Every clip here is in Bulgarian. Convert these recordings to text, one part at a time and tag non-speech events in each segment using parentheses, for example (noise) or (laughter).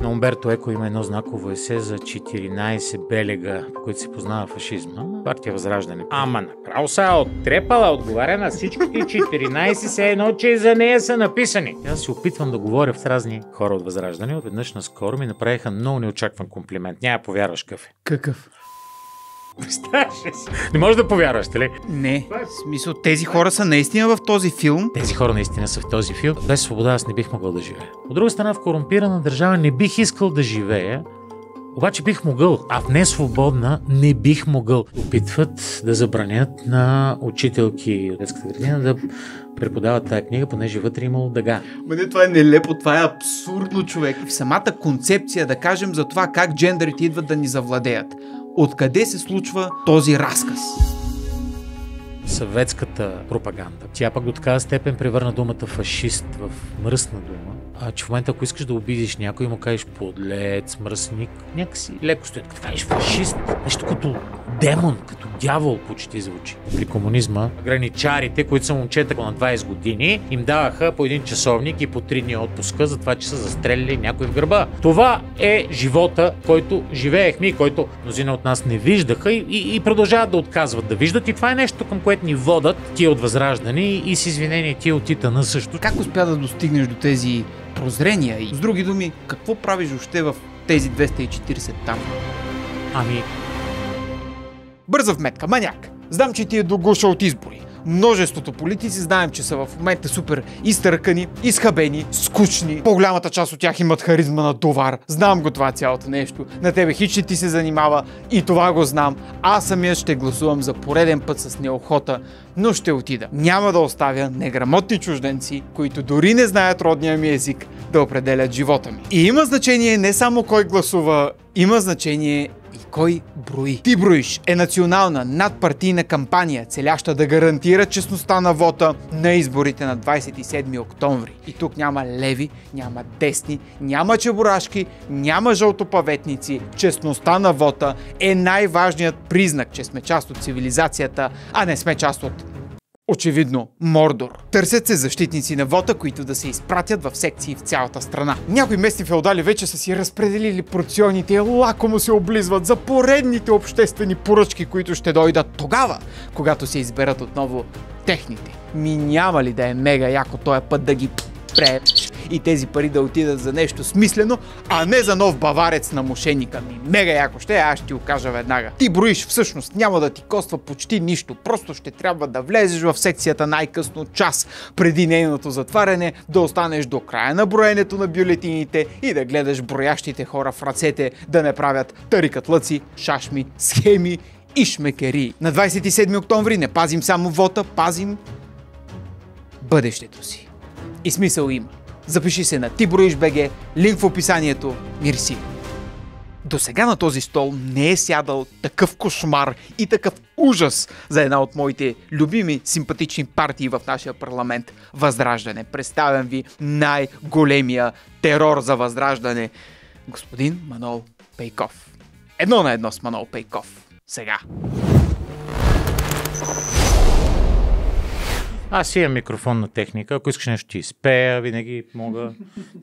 На Умберто Еко има едно знаково есе за 14 белега, по които се познава фашизма. Партия Възраждане. Ама направо са оттрепала, отговаря на всичките 14, се едно, че за нея са написани. Аз се опитвам да говоря в разни хора от Възраждане. Отведнъж наскоро ми направиха много неочакван комплимент. Няма повярваш, кафе. Какъв? си? Не можеш да повярваш, нали? Не. В смисъл, тези хора са наистина в този филм. Тези хора наистина са в този филм. Без свобода аз не бих могъл да живея. От друга страна, в корумпирана държава не бих искал да живея, обаче бих могъл, а в несвободна не бих могъл. Опитват да забранят на учителки от детската градина да преподават тази книга, понеже вътре е имало дъга. Ма не, това е нелепо, това е абсурдно, човек. В самата концепция да кажем за това как джендерите идват да ни завладеят. Откъде се случва този разказ? Съветската пропаганда, тя пък до такава степен превърна думата фашист в мръсна дума, а че в момента, ако искаш да обидиш някой, му кажеш подлец, мръсник, някакси леко стоят. Като кажеш фашист, нещо като демон, като дявол почти звучи. При комунизма граничарите, които са момчета на 20 години, им даваха по един часовник и по три дни отпуска за това, че са застрелили някой в гърба. Това е живота, който живеехме и който мнозина от нас не виждаха и, и, и продължават да отказват да виждат. И това е нещо, към което ни водат тия от Възраждане и с извинение тия от Титана също. Как успя да достигнеш до тези прозрения и с други думи, какво правиш още в тези 240 там? Ами, Бърза вметка, маняк. Знам, че ти е догуша от избори. Множеството политици знаем, че са в момента супер изтъркани, изхабени, скучни. По-голямата част от тях имат харизма на товар. Знам го това цялото нещо. На тебе хич ти се занимава и това го знам. Аз самия ще гласувам за пореден път с неохота, но ще отида. Няма да оставя неграмотни чужденци, които дори не знаят родния ми език, да определят живота ми. И има значение не само кой гласува, има значение кой брои? Ти броиш е национална надпартийна кампания, целяща да гарантира честността на вота на изборите на 27 октомври. И тук няма леви, няма десни, няма чебурашки, няма жълтопаветници. Честността на вота е най-важният признак, че сме част от цивилизацията, а не сме част от Очевидно, Мордор. Търсят се защитници на вота, които да се изпратят в секции в цялата страна. Някои местни феодали вече са си разпределили порционите и лакомо се облизват за поредните обществени поръчки, които ще дойдат тогава, когато се изберат отново техните. Ми няма ли да е мега яко този път да ги прееш и тези пари да отидат за нещо смислено, а не за нов баварец на мошеника ми. Мега яко ще, е, аз ще го кажа веднага. Ти броиш всъщност, няма да ти коства почти нищо, просто ще трябва да влезеш в секцията най-късно час преди нейното затваряне, да останеш до края на броенето на бюлетините и да гледаш броящите хора в ръцете да не правят лъци, шашми, схеми и шмекери. На 27 октомври не пазим само вота, пазим бъдещето си и смисъл има. Запиши се на TibroIsh.bg, линк в описанието. Мирси! До сега на този стол не е сядал такъв кошмар и такъв ужас за една от моите любими симпатични партии в нашия парламент – Възраждане. Представям ви най-големия терор за Възраждане – господин Манол Пейков. Едно на едно с Манол Пейков. Сега. Аз имам микрофонна техника. Ако искаш нещо, ти изпея, винаги мога.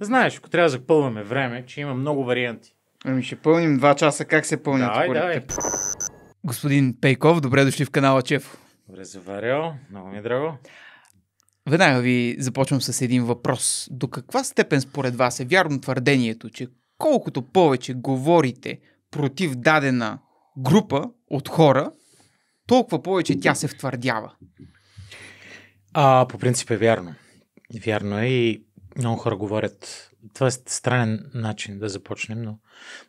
Знаеш, ако трябва да запълваме време, че има много варианти. Ами ще пълним два часа. Как се пълнят? Давай, давай. Господин Пейков, добре дошли в канала Чеф. Добре заварял. Много ми е драго. Веднага ви започвам с един въпрос. До каква степен според вас е вярно твърдението, че колкото повече говорите против дадена група от хора, толкова повече тя се втвърдява? А, по принцип е вярно. Вярно е и много хора говорят. Това е странен начин да започнем, но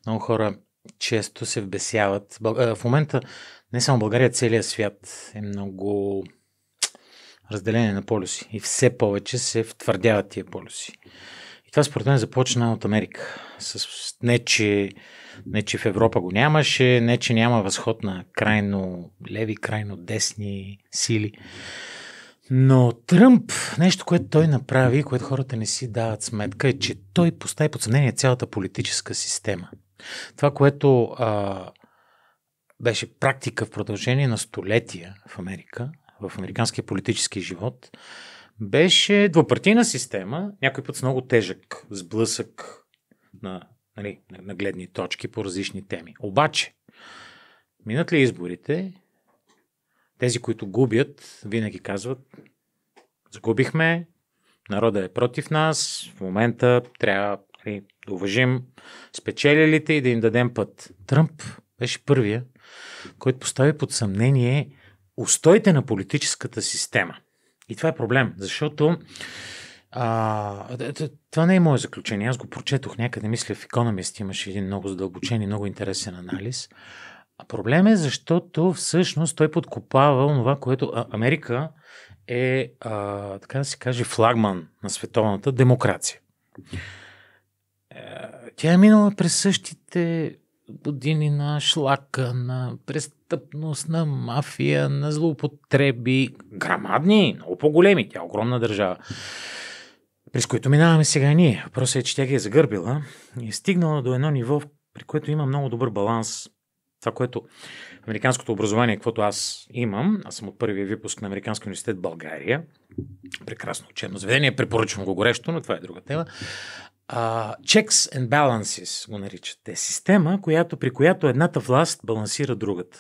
много хора често се вбесяват. В момента не само България, целият свят е много разделение на полюси и все повече се втвърдяват тия полюси. И това според мен започна от Америка. С, не, че, не, че в Европа го нямаше, не, че няма възход на крайно леви, крайно десни сили. Но Тръмп, нещо, което той направи, което хората не си дават сметка, е, че той постави под съмнение цялата политическа система. Това, което а, беше практика в продължение на столетия в Америка, в американския политически живот, беше двупартийна система, някой път с много тежък сблъсък на, нали, на гледни точки по различни теми. Обаче, минат ли изборите, тези, които губят, винаги казват, загубихме, народа е против нас, в момента трябва ли, нали, да уважим спечелилите и да им дадем път. Тръмп беше първия, който постави под съмнение устоите на политическата система. И това е проблем, защото а, това не е мое заключение. Аз го прочетох някъде, мисля в Economist имаше един много задълбочен и много интересен анализ. Проблем е, защото всъщност той подкопава това, което Америка е, а, така да се каже, флагман на световната демокрация. Е, тя е минала през същите години на шлака, на престъпност, на мафия, на злоупотреби. Грамадни, много по-големи. Тя е огромна държава. През които минаваме сега ние. Въпросът е, че тя ги е загърбила и е стигнала до едно ниво, при което има много добър баланс това, което американското образование, което аз имам, аз съм от първия випуск на Американски университет България, прекрасно учебно заведение, препоръчвам го горещо, но това е друга тема. Uh, checks and balances го наричат. Е система, която, при която едната власт балансира другата.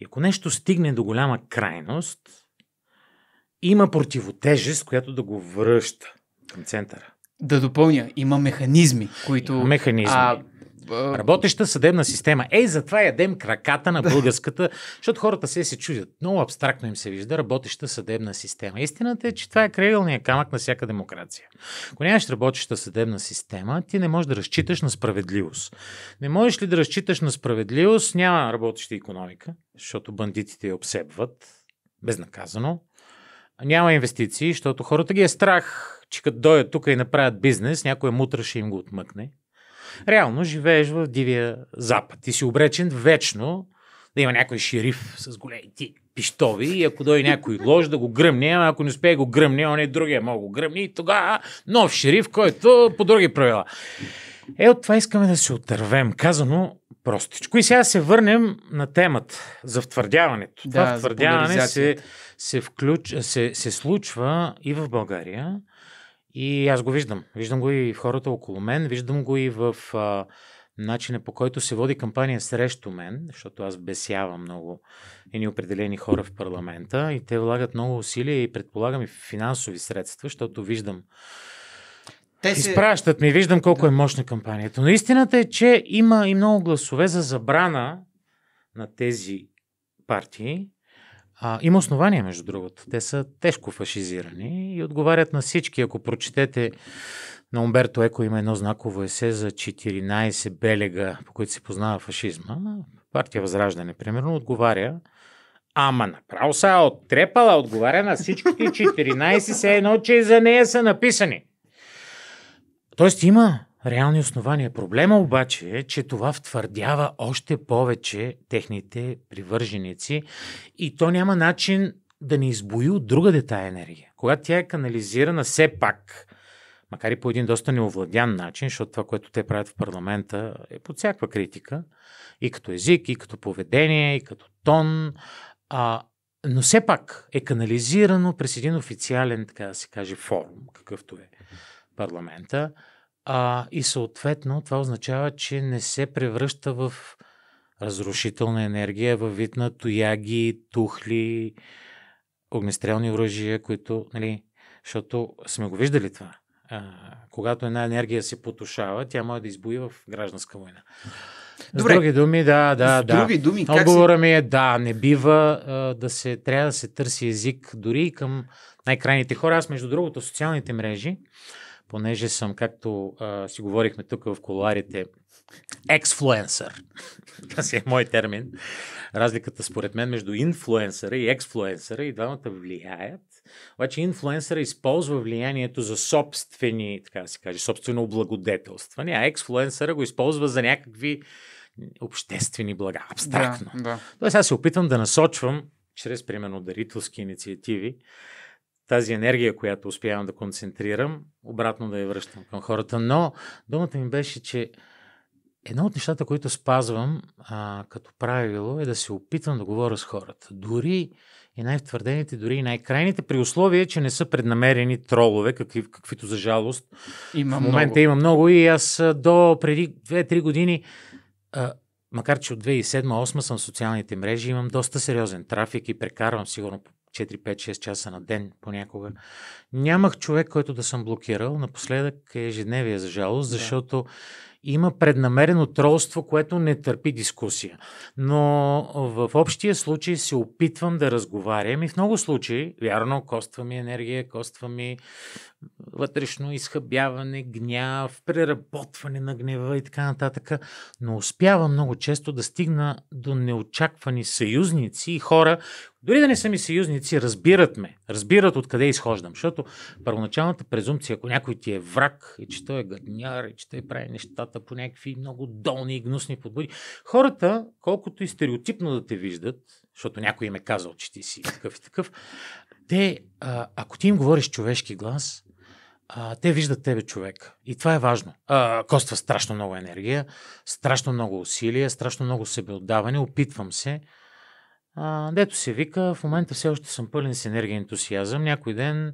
И ако нещо стигне до голяма крайност, има противотежест, която да го връща към центъра. Да допълня, има механизми, които. Има механизми. А, а... Работеща съдебна система. Ей, затова ядем краката на българската, (laughs) защото хората се се чудят. Много абстрактно им се вижда работеща съдебна система. Истината е, че това е крайъгълният камък на всяка демокрация. Ако нямаш работеща съдебна система, ти не можеш да разчиташ на справедливост. Не можеш ли да разчиташ на справедливост, няма работеща економика, защото бандитите я обсебват безнаказано. Няма инвестиции, защото хората ги е страх, че като дойдат тук и направят бизнес, някоя мутра ще им го отмъкне реално живееш в дивия запад. Ти си обречен вечно да има някой шериф с големи ти пиштови и ако дойде някой лож да го гръмне, а ако не успее го гръмне, он е другия мога го гръмне и тогава нов шериф, който по други правила. Е, от това искаме да се отървем. Казано простичко. И сега се върнем на темата за втвърдяването. Да, това втвърдяване се, се, включ, се, се случва и в България. И аз го виждам. Виждам го и в хората около мен, виждам го и в а, начина по който се води кампания срещу мен, защото аз бесявам много едни определени хора в парламента и те влагат много усилия и предполагам и финансови средства, защото виждам те се... Изпращат ми, виждам колко да. е мощна кампанията. Но истината е, че има и много гласове за забрана на тези партии. А, има основания, между другото. Те са тежко фашизирани и отговарят на всички. Ако прочетете на Умберто Еко има едно знаково есе за 14 белега, по които се познава фашизма. Партия Възраждане, примерно, отговаря Ама направо са оттрепала, отговаря на всичките 14, се едно, че за нея са написани. Тоест има реални основания. Проблема обаче е, че това втвърдява още повече техните привърженици и то няма начин да не избои от друга дета енергия когато тя е канализирана все пак, макар и по един доста неовладян начин, защото това, което те правят в парламента е под всякаква критика, и като език, и като поведение, и като тон, а, но все пак е канализирано през един официален, така да се каже, форум, какъвто е парламента. А, и съответно това означава, че не се превръща в разрушителна енергия във вид на тояги, тухли, огнестрелни оръжия, които, нали, защото сме го виждали това. А, когато една енергия се потушава, тя може да избои в гражданска война. Добре. С други думи, да, да, С да. Други думи, как Отговора си... ми е да, не бива а, да се, трябва да се търси език дори и към най-крайните хора. Аз, между другото, социалните мрежи, понеже съм, както а, си говорихме тук в коларите, ексфлуенсър. Това си е мой термин. Разликата според мен между инфлуенсъра и ексфлуенсъра и двамата влияят. Обаче инфлуенсъра използва влиянието за собствени, така да се каже, собствено облагодетелстване, а ексфлуенсъра го използва за някакви обществени блага, абстрактно. Да, да. Тоест аз се опитвам да насочвам, чрез примерно дарителски инициативи, тази енергия, която успявам да концентрирам, обратно да я връщам към хората. Но думата ми беше, че Едно от нещата, които спазвам а, като правило е да се опитвам да говоря с хората. Дори и най-втвърдените, дори и най-крайните, при условие, че не са преднамерени тролове, какви, каквито за жалост. Има в момента много. има много и аз до преди 2-3 години, а, макар че от 2007-2008 съм в социалните мрежи, имам доста сериозен трафик и прекарвам сигурно 4-5-6 часа на ден понякога. Нямах човек, който да съм блокирал. Напоследък е ежедневие за жалост, да. защото има преднамерено тролство, което не търпи дискусия. Но в общия случай се опитвам да разговарям и в много случаи, вярно, коства ми енергия, коства ми вътрешно изхъбяване, гняв, преработване на гнева и така нататък, но успява много често да стигна до неочаквани съюзници и хора, дори да не са ми съюзници, разбират ме, разбират откъде изхождам, защото първоначалната презумпция, ако някой ти е враг и че той е гадняр и че той прави нещата по някакви много долни и гнусни подбуди, хората, колкото и стереотипно да те виждат, защото някой им е казал, че ти си такъв и такъв, те, а, ако ти им говориш човешки глас, а, те виждат тебе човек. И това е важно. А, коства страшно много енергия, страшно много усилия, страшно много себеотдаване. Опитвам се. А, дето се вика, в момента все още съм пълен с енергия и ентусиазъм. Някой ден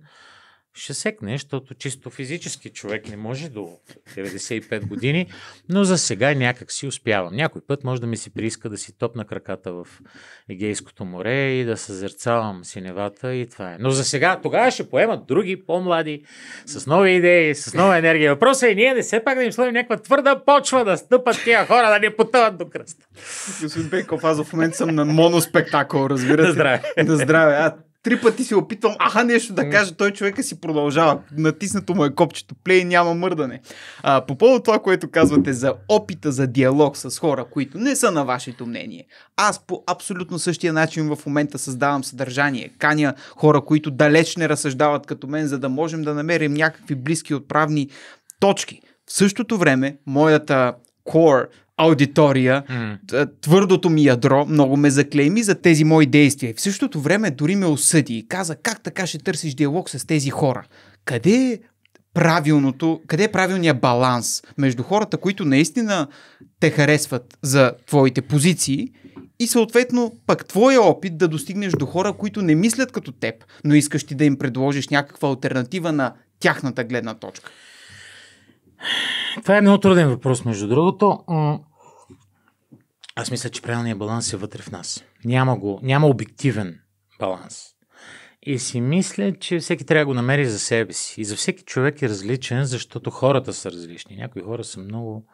ще секне, защото чисто физически човек не може до 95 години, но за сега някак си успявам. Някой път може да ми се прииска да си топна краката в Егейското море и да съзерцавам синевата и това е. Но за сега тогава ще поемат други, по-млади, с нови идеи, с нова енергия. Въпросът е ние не се пак да им сложим някаква твърда почва да стъпат тия хора, да не потъват до кръста. Господин Пейков, аз в момента съм на моноспектакъл, разбирате. Да здраве. Да здраве. А, три пъти си опитвам, аха нещо да кажа, той човека си продължава. Натиснато му е копчето плей, няма мърдане. А, по повод това, което казвате за опита за диалог с хора, които не са на вашето мнение. Аз по абсолютно същия начин в момента създавам съдържание. Каня хора, които далеч не разсъждават като мен, за да можем да намерим някакви близки отправни точки. В същото време, моята core аудитория, mm. твърдото ми ядро много ме заклейми за тези мои действия. В същото време дори ме осъди и каза как така ще търсиш диалог с тези хора. Къде е правилното, къде е правилният баланс между хората, които наистина те харесват за твоите позиции и съответно пък твоя опит да достигнеш до хора, които не мислят като теб, но искаш ти да им предложиш някаква альтернатива на тяхната гледна точка? Това е много труден въпрос, между другото. Аз мисля, че правилният баланс е вътре в нас. Няма го, няма обективен баланс. И си мисля, че всеки трябва да го намери за себе си. И за всеки човек е различен, защото хората са различни. Някои хора са много,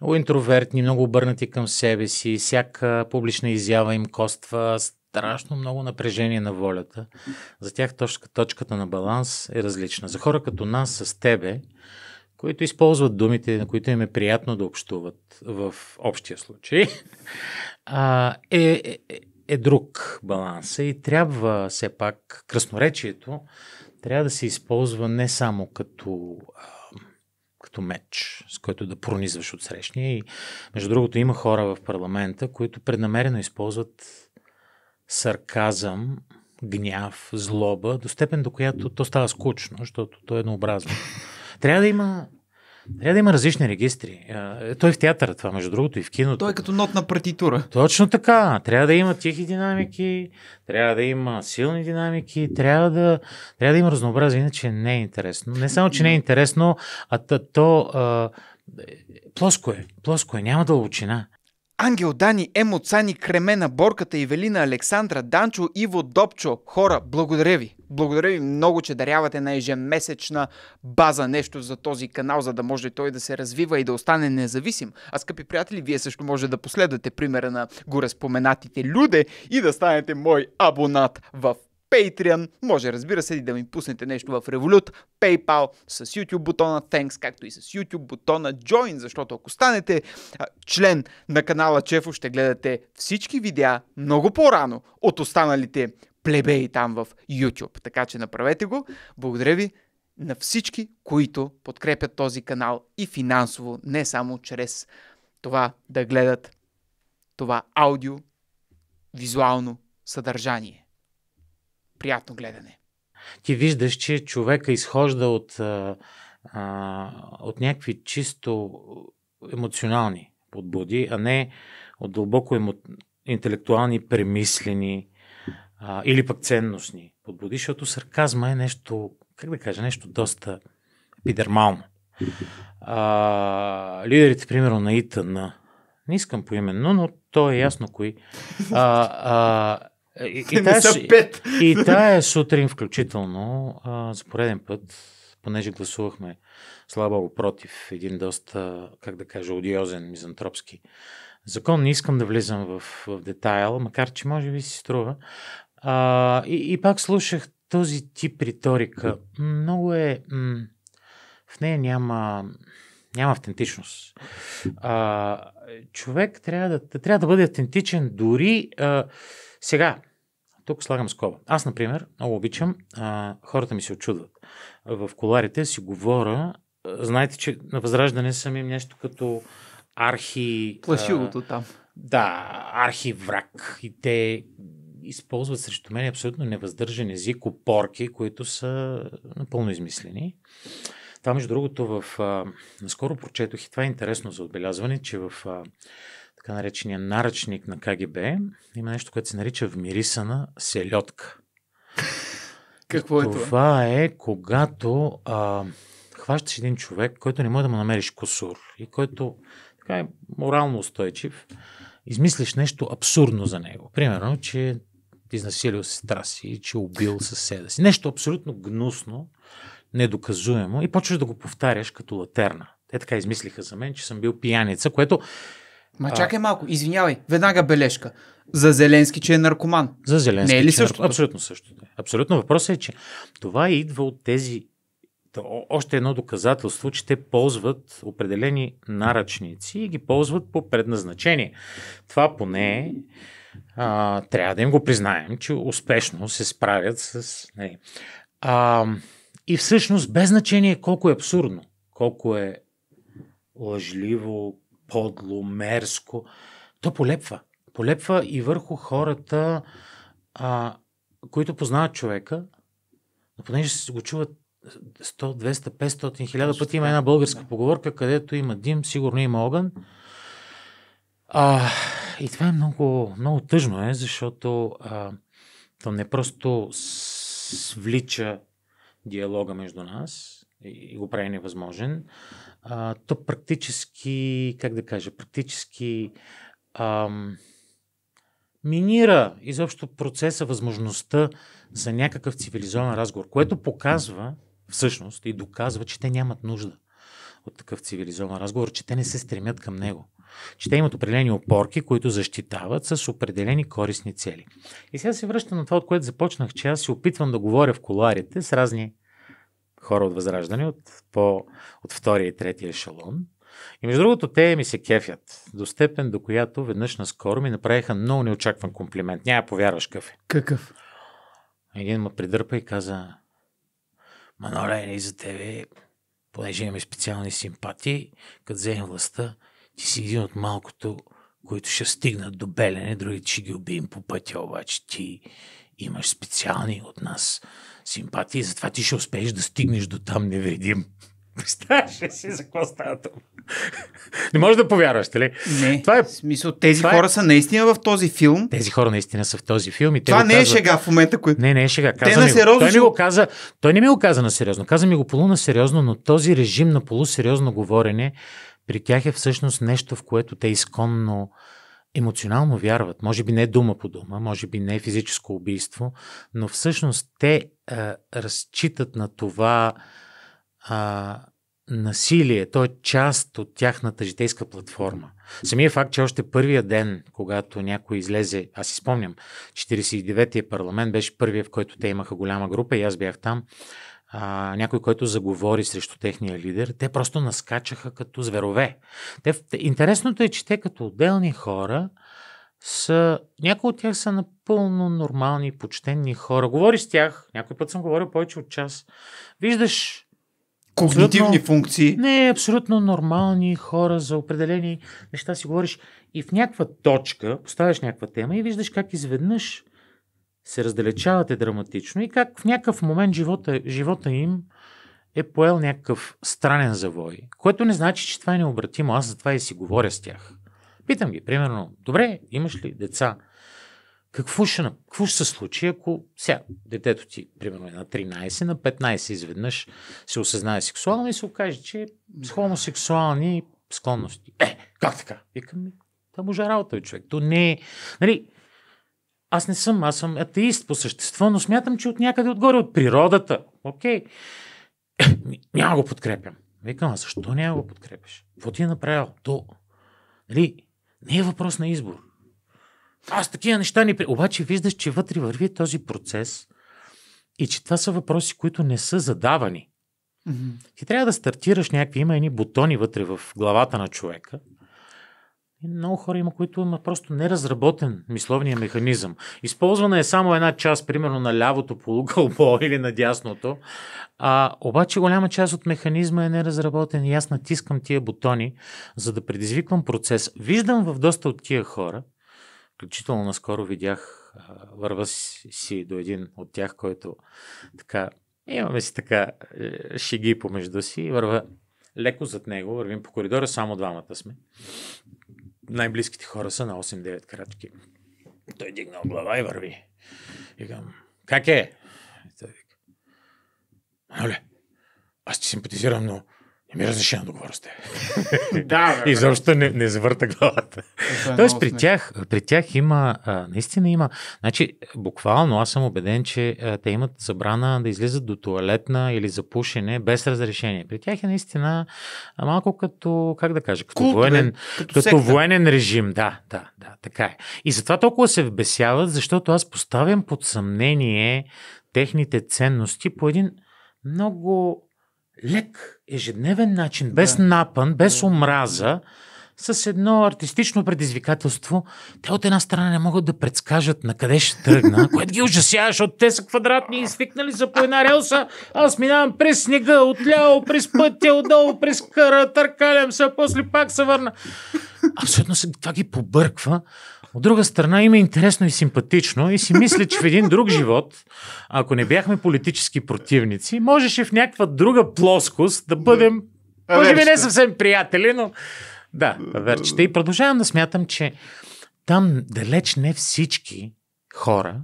много интровертни, много обърнати към себе си. Всяка публична изява им коства страшно много напрежение на волята. За тях точка, точката на баланс е различна. За хора като нас с тебе, които използват думите, на които им е приятно да общуват в общия случай, (laughs) а, е, е, е друг баланс. И трябва все пак красноречието трябва да се използва не само като като меч, с който да пронизваш от срещния. И, между другото, има хора в парламента, които преднамерено използват сарказъм, гняв, злоба, до степен до която то става скучно, защото то е еднообразно. Трябва да има трябва да има различни регистри. Е, е, той в театъра това, между другото, и в киното. Той е като нотна партитура. Точно така. Трябва да има тихи динамики, трябва да има силни динамики, трябва да, трябва да има разнообразие, иначе не е интересно. Не само, че не е интересно, а то а, е, плоско е. Плоско е, няма дълбочина. Ангел Дани, Емо Цани, Кремена, Борката, Ивелина, Александра, Данчо, Иво, Допчо. Хора, благодаря ви. Благодаря ви много, че дарявате на ежемесечна база нещо за този канал, за да може той да се развива и да остане независим. А, скъпи приятели, вие също може да последвате примера на гореспоменатите люде и да станете мой абонат в Patreon, може разбира се и да ми пуснете нещо в Revolut, PayPal, с YouTube бутона Thanks, както и с YouTube бутона Join, защото ако станете а, член на канала Чефо, ще гледате всички видеа много по-рано от останалите плебеи там в YouTube. Така че направете го. Благодаря ви на всички, които подкрепят този канал и финансово, не само чрез това да гледат това аудио, визуално съдържание приятно гледане. Ти виждаш, че човека изхожда от, а, от някакви чисто емоционални подбуди, а не от дълбоко емо... интелектуални, премислени а, или пък ценностни подбуди, защото сарказма е нещо, как да кажа, нещо доста епидермално. А, лидерите, примерно, на Итана, не искам поименно, но то е ясно кои, а, а, е, и, и, тая, е сутрин включително, а, за пореден път, понеже гласувахме слабо против един доста, как да кажа, одиозен мизантропски закон, не искам да влизам в, в детайл, макар че може би си струва. А, и, и пак слушах този тип риторика. Много е... М- в нея няма, няма автентичност. А, човек трябва да, трябва да бъде автентичен дори... А, сега, тук слагам скоба. Аз, например, много обичам, а, хората ми се очудват. В коларите си говоря, знаете, че на Възраждане съм им нещо като архи... Плашилото там. Да, архи враг. И те използват срещу мен абсолютно невъздържен език, опорки, които са напълно измислени. Това, между другото, в, а, наскоро прочетох и това е интересно за отбелязване, че в а, така наречения наръчник на КГБ, има нещо, което се нарича вмирисана селедка. Какво е това? Това е когато а, хващаш един човек, който не може да му намериш косур и който така е морално устойчив, измислиш нещо абсурдно за него. Примерно, че е изнасилил сестра си, че е убил съседа си. Нещо абсолютно гнусно, недоказуемо и почваш да го повтаряш като латерна. Те така измислиха за мен, че съм бил пияница, което Ма чакай малко, извинявай, веднага бележка. За Зеленски, че е наркоман. За Зеленски. Не е ли че е също? нар... Абсолютно също. Абсолютно. Въпросът е, че това идва от тези още едно доказателство, че те ползват определени наръчници и ги ползват по предназначение. Това поне а, трябва да им го признаем, че успешно се справят с нея. А, и всъщност без значение колко е абсурдно, колко е лъжливо, подло, мерзко, то полепва. Полепва и върху хората, а, които познават човека, но понеже се го чуват 100, 200, 500, 1000 пъти има една българска да. поговорка, където има дим, сигурно има огън. А, и това е много, много тъжно, е, защото а, то не просто свлича диалога между нас, и го прави невъзможен. А, то практически, как да кажа, практически ам, минира изобщо процеса, възможността за някакъв цивилизован разговор, което показва всъщност и доказва, че те нямат нужда от такъв цивилизован разговор, че те не се стремят към него. Че те имат определени опорки, които защитават с определени корисни цели. И сега се връщам на това, от което започнах, че аз се опитвам да говоря в коларите с разни хора от Възраждане, от, по, от втория и третия ешелон. И между другото, те ми се кефят до степен, до която веднъж наскоро ми направиха много неочакван комплимент. Няма повярваш кафе. е. Какъв? Един ме придърпа и каза, Маноле, не за тебе, понеже имаме специални симпатии, като вземем властта, ти си един от малкото, които ще стигнат до Белене, другите ще ги убием по пътя, обаче ти имаш специални от нас симпатии, затова ти ще успееш да стигнеш до там невредим. (laughs) Представяш ли си за какво става това? Не можеш да повярваш, ли? Нали? Не. Това е... В смисъл, тези това е- хора е... са наистина в този филм. Тези хора наистина са в този филм. И това не е казват... е шега в момента, кой... Не, не е шега. Каза те на сериозно. Той, ми го каза... той не ми го каза на сериозно. Каза ми го полунасериозно, но този режим на полусериозно говорене при тях е всъщност нещо, в което те изконно емоционално вярват. Може би не дума по дума, може би не физическо убийство, но всъщност те а, е, разчитат на това а, насилие. То е част от тяхната житейска платформа. Самия факт, че още първия ден, когато някой излезе, аз си спомням, 49-я парламент беше първия, в който те имаха голяма група и аз бях там а, някой, който заговори срещу техния лидер, те просто наскачаха като зверове. Те, интересното е, че те като отделни хора са, някои от тях са напълно нормални, почтенни хора. Говори с тях, някой път съм говорил повече от час. Виждаш когнитивни функции. Не, абсолютно нормални хора за определени неща си говориш. И в някаква точка поставяш някаква тема и виждаш как изведнъж се раздалечавате драматично и как в някакъв момент живота, живота им е поел някакъв странен завой, което не значи, че това е необратимо. Аз затова и си говоря с тях. Питам ги, примерно, добре, имаш ли деца? Какво ще, какво ще се случи, ако сега детето ти, примерно, е на 13, на 15 изведнъж се осъзнае сексуално и се окаже, че с е хомосексуални склонности. Е, как така? Викам ми, това може е работа, човек. То не е... Нали, аз не съм, аз съм атеист по същество, но смятам, че от някъде отгоре, от природата. Окей. няма го подкрепям. Викам, а защо няма го подкрепиш? Какво ти е направил? То, нали, не е въпрос на избор. Аз такива неща не... Обаче виждаш, че вътре върви този процес и че това са въпроси, които не са задавани. Mm-hmm. Ти трябва да стартираш някакви, има едни бутони вътре в главата на човека, много хора има, които имат просто неразработен мисловния механизъм. Използвана е само една част, примерно на лявото полукълбо (laughs) или на дясното, а, обаче голяма част от механизма е неразработен и аз натискам тия бутони, за да предизвиквам процес. Виждам в доста от тия хора, включително наскоро видях, върва си до един от тях, който така, имаме си така е, шеги помежду си, върва леко зад него, вървим по коридора, само двамата сме най-близките хора са на 8-9 крачки. Той дигнал глава и върви. Викам, как е? И той вика, Оле, аз ти симпатизирам, но ми разреши на говоря с теб. (laughs) да, бе, защо не, не завърта главата. Тоест при тях, при тях има, а, наистина има, значи буквално аз съм убеден, че а, те имат забрана да излизат до туалетна или за пушене без разрешение. При тях е наистина а, малко като, как да кажа, като, Култ, военен, като, като военен режим. Да, да, да, така е. И затова толкова се вбесяват, защото аз поставям под съмнение техните ценности по един много лек, ежедневен начин, без да. напън, без да. омраза, с едно артистично предизвикателство. Те от една страна не могат да предскажат на къде ще тръгна, (laughs) което ги ужасява, защото те са квадратни и свикнали за по една релса. Аз минавам през снега, отляво, през пътя, отдолу, през къра, търкалям се, после пак се върна. Абсолютно това ги побърква. От друга страна има е интересно и симпатично и си мисля, че в един друг живот, ако не бяхме политически противници, можеше в някаква друга плоскост да бъдем, да. може би не съвсем приятели, но да, верчета. И продължавам да смятам, че там далеч не всички хора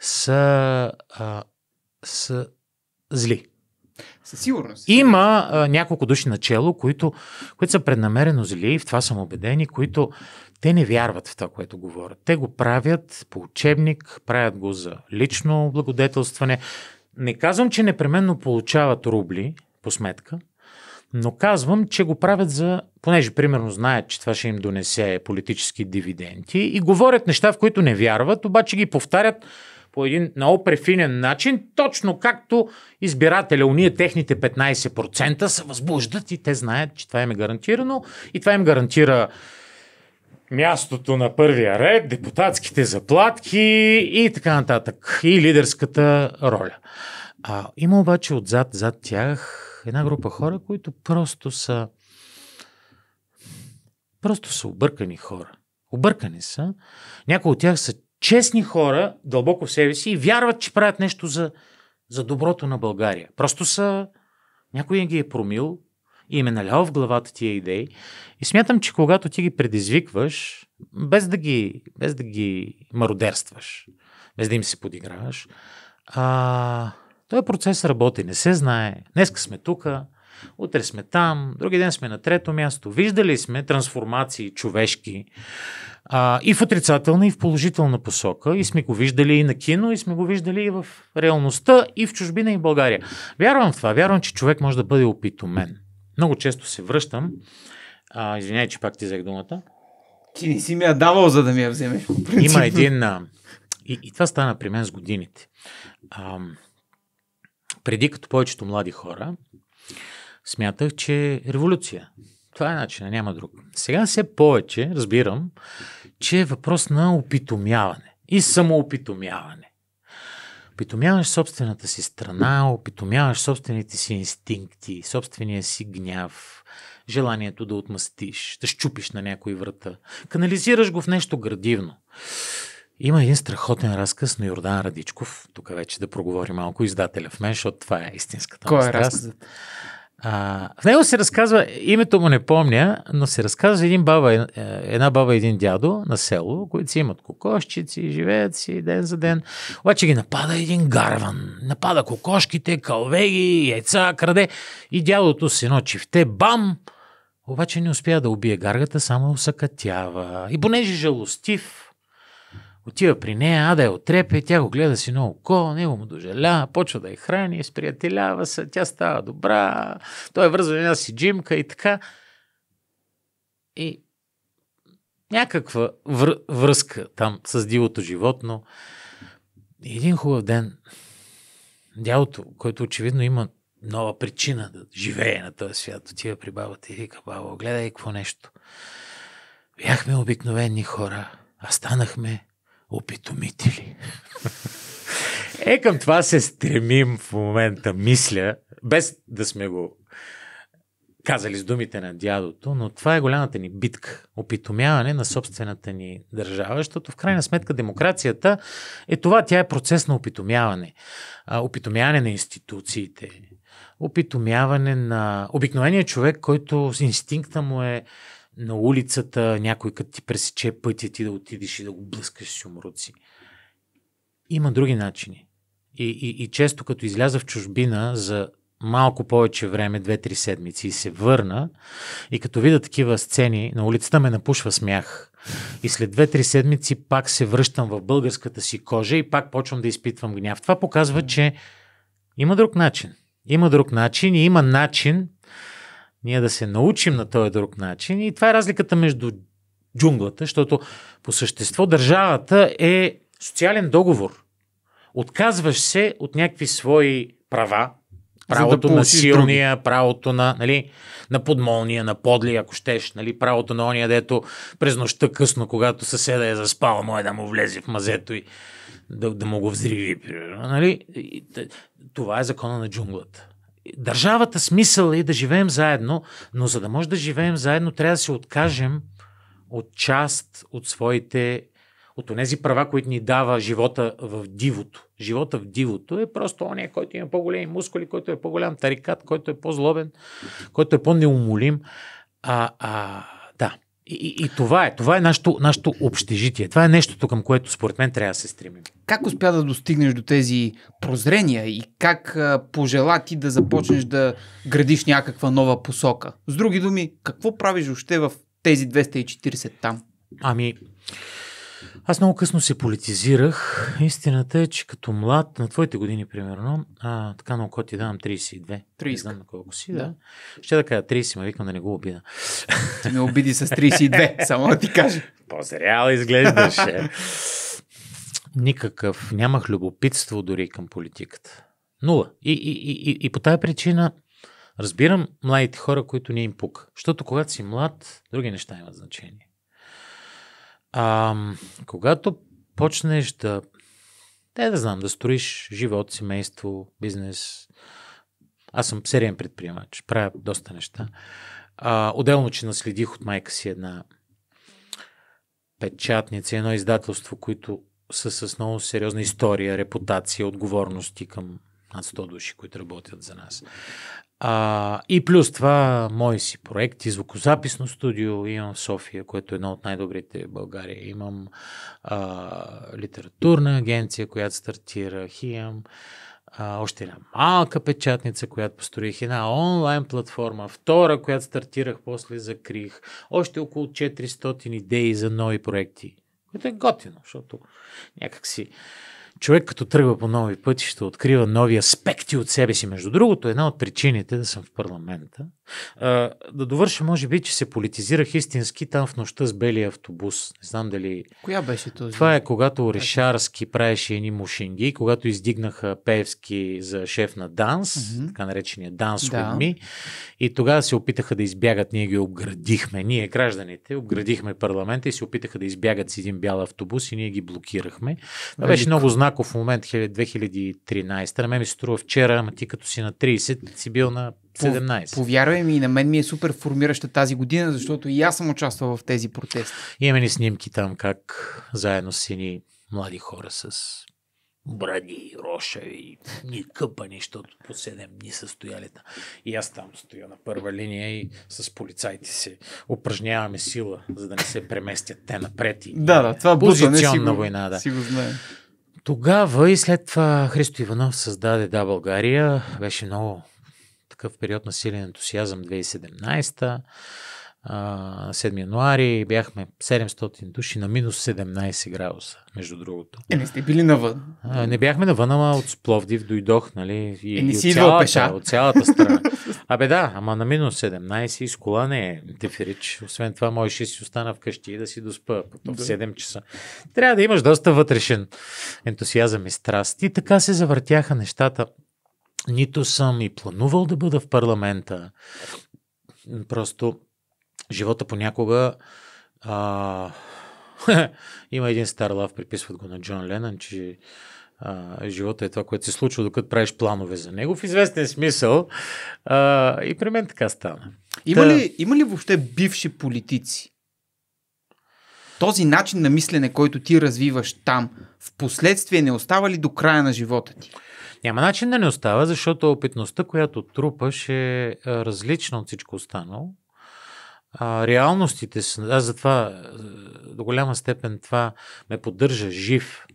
са, а, са зли. Със сигурност. Има а, няколко души чело, които, които са преднамерено зли, в това съм убеден, и които те не вярват в това, което говорят. Те го правят по учебник, правят го за лично благодетелстване. Не казвам, че непременно получават рубли по сметка, но казвам, че го правят за, понеже примерно знаят, че това ще им донесе политически дивиденти и говорят неща, в които не вярват, обаче ги повтарят по един много префинен начин, точно както избирателя, уния техните 15% се възбуждат и те знаят, че това им е гарантирано и това им гарантира мястото на първия ред, депутатските заплатки и така нататък. И лидерската роля. А, има обаче отзад, зад тях една група хора, които просто са просто са объркани хора. Объркани са. Някои от тях са честни хора, дълбоко в себе си и вярват, че правят нещо за, за доброто на България. Просто са... Някой ги е промил, и им е налял в главата тия идеи. И смятам, че когато ти ги предизвикваш, без да ги, без да ги мародерстваш, без да им се подиграваш, а, този процес работи, не се знае. Днеска сме тука, утре сме там, други ден сме на трето място. Виждали сме трансформации човешки а, и в отрицателна, и в положителна посока. И сме го виждали и на кино, и сме го виждали и в реалността, и в чужбина, и в България. Вярвам в това. Вярвам, че човек може да бъде опитомен. Много често се връщам. А, извиняй, че пак ти взех думата. Ти не си ми я давал, за да ми я вземеш. Има един... А, и, и това стана при мен с годините. А, преди като повечето млади хора, смятах, че е революция. Това е начинът, няма друг. Сега все повече разбирам, че е въпрос на опитомяване и самоопитомяване опитомяваш собствената си страна, опитомяваш собствените си инстинкти, собствения си гняв, желанието да отмъстиш, да щупиш на някои врата. Канализираш го в нещо градивно. Има един страхотен разказ на Йордан Радичков. Тук вече да проговори малко издателя в мен, защото това е истинската Кой е разказ? А, в него се разказва, името му не помня, но се разказва един баба, е, една баба и един дядо на село, които си имат кокошчици, живеят си ден за ден. Обаче ги напада един гарван. Напада кокошките, калвеги, яйца, краде. И дядото ночи в те, бам! Обаче не успя да убие гаргата, само усъкатява. И понеже е жалостив, Отива при нея, Ада я отрепе, тя го гледа си много око, него му дожаля, почва да я храни, сприятелява се, тя става добра, той е вързва една си джимка и така. И някаква вър- връзка там с дивото животно. И един хубав ден дялото, който очевидно има нова причина да живее на този свят, отива при бабата и вика, баба, гледай какво нещо. Бяхме обикновени хора, а станахме опитомители. Е, към това се стремим в момента, мисля, без да сме го казали с думите на дядото, но това е голямата ни битка. Опитомяване на собствената ни държава, защото в крайна сметка демокрацията е това, тя е процес на опитомяване. Опитомяване на институциите, опитомяване на обикновения човек, който с инстинкта му е на улицата, някой като ти пресече пътя ти да отидеш и да го блъскаш с умруци. Има други начини. И, и, и често като изляза в чужбина за малко повече време, две-три седмици и се върна и като видя такива сцени, на улицата ме напушва смях. И след две-три седмици пак се връщам в българската си кожа и пак почвам да изпитвам гняв. Това показва, че има друг начин. Има друг начин и има начин ние да се научим на този друг начин. И това е разликата между джунглата, защото по същество държавата е социален договор. Отказваш се от някакви свои права, правото да на силния, други. правото на, нали, на подмолния, на подли, ако щеш, нали, правото на ония, дето през нощта късно, когато съседа е заспал, мое да му влезе в мазето и да, да му го взриви. Нали? Това е закона на джунглата държавата смисъл е да живеем заедно, но за да може да живеем заедно, трябва да се откажем от част от своите от тези права, които ни дава живота в дивото. Живота в дивото е просто оня, който има по-големи мускули, който е по-голям тарикат, който е по-злобен, който е по-неумолим. А, а и, и това е. Това е нашето, нашето общежитие. Това е нещото, към което според мен трябва да се стремим. Как успя да достигнеш до тези прозрения и как пожела ти да започнеш да градиш някаква нова посока? С други думи, какво правиш още в тези 240 там? Ами, аз много късно се политизирах. Истината е, че като млад, на твоите години примерно, а, така на ти давам 32. 30. Не знам на колко си, да. да. Ще да кажа 30, ма викам да не го обида. Ти не обиди с 32, (laughs) само да ти кажа. По-зрял изглеждаше. Никакъв. Нямах любопитство дори към политиката. Нула. И, и, и, и, и по тази причина разбирам младите хора, които не им пук. Защото когато си млад, други неща имат значение. А, когато почнеш да, не да знам, да строиш живот, семейство, бизнес, аз съм сериен предприемач, правя доста неща. А, отделно, че наследих от майка си една печатница, едно издателство, които са с много сериозна история, репутация, отговорности към над 100 души, които работят за нас. А, и плюс това, мои си проекти, звукозаписно студио имам в София, което е едно от най-добрите в България. Имам а, литературна агенция, която стартирах, имам а, още една малка печатница, която построих, една онлайн платформа, втора, която стартирах, после закрих, още около 400 идеи за нови проекти, което е готино, защото някакси... си човек като тръгва по нови пътища, открива нови аспекти от себе си. Между другото, една от причините да съм в парламента, а, да довърша, може би, че се политизирах истински там в нощта с белия автобус. Не знам дали... Коя беше този? Това е когато Орешарски правеше едни мушинги, когато издигнаха Певски за шеф на данс, mm-hmm. така наречения данс да. Удми, и тогава се опитаха да избягат, ние ги обградихме, ние гражданите, обградихме парламента и се опитаха да избягат с един бял автобус и ние ги блокирахме. Това нали беше много знак Чолаков в момент 2013, на мен ми се струва вчера, ама ти като си на 30, си бил на 17. Повярвай ми, на мен ми е супер формираща тази година, защото и аз съм участвал в тези протести. Имаме ни снимки там как заедно с ни млади хора с бради, роша и ни къпани, защото по 7 дни са стояли там. И аз там стоя на първа линия и с полицайите си упражняваме сила, за да не се преместят те напред. И да, да, това е бутане, Позиционна си го, война, да. Си го знаем. Тогава и след това Христо Иванов създаде Да България. Беше много такъв период на силен ентусиазъм 2017 на 7 януари бяхме 700 души на минус 17 градуса, между другото. Е, не сте били навън. А, не бяхме навън, ама от Пловдив дойдох, нали? И, е, не си и от, цялата, пеша. от цялата страна. Абе да, ама на минус 17 и с кола не е деферич. Освен това, можеш да си остана вкъщи и да си доспа в 7 часа. Трябва да имаш доста вътрешен ентусиазъм и страст. И така се завъртяха нещата. Нито съм и планувал да бъда в парламента. Просто живота понякога а, (laughs) има един стар лав, приписват го на Джон Ленън, че а, живота е това, което се случва, докато правиш планове за него. В известен смисъл а, и при мен така стана. Има, Та... ли, има ли въобще бивши политици? Този начин на мислене, който ти развиваш там, в последствие не остава ли до края на живота ти? Няма начин да не остава, защото опитността, която трупаш е различна от всичко останало а, реалностите са, аз затова до голяма степен това ме поддържа жив.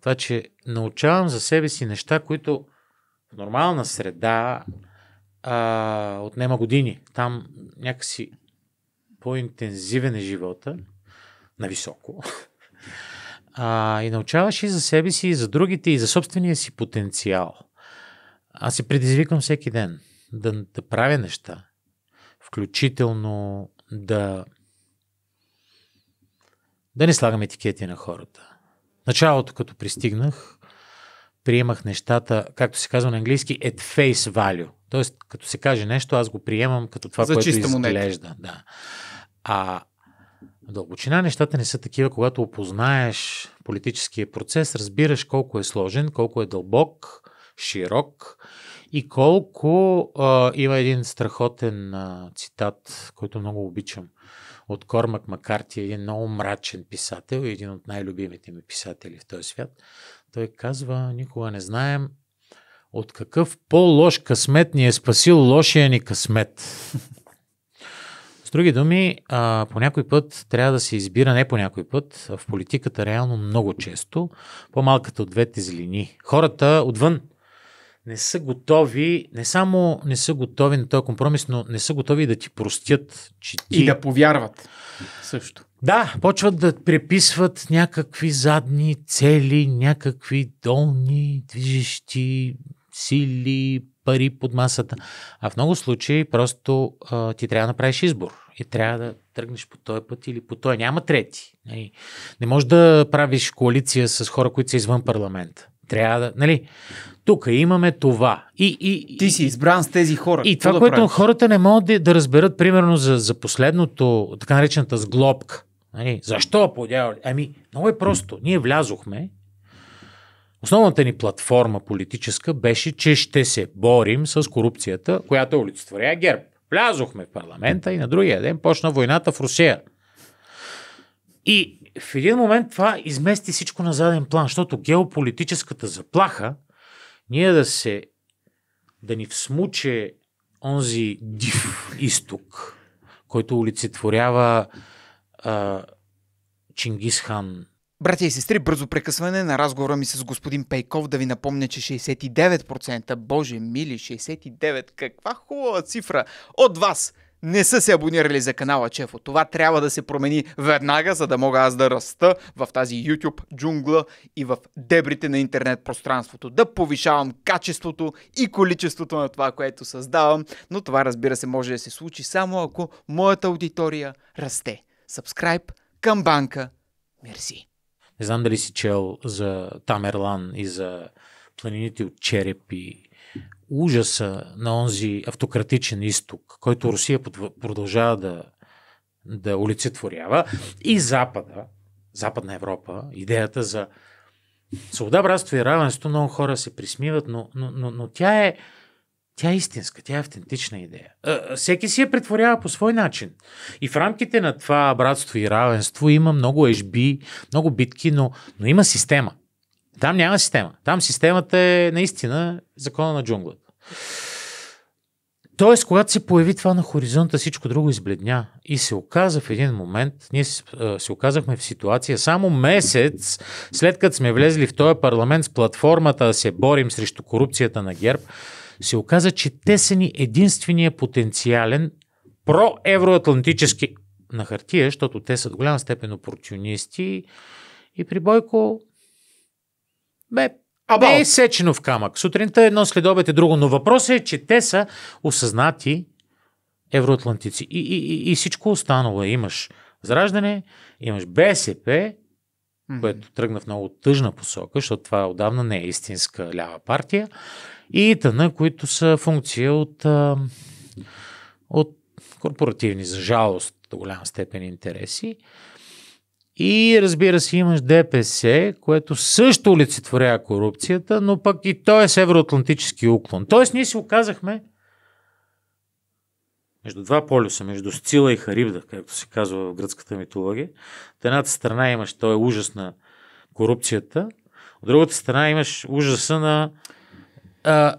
Това, че научавам за себе си неща, които в нормална среда а, отнема години. Там някакси по-интензивен е живота, на високо. (laughs) А, и научаваш и за себе си, и за другите, и за собствения си потенциал. Аз се предизвиквам всеки ден да, да правя неща, включително да да не слагам етикети на хората. Началото, като пристигнах, приемах нещата, както се казва на английски, at face value. Тоест, като се каже нещо, аз го приемам като това, За което изглежда. Да. А в дълбочина нещата не са такива, когато опознаеш политическия процес, разбираш колко е сложен, колко е дълбок, широк и колко а, има един страхотен а, цитат, който много обичам от Кормак Макарти, един много мрачен писател и един от най-любимите ми писатели в този свят. Той казва, никога не знаем от какъв по-лош късмет ни е спасил лошия ни късмет. С други думи, а, по някой път трябва да се избира, не по някой път, а в политиката реално много често, по-малката от двете злини. Хората отвън не са готови, не само не са готови на този компромис, но не са готови да ти простят, че ти... И да повярват също. Да, почват да преписват някакви задни цели, някакви долни, движещи сили, пари под масата. А в много случаи просто а, ти трябва да направиш избор и трябва да тръгнеш по този път или по този. Няма трети. Нали? Не можеш да правиш коалиция с хора, които са извън парламента. Трябва да. Нали? Тук имаме това. И, и, Ти си избран с тези хора. И това, да което правиш? хората не могат да, да разберат, примерно за, за последното, така наречената сглобка. Нали? Защо подявали? Ами, много е просто. Ние влязохме. Основната ни платформа политическа беше, че ще се борим с корупцията, която олицетворя ГЕРБ. Влязохме в парламента и на другия ден почна войната в Русия. И в един момент това измести всичко на заден план, защото геополитическата заплаха ние да се да ни всмуче онзи див изток, който олицетворява а, Чингисхан. Братя и сестри, бързо прекъсване на разговора ми с господин Пейков да ви напомня, че 69%, боже мили, 69%, каква хубава цифра от вас – не са се абонирали за канала Чефо. Това трябва да се промени веднага, за да мога аз да раста в тази YouTube джунгла и в дебрите на интернет пространството. Да повишавам качеството и количеството на това, което създавам, но това разбира се може да се случи само ако моята аудитория расте. Subscribe, камбанка, мерси. Не знам дали си чел за Тамерлан и за планините от черепи ужаса на онзи автократичен изток, който Русия продължава да, да олицетворява, и Запада, Западна Европа, идеята за свобода, братство и равенство, много хора се присмиват, но, но, но, но тя е тя е истинска, тя е автентична идея. Всеки си я претворява по свой начин. И в рамките на това братство и равенство има много ежби, много битки, но, но има система – там няма система. Там системата е наистина закона на джунглата. Тоест, когато се появи това на хоризонта, всичко друго избледня. И се оказа в един момент, ние се оказахме в ситуация само месец след като сме влезли в този парламент с платформата да се борим срещу корупцията на ГЕРБ, се оказа, че те са ни единствения потенциален проевроатлантически на хартия, защото те са до голяма степен опортунисти и при Бойко бе, Абал. не е сечено в камък. Сутринта е едно, следобед е друго. Но въпросът е, че те са осъзнати евроатлантици. И, и, и, и всичко останало е. Имаш Зраждане, имаш БСП, mm-hmm. което тръгна в много тъжна посока, защото това отдавна не е истинска лява партия, и тъна, които са функция от, от корпоративни, за жалост, до голяма степен интереси. И разбира се, имаш ДПС, което също олицетворява корупцията, но пък и то е евроатлантически уклон. Тоест, ние си оказахме между два полюса, между Сцила и Харибда, както се казва в гръцката митология. От едната страна имаш той е ужас на корупцията, от другата страна имаш ужаса на а,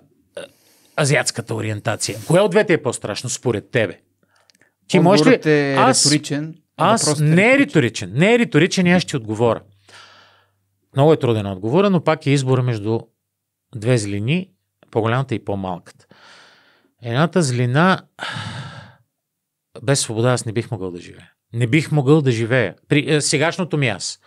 азиатската ориентация. Коя от двете е по-страшно според тебе? Ти можеш ли... е аз... риторичен. Аз е не е риторичен. Не е риторичен и аз ще отговоря. Много е труден отговора, но пак е избор между две злини, по-голямата и по-малката. Едната злина без свобода аз не бих могъл да живея. Не бих могъл да живея. При е, сегашното ми аз.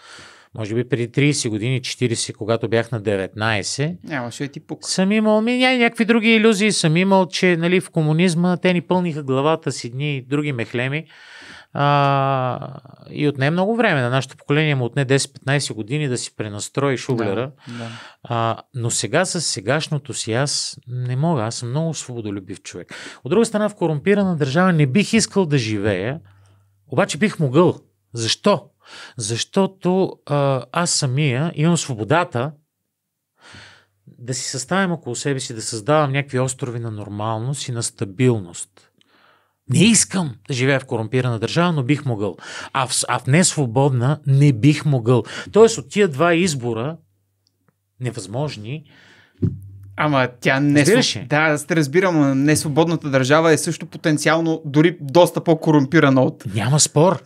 Може би преди 30 години, 40, когато бях на 19. Нямаше ти пук. Съм имал ми, ня, някакви други иллюзии. Съм имал, че нали, в комунизма те ни пълниха главата с едни други мехлеми. А, и отне много време. На нашето поколение му отне 10-15 години да си пренастрои шуглера. Да, да. А, но сега с сегашното си аз не мога. Аз съм много свободолюбив човек. От друга страна, в корумпирана държава не бих искал да живея, обаче бих могъл. Защо? Защото а, аз самия имам свободата да си съставям около себе си, да създавам някакви острови на нормалност и на стабилност. Не искам да живея в корумпирана държава, но бих могъл. А в, а в несвободна не бих могъл. Тоест от тия два избора, невъзможни, Ама тя не. е. ли? Да, аз разбирам. Несвободната държава е също потенциално дори доста по-корумпирана от. Няма спор.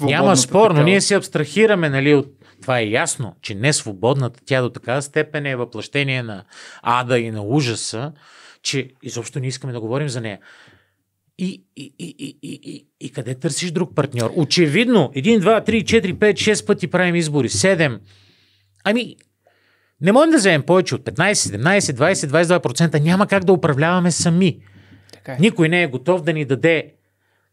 Няма спор, такава. но ние се абстрахираме, нали, от. Това е ясно, че несвободната тя до такава степен е въплъщение на ада и на ужаса, че изобщо не искаме да говорим за нея. И, и, и, и, и, и къде търсиш друг партньор? Очевидно, 1, 2, 3, 4, 5, 6 пъти правим избори, 7. Ами, не можем да вземем повече от 15, 17, 20, 22%. Няма как да управляваме сами. Така е. Никой не е готов да ни даде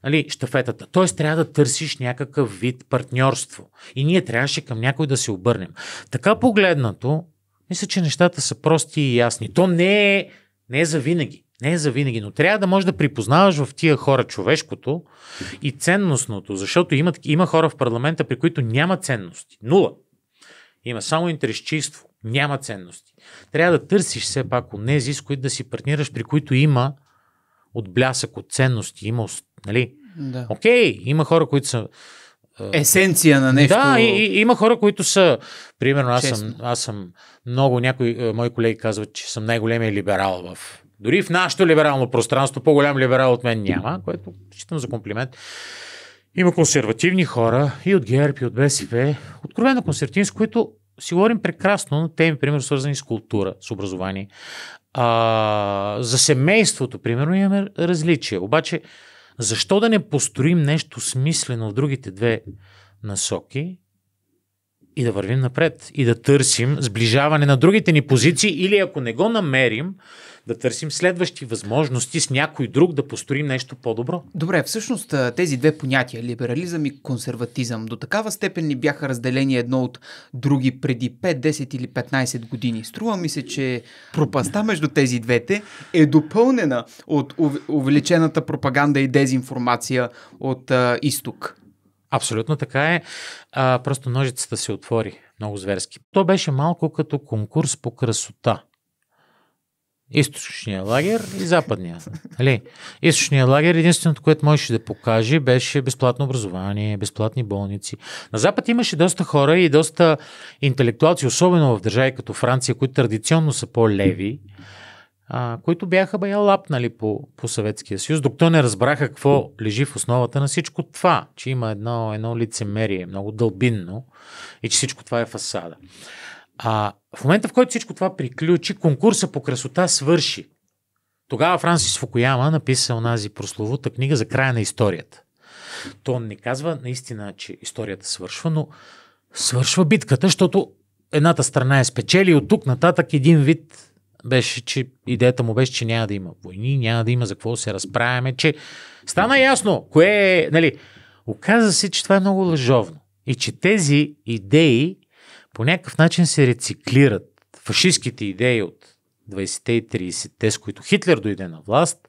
нали, штафетата. Тоест трябва да търсиш някакъв вид партньорство. И ние трябваше към някой да се обърнем. Така погледнато, мисля, че нещата са прости и ясни. То не е, не е за винаги. Не е за винаги, но трябва да можеш да припознаваш в тия хора човешкото и ценностното, защото има, има хора в парламента, при които няма ценности. Нула. Има само интересчиство. Няма ценности. Трябва да търсиш все пак онези, с които да си партнираш, при които има отблясък от ценности. Има, нали? Да. Окей, има хора, които са есенция на нещо. Да, и, и, има хора, които са, примерно, аз съм, аз съм много, някои мои колеги казват, че съм най-големия либерал в дори в нашето либерално пространство по-голям либерал от мен няма, което считам за комплимент. Има консервативни хора и от ГЕРБ, и от БСП, откровено консервативни, с които си говорим прекрасно на теми, примерно, свързани с култура, с образование. А, за семейството, примерно, имаме различия. Обаче, защо да не построим нещо смислено в другите две насоки и да вървим напред и да търсим сближаване на другите ни позиции или ако не го намерим, да търсим следващи възможности с някой друг да построим нещо по-добро. Добре, всъщност тези две понятия, либерализъм и консерватизъм, до такава степен ни бяха разделени едно от други преди 5, 10 или 15 години. Струва ми се, че пропаста между тези двете е допълнена от увеличената пропаганда и дезинформация от а, изток. Абсолютно така е. А, просто ножицата се отвори много зверски. То беше малко като конкурс по красота източния лагер и западния. Нали? Източния лагер единственото, което можеше да покаже, беше безплатно образование, безплатни болници. На Запад имаше доста хора и доста интелектуалци, особено в държави като Франция, които традиционно са по-леви, а, които бяха бая лапнали по, по Съветския съюз, докато не разбраха какво лежи в основата на всичко това, че има едно, едно лицемерие, много дълбинно и че всичко това е фасада. А в момента, в който всичко това приключи, конкурса по красота свърши. Тогава Франсис Фукуяма написа онази прословута книга за края на историята. То не казва наистина, че историята свършва, но свършва битката, защото едната страна е спечели и от тук нататък един вид беше, че идеята му беше, че няма да има войни, няма да има за какво да се разправяме, че стана ясно кое е, нали, оказа се, че това е много лъжовно и че тези идеи по някакъв начин се рециклират фашистските идеи от 20-те и 30-те, с които Хитлер дойде на власт,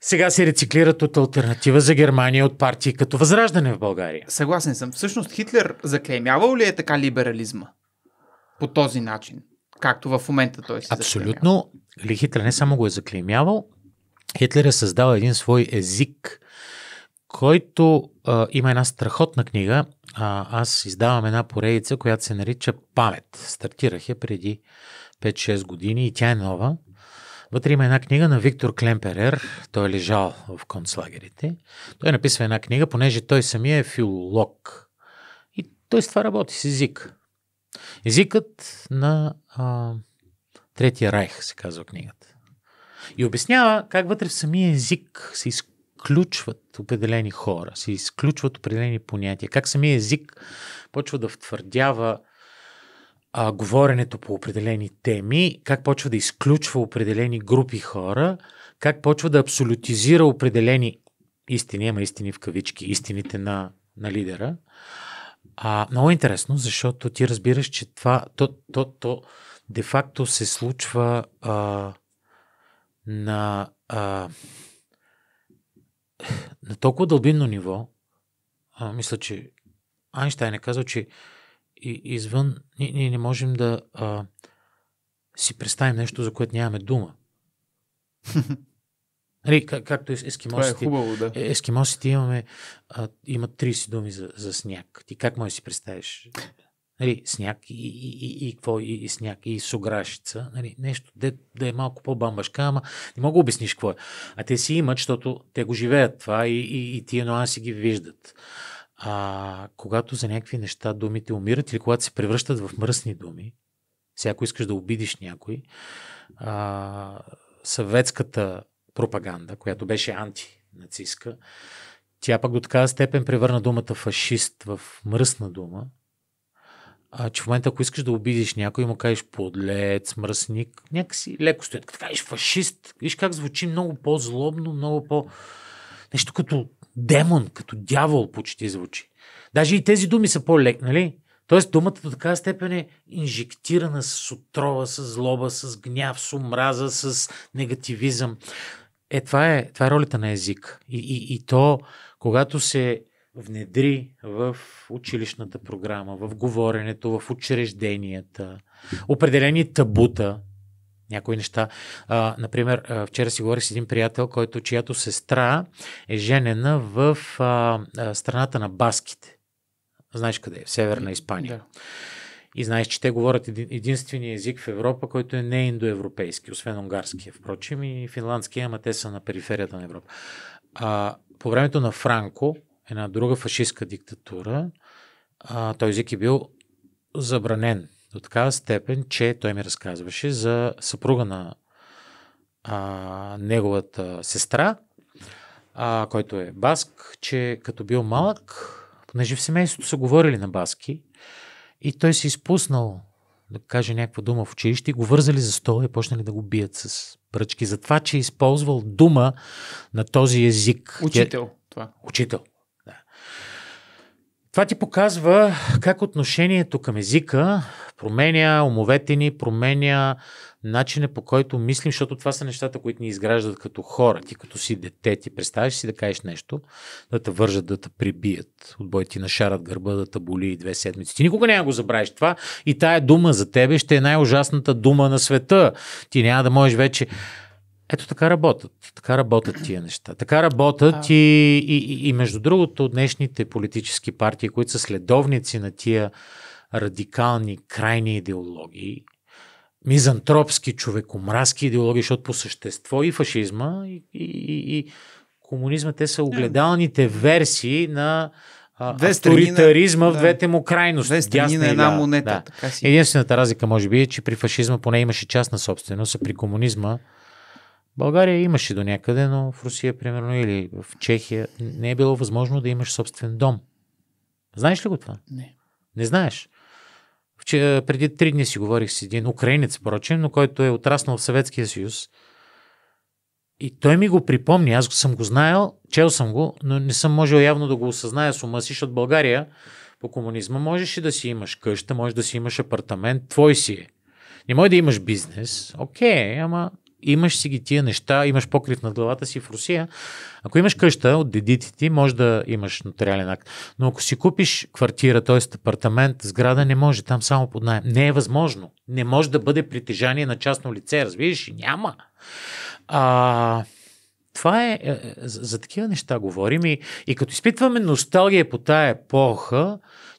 сега се рециклират от альтернатива за Германия от партии като Възраждане в България. Съгласен съм. Всъщност Хитлер заклеймявал ли е така либерализма? По този начин, както в момента той се Абсолютно. Ли Хитлер не само го е заклеймявал, Хитлер е създал един свой език, който а, има една страхотна книга. А, аз издавам една поредица, която се нарича Памет. Стартирах я преди 5-6 години и тя е нова. Вътре има една книга на Виктор Клемперер. Той е лежал в концлагерите. Той написва една книга, понеже той самия е филолог. И той с това работи с език. Езикът на а, Третия райх, се казва книгата. И обяснява как вътре в самия език се изкупва изключват определени хора, се изключват определени понятия. Как самия език почва да втвърдява а, говоренето по определени теми, как почва да изключва определени групи хора, как почва да абсолютизира определени истини, ама истини в кавички, истините на, на лидера. А, много интересно, защото ти разбираш, че това, то, то, то де-факто се случва а, на а, на толкова дълбинно ниво, а, мисля, че Айнштайн е казал, че и, извън ние, ние не можем да а, си представим нещо, за което нямаме дума. (laughs) Нали, как, както ескимосите, е хубаво, да. Е, ескимосите имаме, а, имат 30 думи за, за сняг. Ти как можеш да си представиш нали, сняг и, и, и, и какво, и, и сняг, и сограшица, нали, нещо, де, да е малко по-бамбашка, ама не мога да обясниш какво е. А те си имат, защото те го живеят това и, и, и тия нюанси ги виждат. А когато за някакви неща думите умират или когато се превръщат в мръсни думи, всяко искаш да обидиш някой, а, съветската пропаганда, която беше антинацистка, тя пък до такава степен превърна думата фашист в мръсна дума, а, че в момента, ако искаш да обидиш някой, му кажеш подлец, мръсник, някакси леко стоят. Като кажеш фашист, виж как звучи много по-злобно, много по... Нещо като демон, като дявол почти звучи. Даже и тези думи са по-лек, нали? Тоест думата до такава степен е инжектирана с отрова, с злоба, с гняв, с омраза, с негативизъм. Е, това е, това е ролята на език. И, и, и то, когато се внедри в училищната програма, в говоренето, в учрежденията, определени табута, някои неща. А, например, вчера си говорих с един приятел, който, чиято сестра е женена в а, а, страната на баските. Знаеш къде е? В Северна Испания. Да. И знаеш, че те говорят единствения език в Европа, който е не индоевропейски, освен унгарския, впрочем, и финландския, ама те са на периферията на Европа. А, по времето на Франко, една друга фашистска диктатура, а, този език е бил забранен до такава степен, че той ми разказваше за съпруга на а, неговата сестра, а, който е баск, че като бил малък, понеже в семейството са говорили на баски, и той се изпуснал да каже някаква дума в училище и го вързали за стола и почнали да го бият с пръчки за това, че е използвал дума на този език. Учител. Това. Учител. Това ти показва как отношението към езика променя умовете ни, променя начина по който мислим, защото това са нещата, които ни изграждат като хора. Ти като си дете, ти представяш си да кажеш нещо, да те вържат, да те прибият, отбой ти нашарат гърба, да те боли две седмици. Ти никога няма го забравиш това и тая дума за тебе ще е най-ужасната дума на света. Ти няма да можеш вече ето така работят. Така работят тия неща. Така работят а... и, и, и между другото днешните политически партии, които са следовници на тия радикални, крайни идеологии, мизантропски, човекомразки идеологии, защото по същество и фашизма, и, и, и комунизма, те са огледалните версии на две авторитаризма да. в двете му крайности. Две страни на една монета. Да. Така си. Единствената разлика може би е, че при фашизма поне имаше частна собственост, а при комунизма България имаше до някъде, но в Русия, примерно, или в Чехия не е било възможно да имаш собствен дом. Знаеш ли го това? Не. Не знаеш. Че, преди три дни си говорих с един украинец, впрочем, но който е отраснал в Съветския съюз. И той ми го припомни, аз съм го знаел, чел съм го, но не съм можел явно да го осъзная с ума си, защото България по комунизма можеше да си имаш къща, може да си имаш апартамент, твой си е. Не може да имаш бизнес, окей, okay, ама имаш си ги тия неща, имаш покрив над главата си в Русия. Ако имаш къща от дедите ти, може да имаш нотариален акт. Но ако си купиш квартира, т.е. апартамент, сграда не може, там само под найем. Не е възможно. Не може да бъде притежание на частно лице, разбираш? Няма. А, това е, е, е, за, за такива неща говорим и, и като изпитваме носталгия по тая епоха,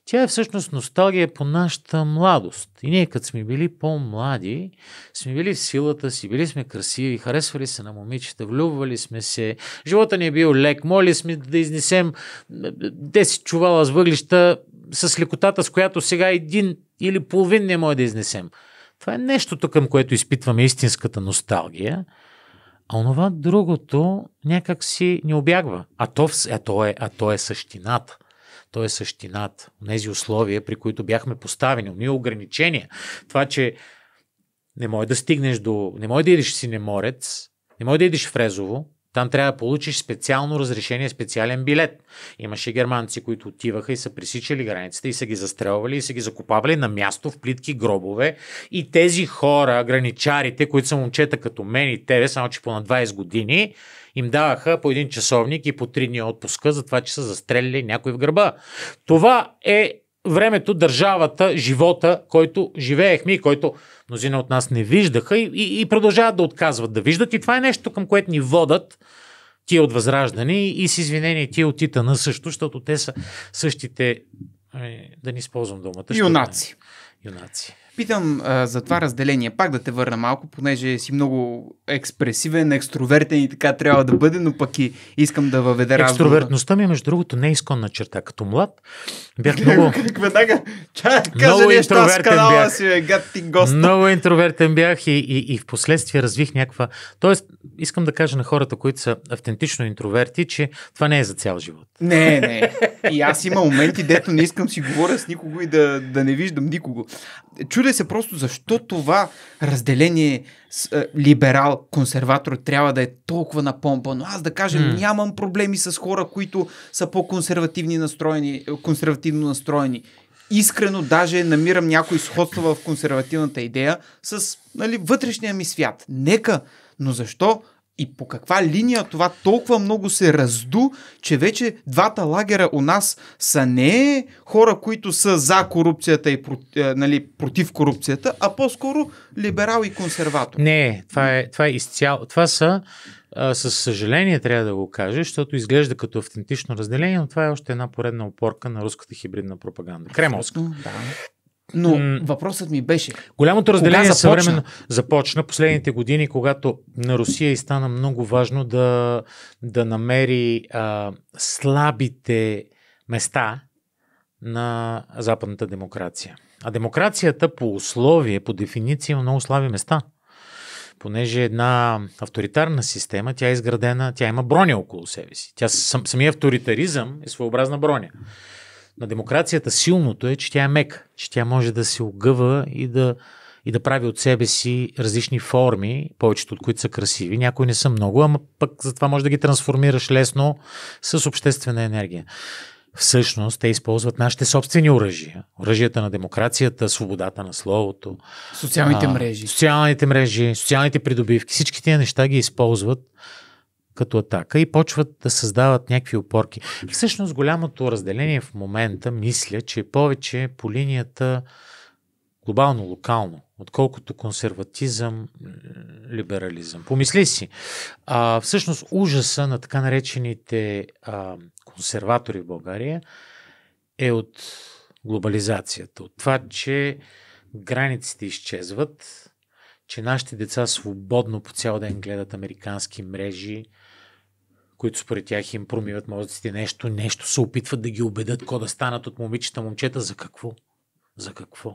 тя е всъщност носталгия по нашата младост. И ние, като сме били по-млади, сме били в силата си, били сме красиви, харесвали се на момичета, влюбвали сме се, живота ни е бил лек, моли сме да изнесем 10 чувала с въглища с лекотата, с която сега един или половин не може да изнесем. Това е нещото, към което изпитваме истинската носталгия. А онова другото някак си ни обягва. А то, а то, е, а то е същината. То е същината. Тези условия, при които бяхме поставени, ние ограничения. Това, че не може да стигнеш до... Не може да идиш в Синеморец, не може да идиш в Резово, там трябва да получиш специално разрешение, специален билет. Имаше германци, които отиваха и са пресичали границата и са ги застрелвали и са ги закопавали на място в плитки гробове. И тези хора, граничарите, които са момчета като мен и тебе, само че по на 20 години, им даваха по един часовник и по три дни отпуска за това, че са застрелили някой в гърба. Това е времето, държавата, живота, който живеехме и който мнозина от нас не виждаха и, и, и продължават да отказват да виждат. И това е нещо, към което ни водат тия от Възраждане и с извинение тия от Итана също, защото те са същите, ами, да не използвам думата. Юнаци. Юнаци. Питам а, за това разделение. Пак да те върна малко, понеже си много експресивен, екстровертен и така трябва да бъде, но пък и искам да въведа разговор. Екстровертността ми, между другото, не е изконна черта. Като млад бях много... (laughs) веднага? нещо, аз канала си, е, гост. Много интровертен бях и, и, и в последствие развих някаква... Тоест, искам да кажа на хората, които са автентично интроверти, че това не е за цял живот. Не, не. И аз има моменти, дето не искам си говоря с никого и да, да не виждам никого. Чудя се просто защо това разделение с, е, либерал, консерватор трябва да е толкова напомпано. Аз да кажем, mm. нямам проблеми с хора, които са по-консервативни настроени, консервативно настроени искрено даже намирам някои сходства в консервативната идея с нали, вътрешния ми свят. Нека, но защо и по каква линия това толкова много се разду, че вече двата лагера у нас са не хора, които са за корупцията и е, нали, против корупцията, а по-скоро либерал и консерватор. Не, това е, това е изцяло. Това са, със съжаление трябва да го кажа, защото изглежда като автентично разделение, но това е още една поредна опорка на руската хибридна пропаганда. Кремовска. Да. Но м- въпросът ми беше. Голямото разделение започна? съвременно започна последните години, когато на Русия и стана много важно да, да намери а, слабите места на западната демокрация. А демокрацията по условие, по дефиниция има много слаби места. Понеже една авторитарна система, тя е изградена, тя има броня около себе си. Тя, самия авторитаризъм е своеобразна броня на демокрацията силното е, че тя е мека, че тя може да се огъва и да, и да прави от себе си различни форми, повечето от които са красиви, някои не са много, ама пък затова може да ги трансформираш лесно с обществена енергия. Всъщност те използват нашите собствени оръжия. Оръжията на демокрацията, свободата на словото. Социалните а, мрежи. Социалните мрежи, социалните придобивки. Всички тези неща ги използват като атака и почват да създават някакви опорки. Всъщност голямото разделение в момента, мисля, че е повече по линията глобално-локално, отколкото консерватизъм, либерализъм. Помисли си, а, всъщност ужаса на така наречените а, консерватори в България е от глобализацията, от това, че границите изчезват, че нашите деца свободно по цял ден гледат американски мрежи, които според тях им промиват мозъците нещо, нещо се опитват да ги убедат, ко да станат от момичета, момчета, за какво? За какво?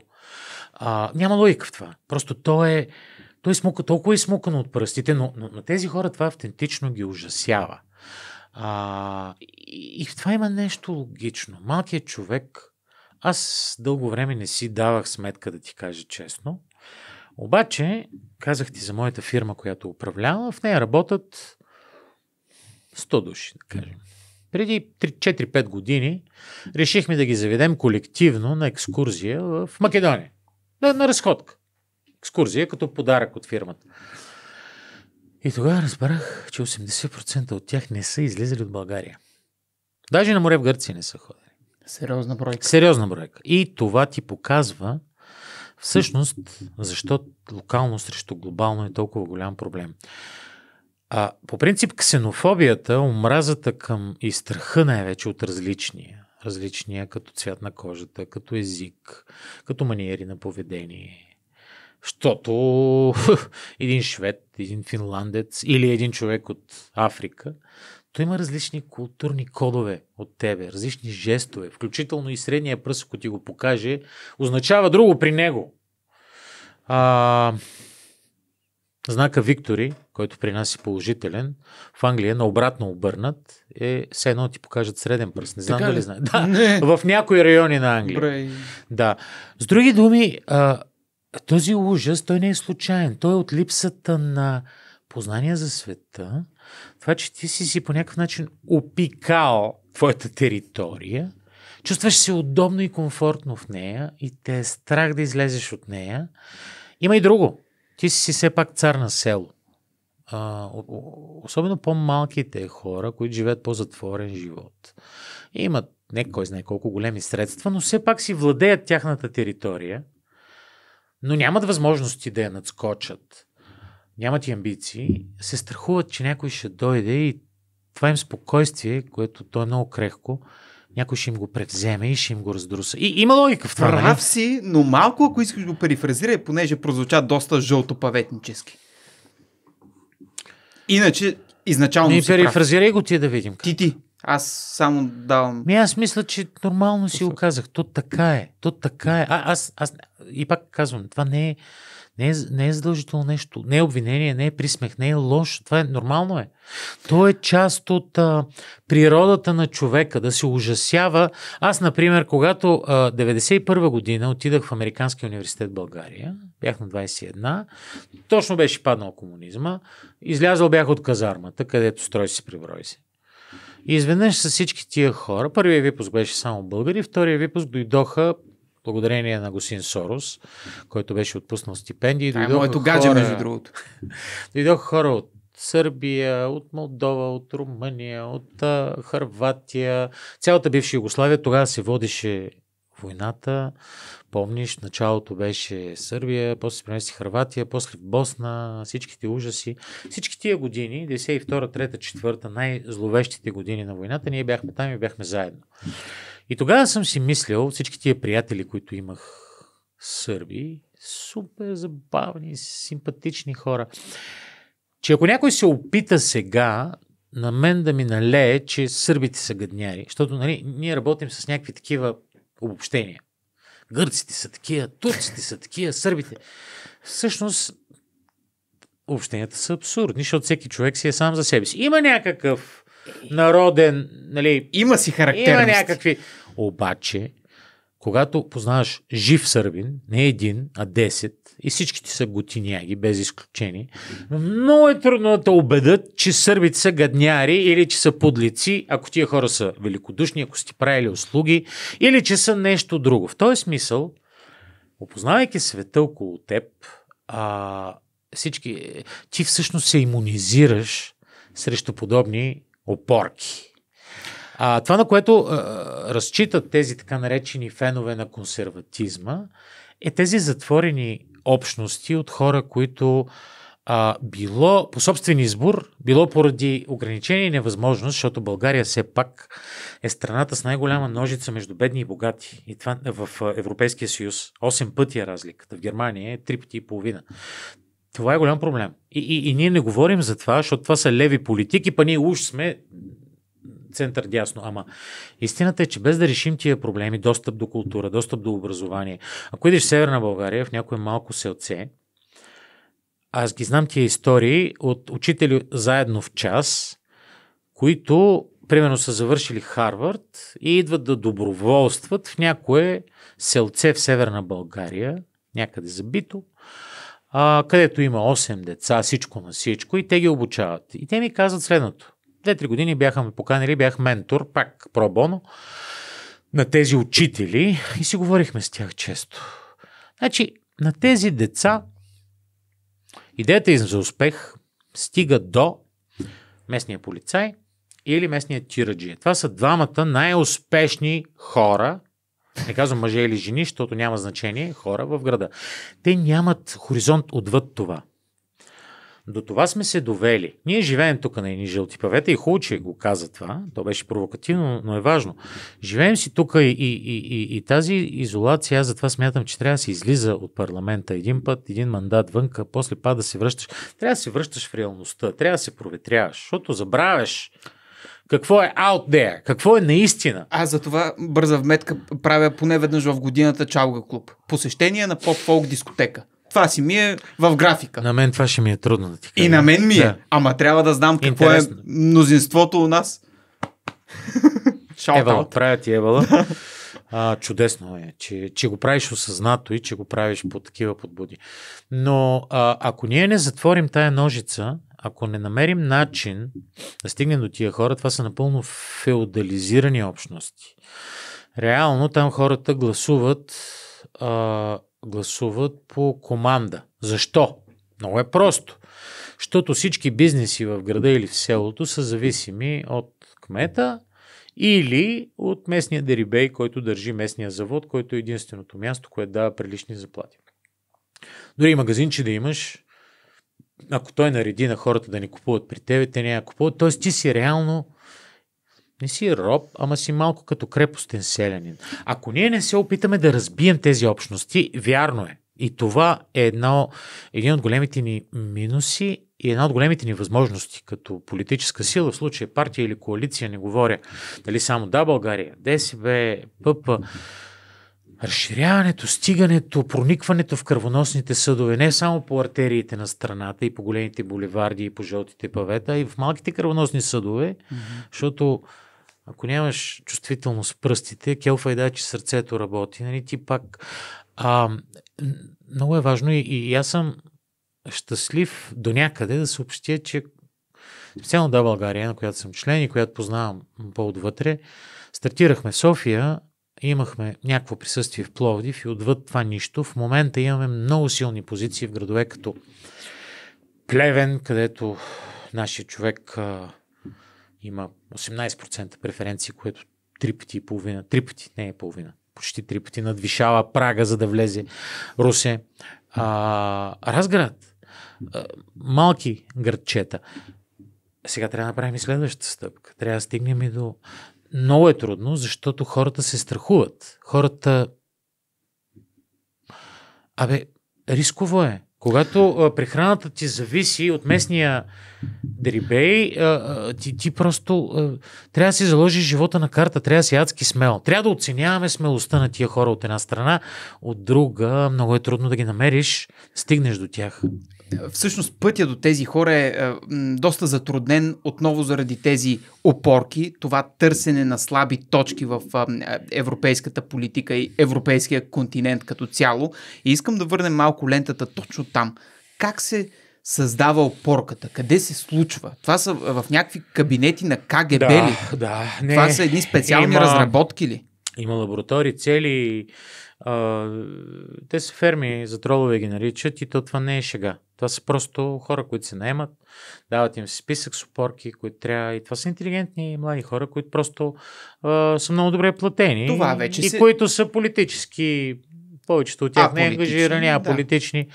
А, няма логика в това. Просто то е, то е смука, толкова е смукано от пръстите, но, но, но тези хора това автентично ги ужасява. А, и, и в това има нещо логично. Малкият човек, аз дълго време не си давах сметка да ти кажа честно, обаче казах ти за моята фирма, която управлява, в нея работят 100 души, да кажем. Преди 4-5 години решихме да ги заведем колективно на екскурзия в Македония. Да, на разходка. Екскурзия като подарък от фирмата. И тогава разбрах, че 80% от тях не са излизали от България. Даже на море в Гърция не са ходили. Сериозна бройка. Сериозна бройка. И това ти показва всъщност защо локално срещу глобално е толкова голям проблем. А, по принцип, ксенофобията, омразата към и страха най-вече от различния, различния като цвят на кожата, като език, като маниери на поведение. Щото (laughs) един швед, един финландец или един човек от Африка, то има различни културни кодове от тебе, различни жестове, включително и средния пръст, ако ти го покаже, означава друго при него. А, знака Виктори който при нас е положителен, в Англия е на обратно обърнат е все едно ти покажат среден пръст. Не знам така дали знае. (laughs) Да, не. в някои райони на Англия. Брей. Да. С други думи, а, този ужас, той не е случайен. Той е от липсата на познания за света, това, че ти си си по някакъв начин опикал твоята територия, чувстваш се удобно и комфортно в нея и те е страх да излезеш от нея. Има и друго. Ти си все пак цар на село а, особено по-малките хора, които живеят по-затворен живот, и имат не кой знае колко големи средства, но все пак си владеят тяхната територия, но нямат възможности да я надскочат, нямат и амбиции, се страхуват, че някой ще дойде и това им спокойствие, което то е много крехко, някой ще им го превземе и ще им го раздруса. И има логика в това. Нали? Прав си, но малко, ако искаш го перифразирай, понеже прозвуча доста жълто паветнически. Иначе, изначално Не перифразирай го ти да видим. Ти, ти. Аз само давам... Ми аз мисля, че нормално си го казах. То така е. То така е. А, аз, аз и пак казвам, това не е... Не е, не е задължително нещо. Не е обвинение, не е присмех, не е лошо. Това е нормално е. То е част от а, природата на човека да се ужасява. Аз, например, когато а, 91 година отидах в Американския университет в България, бях на 21, точно беше паднал комунизма, излязъл бях от казармата, където строй се приброй се. И изведнъж с всички тия хора, първият випуск беше само българи, втория випуск дойдоха благодарение на Госин Сорос, който беше отпуснал стипендии. Това е моето хора... гадже, между другото. (laughs) Дойдоха хора от Сърбия, от Молдова, от Румъния, от Харватия. Цялата бивша Югославия тогава се водеше войната. Помниш, началото беше Сърбия, после се пренеси Харватия, после Босна, всичките ужаси. Всички тия години, 92-та, 3-та, 4-та, най-зловещите години на войната, ние бяхме там и бяхме заедно. И тогава съм си мислял, всички тия приятели, които имах сърби, супер забавни, симпатични хора, че ако някой се опита сега на мен да ми налее, че сърбите са гадняри, защото нали, ние работим с някакви такива обобщения. Гърците са такива, турците са такива, сърбите. Всъщност, общенията са абсурдни, защото всеки човек си е сам за себе си. Има някакъв народен, нали, има си характер. Има някакви. Обаче, когато познаваш жив сърбин, не един, а 10, и всичките са готиняги, без изключение, много е трудно да те убедат, че сърбите са гадняри или че са подлици, ако тия хора са великодушни, ако ти правили услуги, или че са нещо друго. В този смисъл, опознавайки света около теб, а, всички, ти всъщност се иммунизираш срещу подобни опорки. А, това, на което а, разчитат тези така наречени фенове на консерватизма, е тези затворени общности от хора, които а, било по собствен избор, било поради ограничение и невъзможност, защото България все пак е страната с най-голяма ножица между бедни и богати. И това в Европейския съюз. 8 пъти е разликата. В Германия е 3 пъти и половина. Това е голям проблем. И, и, и ние не говорим за това, защото това са леви политики, па ние уж сме център дясно. Ама истината е, че без да решим тия проблеми, достъп до култура, достъп до образование, ако идеш в Северна България, в някое малко селце, аз ги знам тия истории от учители заедно в час, които примерно са завършили Харвард и идват да доброволстват в някое селце в Северна България, някъде забито, а, където има 8 деца, всичко на всичко, и те ги обучават. И те ми казват следното. Две-три години бяха ме поканили, бях ментор, пак пробоно, на тези учители и си говорихме с тях често. Значи, на тези деца идеята им за успех стига до местния полицай или местния тираджи. Това са двамата най-успешни хора – не казвам мъже или жени, защото няма значение, хора в града. Те нямат хоризонт отвъд това. До това сме се довели. Ние живеем тук на едни жълти павета и хубаво, че го каза това. То беше провокативно, но е важно. Живеем си тук и, и, и, и, и тази изолация, аз затова смятам, че трябва да се излиза от парламента един път, един мандат вънка, после пада да се връщаш. Трябва да се връщаш в реалността, трябва да се проветряваш, защото забравяш какво е out there? Какво е наистина? Аз за това бърза вметка правя поне веднъж в годината чалга клуб. Посещение на поп-фолк дискотека това си ми е в графика. На мен това ще ми е трудно да ти кажа. И на мен ми е. да. е. Ама трябва да знам какво е Интересно. е мнозинството у нас. (laughs) Ебала, правя ти ебала. (laughs) а, чудесно е, че, че го правиш осъзнато и че го правиш по такива подбуди. Но а, ако ние не затворим тая ножица, ако не намерим начин да стигнем до тия хора, това са напълно феодализирани общности. Реално там хората гласуват, а, гласуват по команда. Защо? Много е просто. Защото всички бизнеси в града или в селото са зависими от кмета или от местния дерибей, който държи местния завод, който е единственото място, което дава прилични заплати. Дори магазинче да имаш, ако той нареди на хората да не купуват при тебе, те не я купуват. Тоест ти си реално не си роб, ама си малко като крепостен селянин. Ако ние не се опитаме да разбием тези общности, вярно е. И това е едно, един от големите ни минуси и една от големите ни възможности като политическа сила, в случая партия или коалиция, не говоря дали само да България, ДСБ, ПП, разширяването, стигането, проникването в кръвоносните съдове, не само по артериите на страната и по големите боливарди и по жълтите павета, а и в малките кръвоносни съдове, mm-hmm. защото ако нямаш чувствителност в пръстите, келфа и да, че сърцето работи, нали, ти пак... А, много е важно и, и аз съм щастлив до някъде да съобщя, че специално да България, на която съм член и която познавам по-отвътре, стартирахме в София имахме някакво присъствие в Пловдив и отвъд това нищо. В момента имаме много силни позиции в градове като Плевен, където нашия човек а, има 18% преференции, което три пъти и половина, три пъти, не е половина, почти три пъти надвишава прага, за да влезе Русе. А, Разград, а, малки градчета. Сега трябва да направим и следващата стъпка. Трябва да стигнем и до много е трудно, защото хората се страхуват. Хората. Абе, рисково е. Когато а, прехраната ти зависи от местния дрибей, а, а, ти, ти просто а, трябва да си заложиш живота на карта, трябва да си адски смел. Трябва да оценяваме смелостта на тия хора от една страна, от друга много е трудно да ги намериш, стигнеш до тях всъщност пътя до тези хора е, е доста затруднен отново заради тези опорки, това търсене на слаби точки в е, европейската политика и европейския континент като цяло. И искам да върнем малко лентата точно там. Как се създава опорката? Къде се случва? Това са в някакви кабинети на КГБ да, ли? Да, не, Това са едни специални има, разработки ли? Има лаборатории, цели а, те са ферми за тролове ги наричат и то това не е шега. Това са просто хора, които се наемат, дават им списък с опорки, които трябва. И това са интелигентни млади хора, които просто а, са много добре платени. Това вече и, се... и които са политически повечето от тях а, не е ангажирани, а да. политични.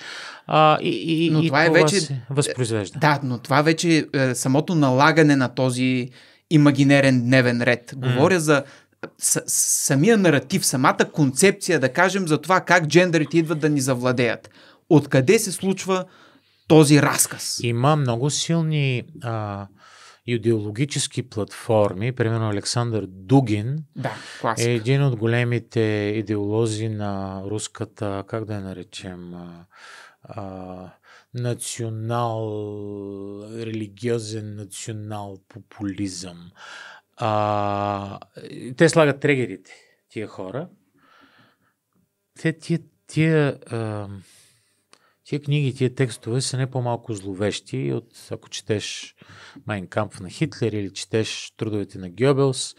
А, и, и, но и това, е това е вече, се възпроизвежда. Да, но това вече е самото налагане на този имагинерен дневен ред. Говоря mm. за с, самия наратив, самата концепция, да кажем, за това как джендерите идват да ни завладеят. Откъде се случва този разказ? Има много силни а, идеологически платформи. Примерно Александър Дугин да, е един от големите идеолози на руската, как да я наречем, а, а, национал, религиозен национал популизъм. А, те слагат трегерите, тия хора. Те, тия, тия, а, тия книги, тия текстове са не по-малко зловещи от ако четеш Майнкамп на Хитлер или четеш трудовете на Гьобелс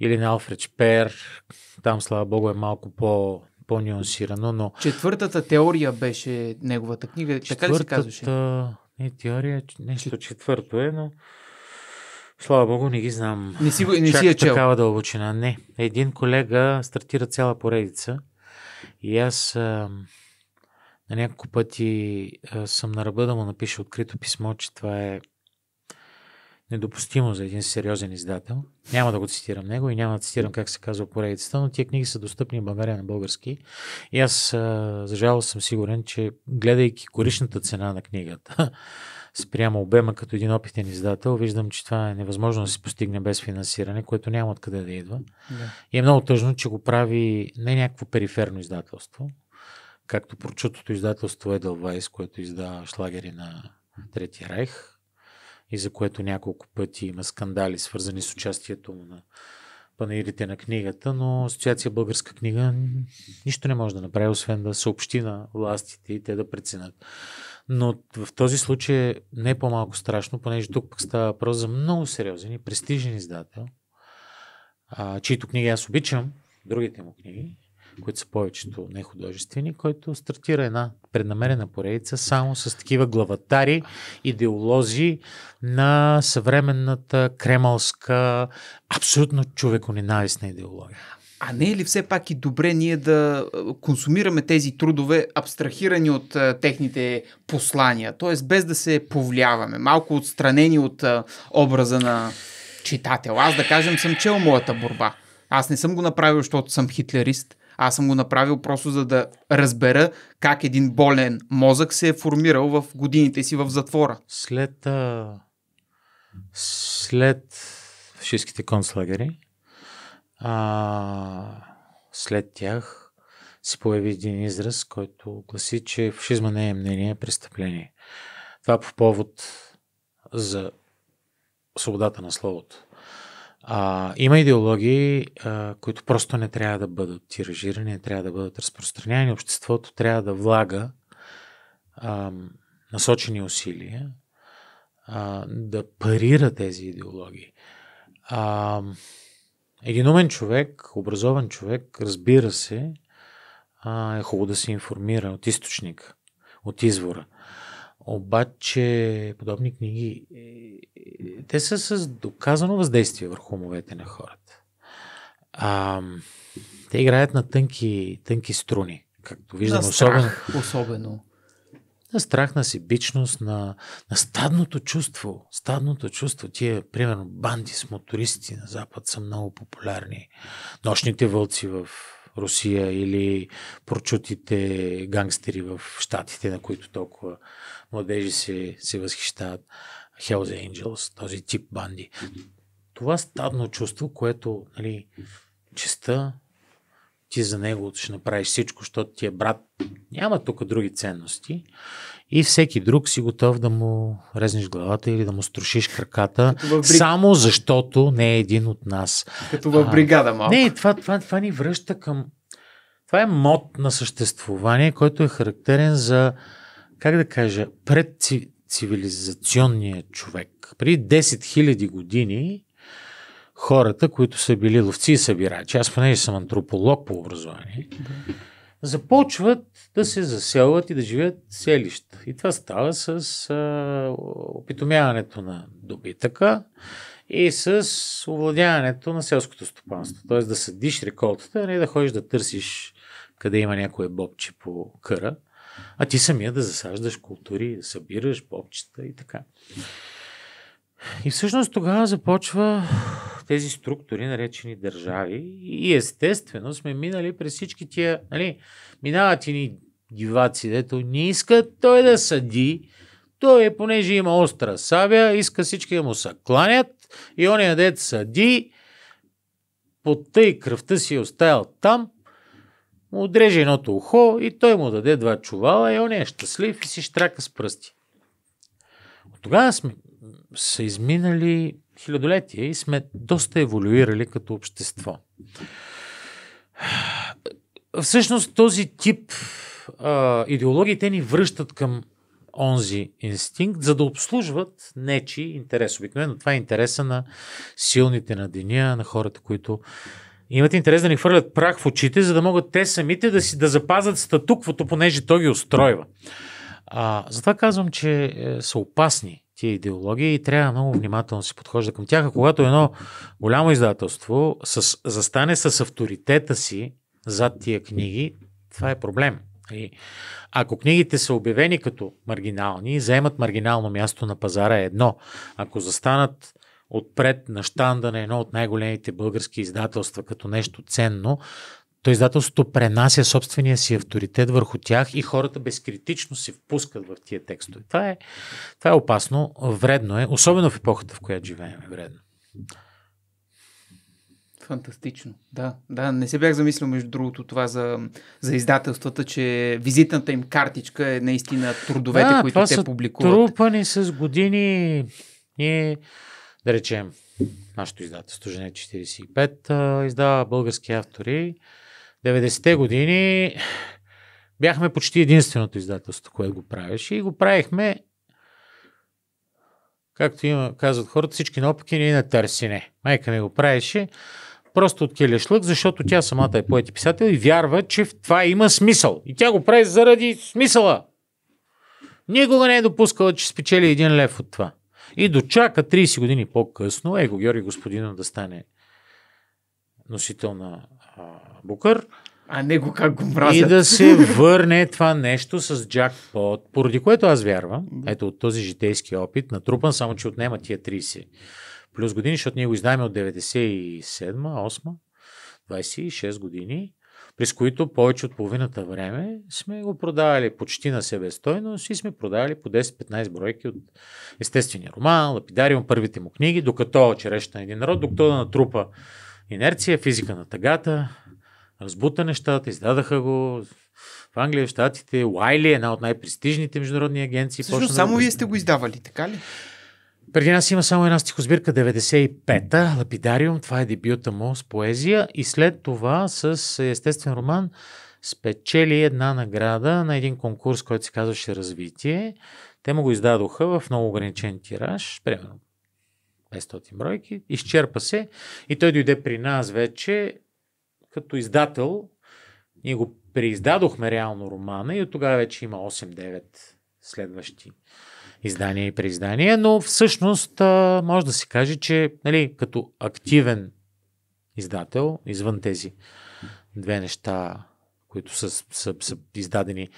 или на Алфред Шпер. Там, слава богу, е малко по по-нюансирано, но... Четвъртата теория беше неговата книга, четвъртата... така ли се казваше? Не, теория, нещо четвърто е, но... Слава богу, не ги знам. Не си, не си е чел. такава дълбочина. Не. Един колега стартира цяла поредица и аз а, на няколко пъти а, съм на ръба да му напиша открито писмо, че това е недопустимо за един сериозен издател. Няма да го цитирам него и няма да цитирам как се казва поредицата, но тия книги са достъпни в България на български. И аз, а, за жало, съм сигурен, че гледайки коричната цена на книгата, спрямо обема като един опитен издател, виждам, че това е невъзможно да се постигне без финансиране, което няма откъде да идва. Да. И е много тъжно, че го прави не някакво периферно издателство, както прочутото издателство Едълвайс, което издава шлагери на Третия райх и за което няколко пъти има скандали, свързани с участието му на панаирите на книгата, но Асоциация Българска книга нищо не може да направи, освен да съобщи на властите и те да преценят но в този случай не е не по-малко страшно, понеже тук пък става въпрос за много сериозен и престижен издател, а, чието книги аз обичам, другите му книги, които са повечето нехудожествени, който стартира една преднамерена поредица само с такива главатари, идеолози на съвременната кремълска, абсолютно човеконенавистна идеология. А не е ли все пак и добре ние да консумираме тези трудове, абстрахирани от а, техните послания, т.е. без да се повляваме, малко отстранени от а, образа на читател. Аз да кажем съм чел моята борба. Аз не съм го направил, защото съм хитлерист. Аз съм го направил просто за да разбера как един болен мозък се е формирал в годините си в затвора. След, а... след фашистските концлагери, а, след тях се появи един израз, който гласи, че фашизма не е мнение, а престъпление. Това по повод за свободата на словото. А, има идеологии, а, които просто не трябва да бъдат тиражирани, не трябва да бъдат разпространявани. Обществото трябва да влага а, насочени усилия а, да парира тези идеологии. А, един умен човек, образован човек, разбира се, е хубаво да се информира от източника, от извора. Обаче, подобни книги, е, е, те са с доказано въздействие върху умовете на хората. А, те играят на тънки, тънки струни, както виждам. На страх, особено. особено на страх на сибичност, на, на стадното чувство. Стадното чувство, тия, примерно, банди с мотористи на Запад са много популярни. Нощните вълци в Русия или прочутите гангстери в Штатите, на които толкова младежи се, се възхищават. Hells Angels, този тип банди. Това стадно чувство, което нали, честа ти за него ще направиш всичко, защото ти е брат. Няма тук други ценности. И всеки друг си готов да му резнеш главата или да му струшиш краката, бриг... само защото не е един от нас. Като в бригада малко. А, не, това, това, това ни връща към... Това е мод на съществуване, който е характерен за, как да кажа, пред цивилизационния човек. При 10 000 години хората, които са били ловци и събирачи, аз понеже съм антрополог по образование, да. започват да се заселват и да живеят в селища. И това става с а, опитомяването на добитъка и с овладяването на селското стопанство. Т.е. да съдиш реколтата, а не да ходиш да търсиш къде има някое бобче по къра, а ти самия да засаждаш култури, да събираш бобчета и така. И всъщност тогава започва тези структури, наречени държави. И естествено сме минали през всички тия, нали, минават и ни диваци, дето не искат той да съди, той, е, понеже има остра сабя, иска всички да му се кланят и ония дет съди, под тъй кръвта си е оставил там, му отреже едното ухо и той му даде два чувала и он е щастлив и си штрака с пръсти. От тогава сме са изминали хилядолетия и сме доста еволюирали като общество. Всъщност този тип а, идеологии те ни връщат към онзи инстинкт, за да обслужват нечи интерес. Обикновено това е интереса на силните на деня, на хората, които имат интерес да ни хвърлят прах в очите, за да могат те самите да, си, да запазят статуквото, понеже той ги устройва. А, затова казвам, че е, са опасни тия идеологии и трябва много внимателно се подхожда към тях. А когато едно голямо издателство с, застане с авторитета си зад тия книги, това е проблем. И ако книгите са обявени като маргинални, заемат маргинално място на пазара е едно. Ако застанат отпред на штанда на едно от най-големите български издателства като нещо ценно, то издателството пренася собствения си авторитет върху тях и хората безкритично се впускат в тия текстове. Това е, това е опасно, вредно е, особено в епохата, в която живеем, е вредно. Фантастично. Да, да. Не се бях замислил, между другото, това за, за издателствата, че визитната им картичка е наистина трудовете, да, които това те са публикуват. Трупани с години. Ние, да речем, нашето издателство, Жене 45, издава български автори. 90-те години бяхме почти единственото издателство, което го правеше и го правихме както има, казват хората, всички наопаки ни на търсене. Майка ми го правеше просто от келешлък, защото тя самата е поет и писател и вярва, че в това има смисъл. И тя го прави заради смисъла. Никога не е допускала, че спечели един лев от това. И дочака 30 години по-късно, его Георги Господина да стане носител на Букър. А него как го мразят. И да се върне това нещо с джакпот, поради което аз вярвам, ето от този житейски опит, натрупан само, че отнема тия 30 плюс години, защото ние го издаваме от 97-8, 26 години, през които повече от половината време сме го продавали почти на себестойност и сме продавали по 10-15 бройки от естествения роман, лапидариум, първите му книги, докато череща на един народ, докато да натрупа инерция, физика на тъгата, Разбута нещата, издадаха го, в Англия, в Штатите, Уайли, е една от най-престижните международни агенции. Също почна само да... вие сте го издавали, така ли? Преди нас има само една стихосбирка 95-та, Лапидариум, това е дебюта му с поезия и след това с е, естествен роман спечели една награда на един конкурс, който се казваше Развитие. Те му го издадоха в много ограничен тираж, примерно 500 бройки, изчерпа се и той дойде при нас вече като издател. Ние го преиздадохме реално романа и от тогава вече има 8-9 следващи издания и преиздания, но всъщност а, може да се каже, че нали, като активен издател, извън тези две неща, които са, са, са издадени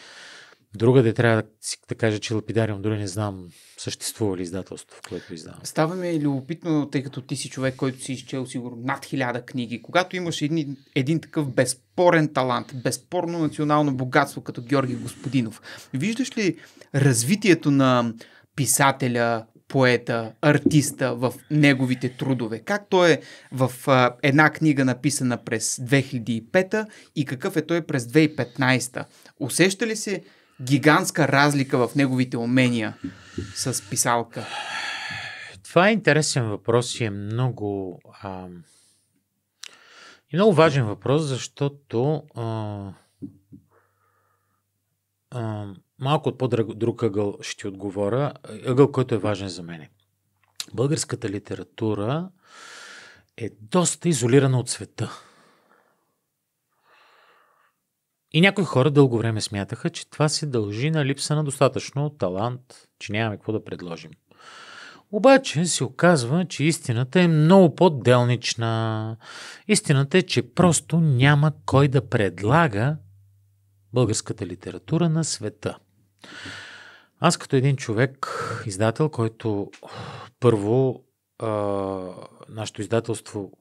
Другаде трябва да, си, да кажа, че Лапидариум дори не знам съществува ли издателство, в което издавам. Става ми любопитно, тъй като ти си човек, който си изчел сигурно над хиляда книги. Когато имаш един, един такъв безспорен талант, безспорно национално богатство, като Георги Господинов, виждаш ли развитието на писателя, поета, артиста в неговите трудове? Как той е в а, една книга написана през 2005 и какъв е той през 2015? Усеща ли се гигантска разлика в неговите умения с писалка? Това е интересен въпрос и е много. А, и много важен въпрос, защото а, а, малко от по-друг ъгъл ще отговоря. ъгъл, който е важен за мен. Българската литература е доста изолирана от света. И някои хора дълго време смятаха, че това се дължи на липса на достатъчно талант, че нямаме какво да предложим. Обаче се оказва, че истината е много по-делнична. Истината е, че просто няма кой да предлага българската литература на света. Аз като един човек, издател, който първо а, нашето издателство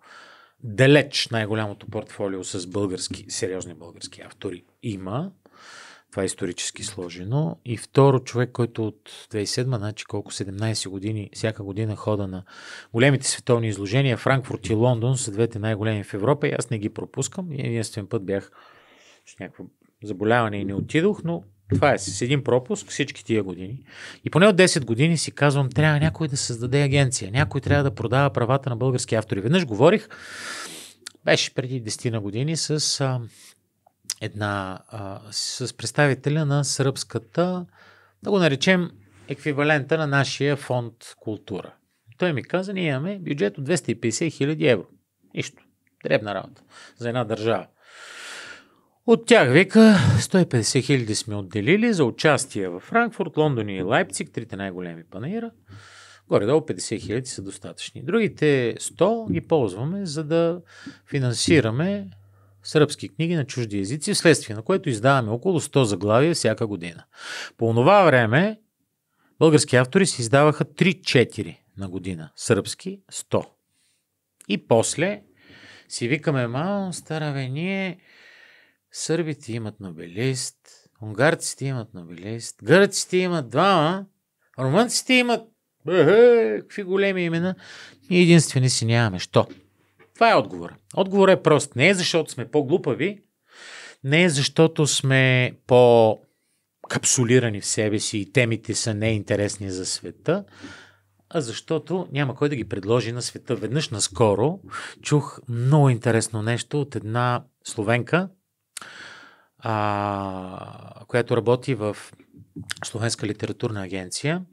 далеч най-голямото портфолио с български, сериозни български автори има. Това е исторически сложено. И второ, човек, който от 2007, значи колко 17 години, всяка година хода на големите световни изложения, Франкфурт и Лондон са двете най-големи в Европа и аз не ги пропускам. Единствен път бях с някакво заболяване и не отидох, но това е с един пропуск всички тия години. И поне от 10 години си казвам, трябва някой да създаде агенция, някой трябва да продава правата на български автори. Веднъж говорих, беше преди 10 на години, с а, една, а, с представителя на сръбската, да го наречем еквивалента на нашия фонд култура. Той ми каза, ние имаме бюджет от 250 хиляди евро. Нищо. Дребна работа за една държава. От тях, века, 150 хиляди сме отделили за участие в Франкфурт, Лондон и Лайпциг, трите най-големи панаира. Горе-долу 50 хиляди са достатъчни. Другите 100 ги ползваме, за да финансираме сръбски книги на чужди езици, вследствие на което издаваме около 100 заглавия всяка година. По това време български автори се издаваха 3-4 на година, сръбски 100. И после си викаме, ма, стара бе, ние сърбите имат нобелист, унгарците имат нобелист, гърците имат двама, румънците имат Ехе, какви големи имена. И единствени си нямаме. Що? Това е отговора. Отговор е прост. Не е защото сме по-глупави, не е защото сме по- капсулирани в себе си и темите са неинтересни за света, а защото няма кой да ги предложи на света. Веднъж наскоро чух много интересно нещо от една словенка, а, която работи в Словенска литературна агенция.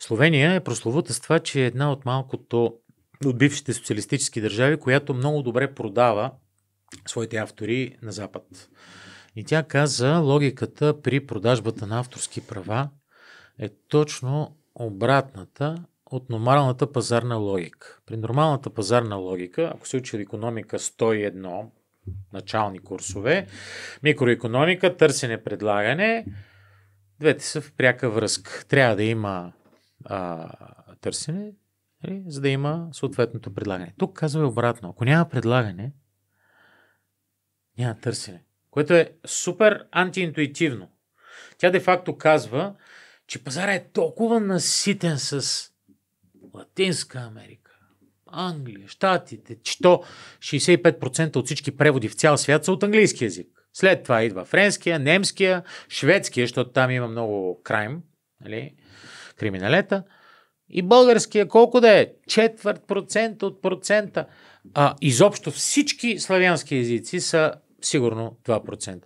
Словения е прословута с това, че е една от малкото от бившите социалистически държави, която много добре продава своите автори на Запад. И тя каза, логиката при продажбата на авторски права е точно обратната от нормалната пазарна логика. При нормалната пазарна логика, ако се учи економика 101, начални курсове. Микроекономика, търсене, предлагане. Двете са в пряка връзка. Трябва да има а, търсене, нали, за да има съответното предлагане. Тук казваме обратно. Ако няма предлагане, няма търсене. Което е супер антиинтуитивно. Тя де-факто казва, че пазара е толкова наситен с Латинска Америка, Англия, Штатите, че то 65% от всички преводи в цял свят са от английски язик. След това идва френския, немския, шведския, защото там има много крайм, нали, криминалета. И българския колко да е? Четвърт процент от процента. А изобщо всички славянски езици са сигурно 2%.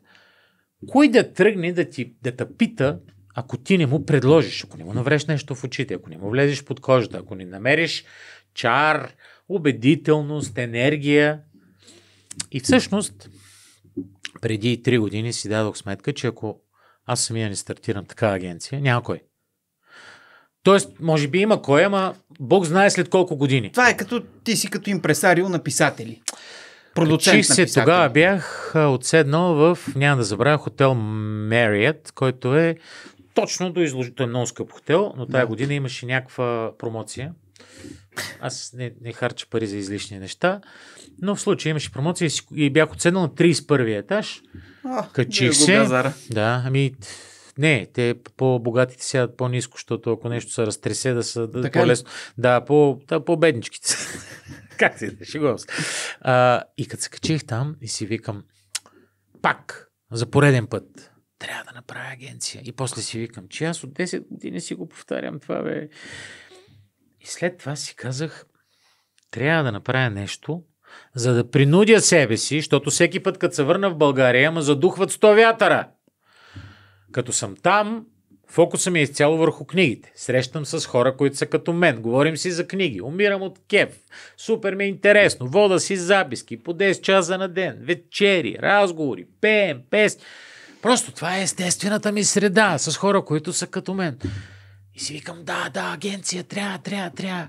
Кой да тръгне да, ти, да те пита, ако ти не му предложиш, ако не му навреш нещо в очите, ако не му влезеш под кожата, ако не намериш чар, убедителност, енергия. И всъщност, преди 3 години си дадох сметка, че ако аз самия не стартирам така агенция, няма кой. Тоест, може би има кой, ама Бог знае след колко години. Това е като ти си като импресарио на писатели. Продуцент писатели. се, тогава бях отседнал в, няма да забравя, хотел Мериет, който е точно до изложител, е много скъп хотел, но тая да. година имаше някаква промоция. Аз не, не харча пари за излишни неща, но в случая имаше промоция и бях оценил на 31 етаж. А, Качих се. Газара. Да, ами не, те по-богатите сядат по-низко, защото ако нещо се разтресе, да са да, по-лесно. Да, по, да, по-бедничките (laughs) как си, шегувам се. А, и като се качих там и си викам, пак, за пореден път, трябва да направя агенция. И после си викам, че аз от 10 години си го повтарям това, бе. И след това си казах, трябва да направя нещо, за да принудя себе си, защото всеки път, като се върна в България, ме задухват 100 вятъра. Като съм там, фокуса ми е изцяло върху книгите. Срещам с хора, които са като мен. Говорим си за книги. Умирам от кеф. Супер ми е интересно. Вода си записки по 10 часа на ден. Вечери, разговори, пеем, пес. Просто това е естествената ми среда с хора, които са като мен. И си викам, да, да, агенция, трябва, трябва, трябва.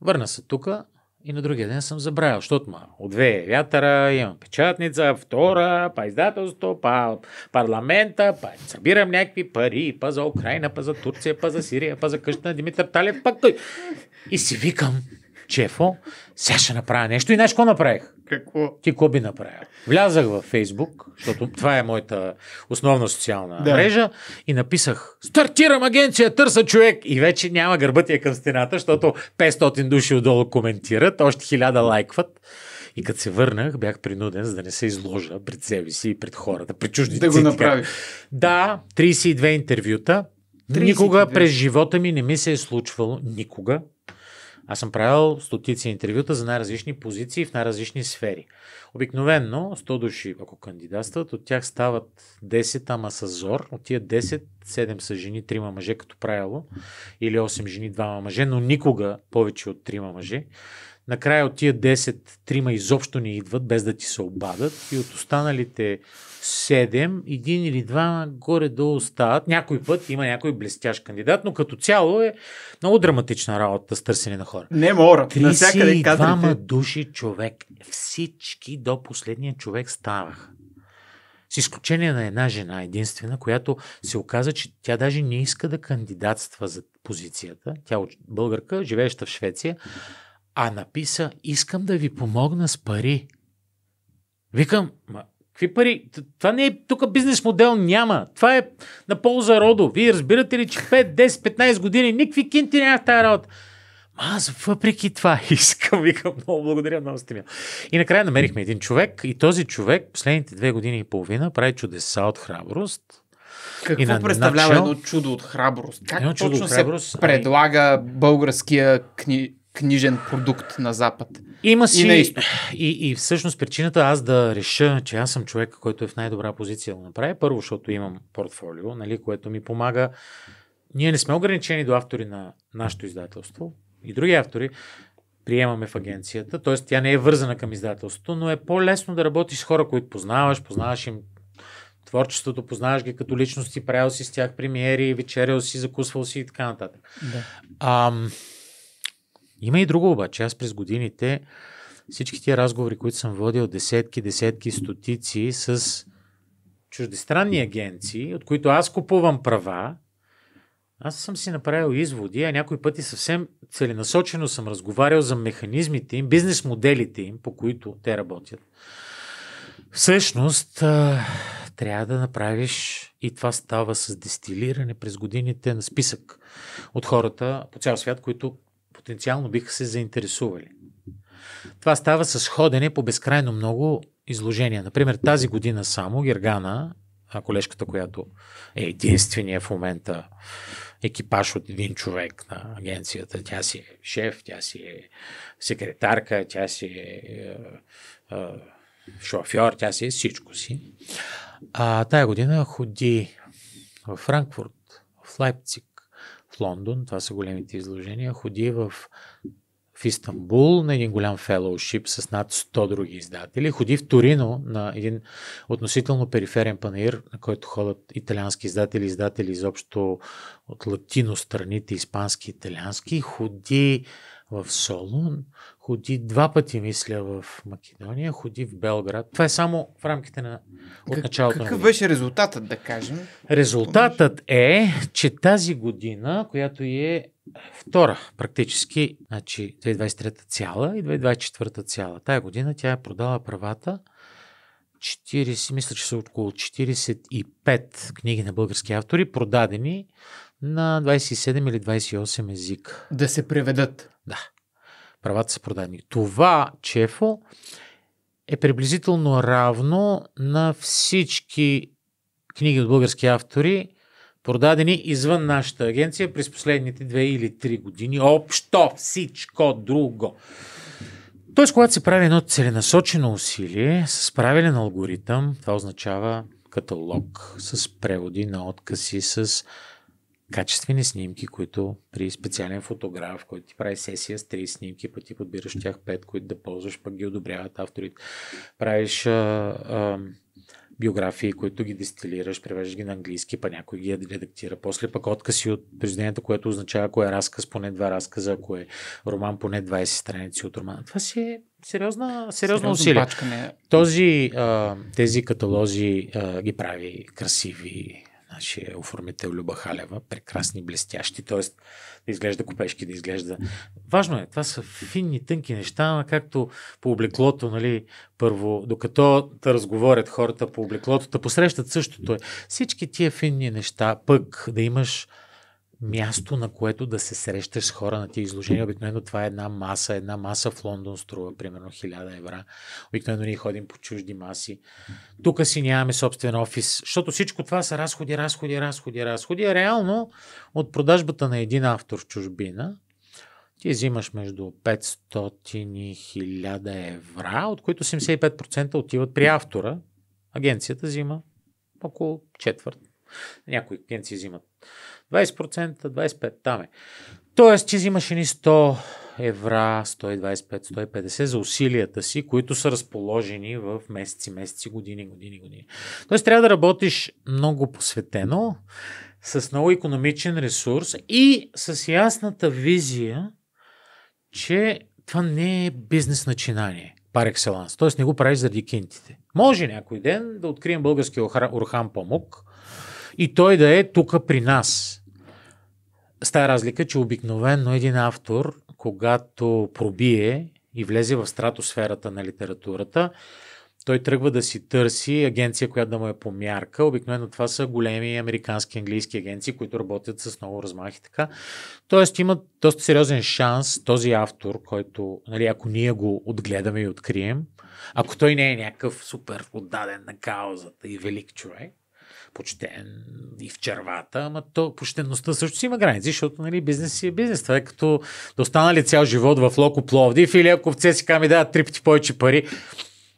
Върна се тука и на другия ден съм забравил, защото ма, от две е вятъра, имам печатница, втора, па издателство, па парламента, па събирам някакви пари, па за Украина, па за Турция, па за Сирия, па за къща на Димитър Талев, пак той. И си викам, чефо, сега ще направя нещо и нещо направих? Какво? Ти какво би направил? Влязах във Фейсбук, защото това е моята основна социална да. мрежа и написах Стартирам агенция, търса човек! И вече няма гърба е към стената, защото 500 души отдолу коментират, още 1000 лайкват. И като се върнах, бях принуден, за да не се изложа пред себе си и пред хората, пред чужди Да го направи. Да, 32 интервюта. 32. Никога през живота ми не ми се е случвало, никога, аз съм правил стотици интервюта за най-различни позиции в най-различни сфери. Обикновенно 100 души, ако кандидатстват, от тях стават 10, ама с зор. От тия 10 7 са жени, 3 мъже като правило, или 8 жени, 2 мъже, но никога повече от 3 мъже. Накрая от тия 10, трима изобщо не идват, без да ти се обадат. И от останалите 7, един или два горе-долу остават. Някой път има някой блестящ кандидат, но като цяло е много драматична работа с търсене на хора. Не мора. Навсякъде двама души човек. Всички до последния човек ставаха. С изключение на една жена, единствена, която се оказа, че тя даже не иска да кандидатства за позицията. Тя българка, живееща в Швеция, а написа, искам да ви помогна с пари. Викам, ма, какви пари? Това не е, тук бизнес модел няма. Това е на полза роду. Вие разбирате ли, че 5, 10, 15 години никакви кинти няма в тази работа аз въпреки това (laughs) искам, викам, много благодаря, много сте ми. И накрая намерихме един човек и този човек последните две години и половина прави чудеса от храброст. Какво и на, представлява начал... едно чудо от храброст? Как едно точно чудо точно храброст, се предлага българския кни... книжен продукт на Запад? Има си... И, и, и всъщност причината аз да реша, че аз съм човек, който е в най-добра позиция да направя, първо, защото имам портфолио, нали, което ми помага ние не сме ограничени до автори на нашето издателство и други автори, приемаме в агенцията. Т.е. тя не е вързана към издателството, но е по-лесно да работиш с хора, които познаваш, познаваш им творчеството, познаваш ги като личности, правил си с тях премиери, вечерял си, закусвал си и така нататък. Да. А, има и друго обаче. Аз през годините всички тия разговори, които съм водил, десетки, десетки, стотици с чуждестранни агенции, от които аз купувам права, аз съм си направил изводи, а някои пъти съвсем целенасочено съм разговарял за механизмите им, бизнес моделите им, по които те работят. Всъщност, трябва да направиш, и това става с дестилиране през годините на списък от хората по цял свят, които потенциално биха се заинтересували. Това става с ходене по безкрайно много изложения. Например, тази година само Гергана, колежката, която е единствения в момента екипаж от един човек на агенцията. Тя си е шеф, тя си е секретарка, тя си е, е, е шофьор, тя си е всичко си. А тая година ходи в Франкфурт, в Лайпциг, в Лондон, това са големите изложения, ходи в в Истанбул на един голям фелоушип с над 100 други издатели. Ходи в Торино на един относително периферен панаир, на който ходят италиански издатели, издатели изобщо от латино страните, испански, италиански. Ходи в Солун, ходи два пъти, мисля, в Македония, ходи в Белград. Това е само в рамките на от началото Какъв на беше резултатът, да кажем? Резултатът е, че тази година, която е Втора, практически, значи 2023 цяла и 2024 цяла. Тая година тя е продала правата 40, мисля, че са около 45 книги на български автори, продадени на 27 или 28 език. Да се преведат. Да. Правата са продадени. Това, чефо, е приблизително равно на всички книги от български автори, продадени извън нашата агенция през последните две или три години. Общо всичко друго. Тоест, когато се прави едно целенасочено усилие с правилен алгоритъм, това означава каталог с преводи на откази, с качествени снимки, които при специален фотограф, който ти прави сесия с три снимки, пъти, подбираш тях 5, които да ползваш, пък ги одобряват авторите. Правиш а, а, биографии, които ги дистилираш, превеждаш ги на английски, па някой ги редактира. После пък откази от произведението, което означава, ако е разказ, поне два разказа, ако е роман, поне 20 страници от романа. Това си е сериозна, сериозна усилие. Бачкане. Този, а, тези каталози а, ги прави красиви, нашия оформител Люба Халева, прекрасни, блестящи, т.е. да изглежда купешки, да изглежда. Важно е, това са финни, тънки неща, както по облеклото, нали, първо, докато да разговорят хората по облеклото, да посрещат същото. Е, всички тия финни неща, пък да имаш място, на което да се срещаш с хора на тия изложения. Обикновено това е една маса. Една маса в Лондон струва примерно 1000 евра. Обикновено ние ходим по чужди маси. Тук си нямаме собствен офис, защото всичко това са разходи, разходи, разходи, разходи. А реално от продажбата на един автор в чужбина ти взимаш между 500 и 1000 евра, от които 75% отиват при автора. Агенцията взима около четвърт. Някои агенции взимат 20%, 25% там е. Тоест, ти взимаш ни 100 евра, 125, 150 за усилията си, които са разположени в месеци, месеци, години, години, години. Тоест, трябва да работиш много посветено, с много економичен ресурс и с ясната визия, че това не е бизнес начинание пар екселанс. Тоест не го правиш заради кинтите. Може някой ден да открием българския Орхан Памук и той да е тук при нас. С тази разлика, че обикновено един автор, когато пробие и влезе в стратосферата на литературата, той тръгва да си търси агенция, която да му е по мярка. Обикновено това са големи американски английски агенции, които работят с много размахи така. Тоест има доста сериозен шанс този автор, който, нали, ако ние го отгледаме и открием, ако той не е някакъв супер отдаден на каузата и велик човек, почтен и в червата, ама то почтенността също си има граници, защото нали, бизнес си е бизнес. Това е като да останали цял живот в Локо Пловдив или ако в ЦСКА ми дадат три пъти повече пари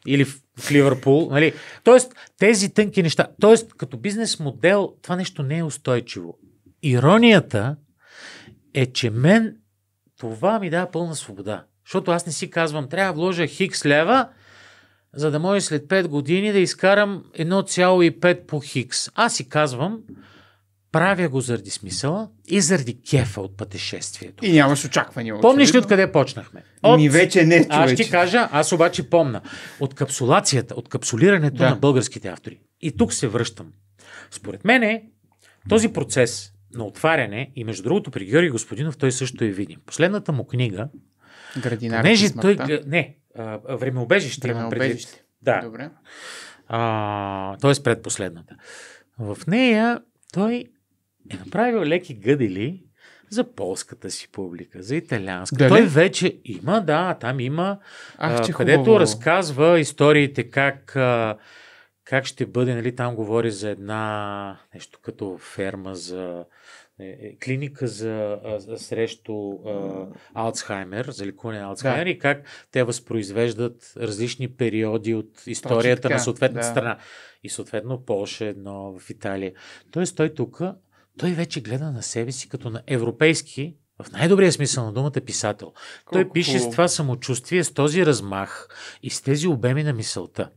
или в, в Ливърпул. Нали? Тоест, тези тънки неща. Тоест, като бизнес модел, това нещо не е устойчиво. Иронията е, че мен това ми дава пълна свобода. Защото аз не си казвам, трябва да вложа хикс лева, за да може след 5 години да изкарам 1,5 по хикс. Аз си казвам, правя го заради смисъла и заради кефа от пътешествието. И нямаш очаквания. Помниш ли откъде почнахме? От... Ми вече не, човече. Аз ще кажа, аз обаче помна. От капсулацията, от капсулирането да. на българските автори. И тук се връщам. Според мен е, този процес на отваряне и между другото при Георги Господинов той също е видим. Последната му книга Градинар понеже той, не, времеобежище, времеобежище. Предвид. Да. Добре. А, тоест предпоследната. В нея той е направил леки гъдели за полската си публика, за италианска. Дали? Той вече има, да, там има, Ах, че където хубаво. разказва историите как, как ще бъде, нали, там говори за една нещо като ферма за е, е, клиника за, а, срещу а, Алцхаймер, за ликуване на Алцхаймер да. и как те възпроизвеждат различни периоди от историята така, на съответната да. страна. И съответно Польша е едно в Италия. Тоест той тук, той вече гледа на себе си като на европейски в най-добрия смисъл на думата писател. Колко Той пише с това самочувствие, с този размах и с тези обеми на мисълта.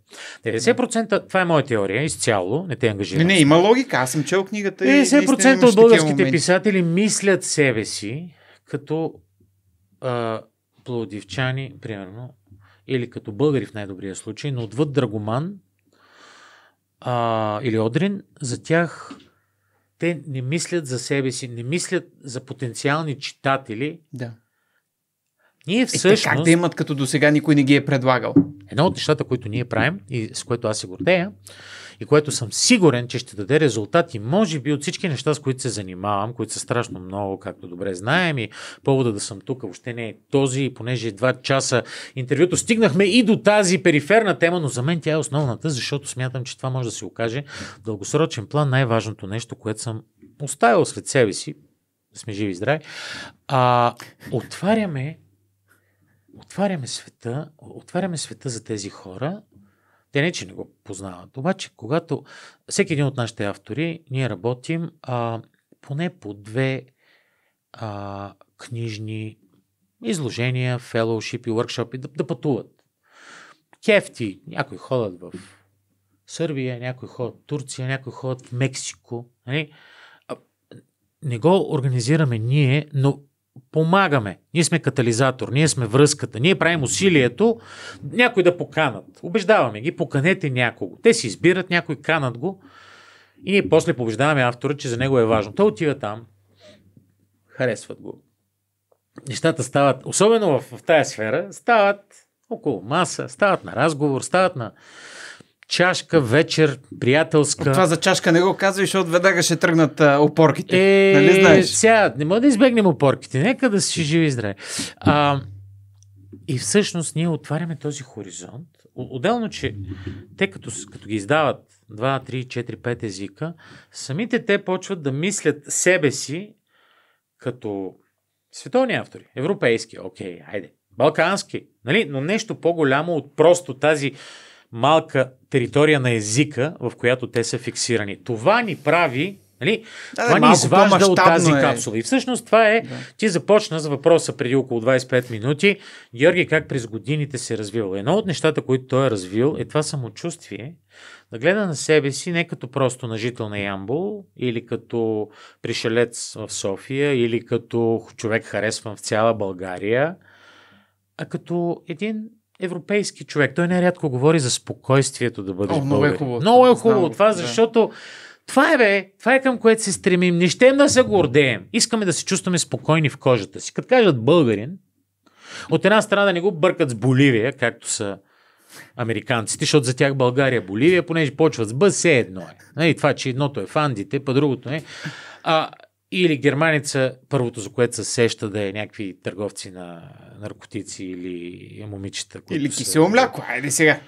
90% това е моя теория, изцяло, не те ангажирам. Не, не, има логика, аз съм чел книгата. 90% от българските писатели мислят себе си като а, плодивчани, примерно, или като българи в най-добрия случай, но отвъд Драгоман а, или Одрин, за тях те не мислят за себе си, не мислят за потенциални читатели. Да. Ние е, всъщност... Е, как да имат, като до сега никой не ги е предлагал? Едно от нещата, които ние правим и с което аз се гордея и което съм сигурен, че ще даде резултат и може би от всички неща, с които се занимавам, които са страшно много, както добре знаем и повода да съм тук въобще не е този, понеже два часа интервюто стигнахме и до тази периферна тема, но за мен тя е основната, защото смятам, че това може да се окаже в дългосрочен план най-важното нещо, което съм оставил след себе си, сме живи и здрави, а, отваряме отваряме света, отваряме света за тези хора. Те не, че не го познават. Обаче, когато всеки един от нашите автори, ние работим а, поне по две а, книжни изложения, фелоушипи, въркшопи, да, да пътуват. Кефти, някои ходят в Сърбия, някои ходят в Турция, някои ходят в Мексико. Нали? Не го организираме ние, но помагаме. Ние сме катализатор, ние сме връзката, ние правим усилието някой да поканат. Убеждаваме ги, поканете някого. Те си избират, някой канат го и ние после побеждаваме автора, че за него е важно. Той отива там, харесват го. Нещата стават, особено в, в тая сфера, стават около маса, стават на разговор, стават на чашка, вечер, приятелска. това за чашка не го казвай, защото веднага ще тръгнат а, опорките. Е, нали знаеш? Сега, не мога да избегнем опорките. Нека да си живи и здраве. А, и всъщност ние отваряме този хоризонт. Отделно, че те като, като ги издават 2, 3, 4, 5 езика, самите те почват да мислят себе си като световни автори, европейски, окей, okay, айде, балкански, нали? но нещо по-голямо от просто тази малка територия на езика, в която те са фиксирани. Това ни прави Нали? Да, това да, ни изважда от тази е. капсула. И всъщност това е, да. ти започна с въпроса преди около 25 минути, Георги как през годините се е развивал, Едно от нещата, които той е развил е това самочувствие, да гледа на себе си не като просто нажител на Ямбул, или като пришелец в София или като човек харесван в цяла България, а като един европейски човек. Той най-рядко говори за спокойствието да бъдеш О, много Е хубаво, много е хубаво Знам, това, да. защото това е, бе, това е към което се стремим. Не ще да се гордеем. Искаме да се чувстваме спокойни в кожата си. Като кажат българин, от една страна да не го бъркат с Боливия, както са американците, защото за тях България, Боливия, понеже почват с Б, все едно е. И нали, това, че едното е фандите, по па другото е. А, или германица, първото за което се сеща да е някакви търговци на наркотици или момичета. Които или кисело са... мляко, хайде сега.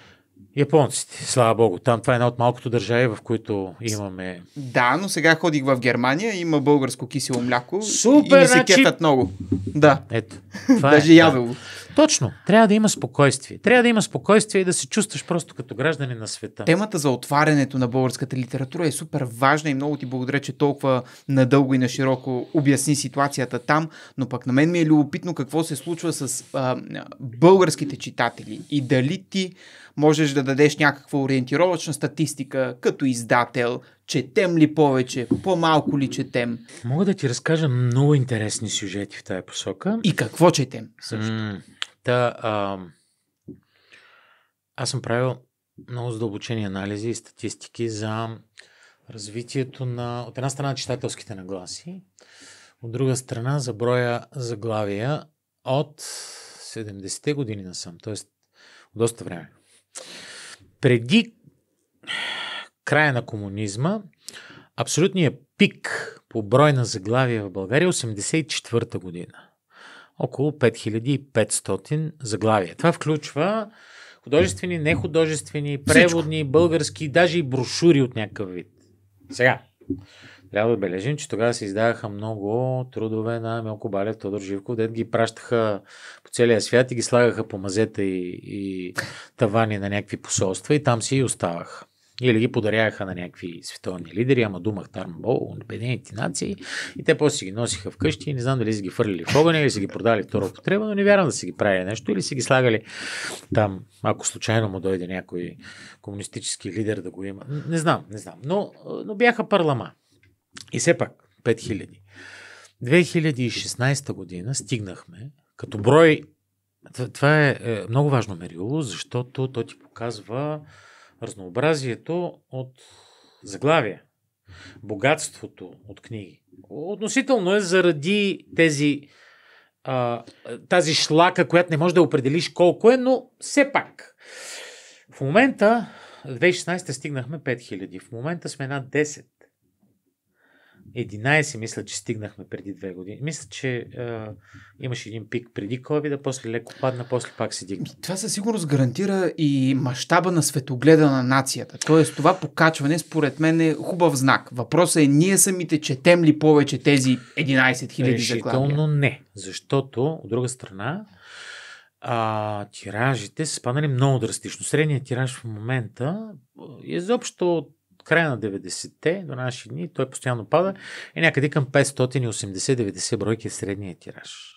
Японците, слава богу. Там това е една от малкото държави, в които имаме... Да, но сега ходих в Германия, има българско кисело мляко Супер, и се значи... кетат много. Да. Ето. Това е- Даже е, ядово. Да. Точно. Трябва да има спокойствие. Трябва да има спокойствие и да се чувстваш просто като граждани на света. Темата за отварянето на българската литература е супер важна и много ти благодаря, че толкова надълго и на широко обясни ситуацията там, но пък на мен ми е любопитно какво се случва с а, българските читатели и дали ти можеш да дадеш някаква ориентировъчна статистика като издател, четем ли повече, по-малко ли четем. Мога да ти разкажа много интересни сюжети в тази посока. И какво четем също? да, а... аз съм правил много задълбочени анализи и статистики за развитието на, от една страна, читателските нагласи, от друга страна, за броя заглавия от 70-те години насам, т.е. доста време. Преди края на комунизма, абсолютният пик по брой на заглавия в България е 84-та година. Около 5500 заглавия. Това включва художествени, нехудожествени, преводни, български, даже и брошури от някакъв вид. Сега, трябва да отбележим, че тогава се издаваха много трудове на Мелко Балев, Тодор Живков, дед ги пращаха по целия свят и ги слагаха по мазета и, и тавани на някакви посолства и там си и оставаха. Или ги подаряха на някакви световни лидери, ама думах Тармбол, Обединените нации. И те после си ги носиха вкъщи. Не знам дали са ги фърлили в огъня или са ги продали втора употреба, но не е вярвам да си ги правили нещо. Или са ги слагали там, ако случайно му дойде някой комунистически лидер да го има. Не знам, не знам. Но, но бяха парлама. И все пак, 5000. 2016 година стигнахме, като брой, това е, е, много важно мерило, защото то ти показва разнообразието от заглавия, богатството от книги. Относително е заради тези а, тази шлака, която не можеш да определиш колко е, но все пак. В момента, 2016 стигнахме 5000, в момента сме над 10. 11, мисля, че стигнахме преди две години. Мисля, че е, имаше един пик преди COVID, после леко падна, после пак се дигна. Това със сигурност гарантира и мащаба на светогледа на нацията. Тоест, това покачване, според мен, е хубав знак. Въпросът е, ние самите четем ли повече тези 11 000 заглавия? не, защото, от друга страна, а, тиражите са спаднали много драстично. Средният тираж в момента изобщо от края на 90-те до наши дни, той постоянно пада, е някъде към 580-90 бройки в средния тираж.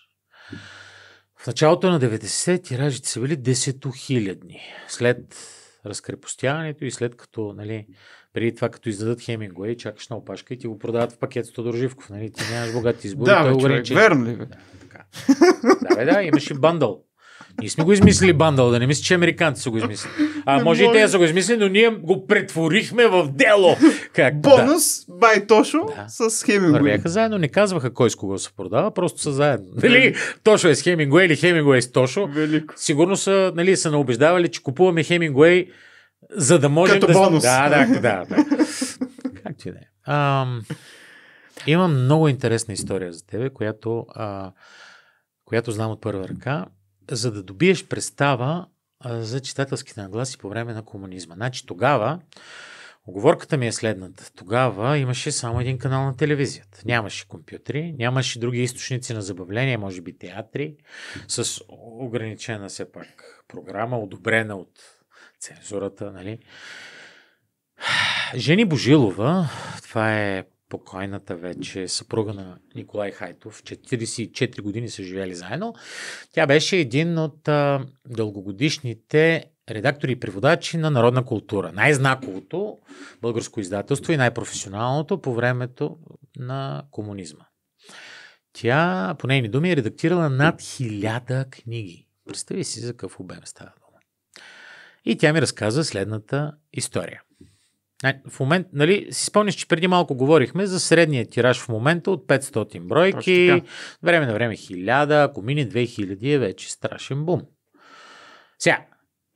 В началото на 90-те тиражите са били 10 000. След разкрепостяването и след като, нали, преди това като издадат Хемингуей, чакаш на опашка и ти го продават в пакет с Тодор Живков, нали, ти нямаш богат избор. Да, бе, човек, верно ли бе? Да, така. да, бе, да, имаше бандъл. Ние сме го измислили бандал, да не мисля, че американци са го измислили. А не може и те са го измислили, но ние го претворихме в дело. Как? Бонус, да. бай Тошо да. с Хемингуей. Вървяха заедно, не казваха кой с кого се продава, просто са заедно. Нали? Тошо е с Хемингуей или Хемингуей с Тошо. Велико. Сигурно са, нали, са наубеждавали, че купуваме Хемингуей, за да можем Като да... бонус. Да, да, да. да. как ти да е. Ам... Имам много интересна история за тебе, която, а, която знам от първа ръка за да добиеш представа за читателските нагласи по време на комунизма. Значи тогава, оговорката ми е следната. Тогава имаше само един канал на телевизията. Нямаше компютри, нямаше други източници на забавление, може би театри, с ограничена все пак програма, одобрена от цензурата, нали? Жени Божилова, това е покойната вече съпруга на Николай Хайтов. 44 години са живели заедно. Тя беше един от а, дългогодишните редактори и преводачи на народна култура. Най-знаковото българско издателство и най-професионалното по времето на комунизма. Тя, по нейни думи, е редактирала над хиляда книги. Представи си за какъв обем става дума. И тя ми разказа следната история. В момент, нали, си спомниш, че преди малко говорихме за средния тираж в момента от 500 бройки, време на време 1000, ако мине 2000 е вече страшен бум. Сега,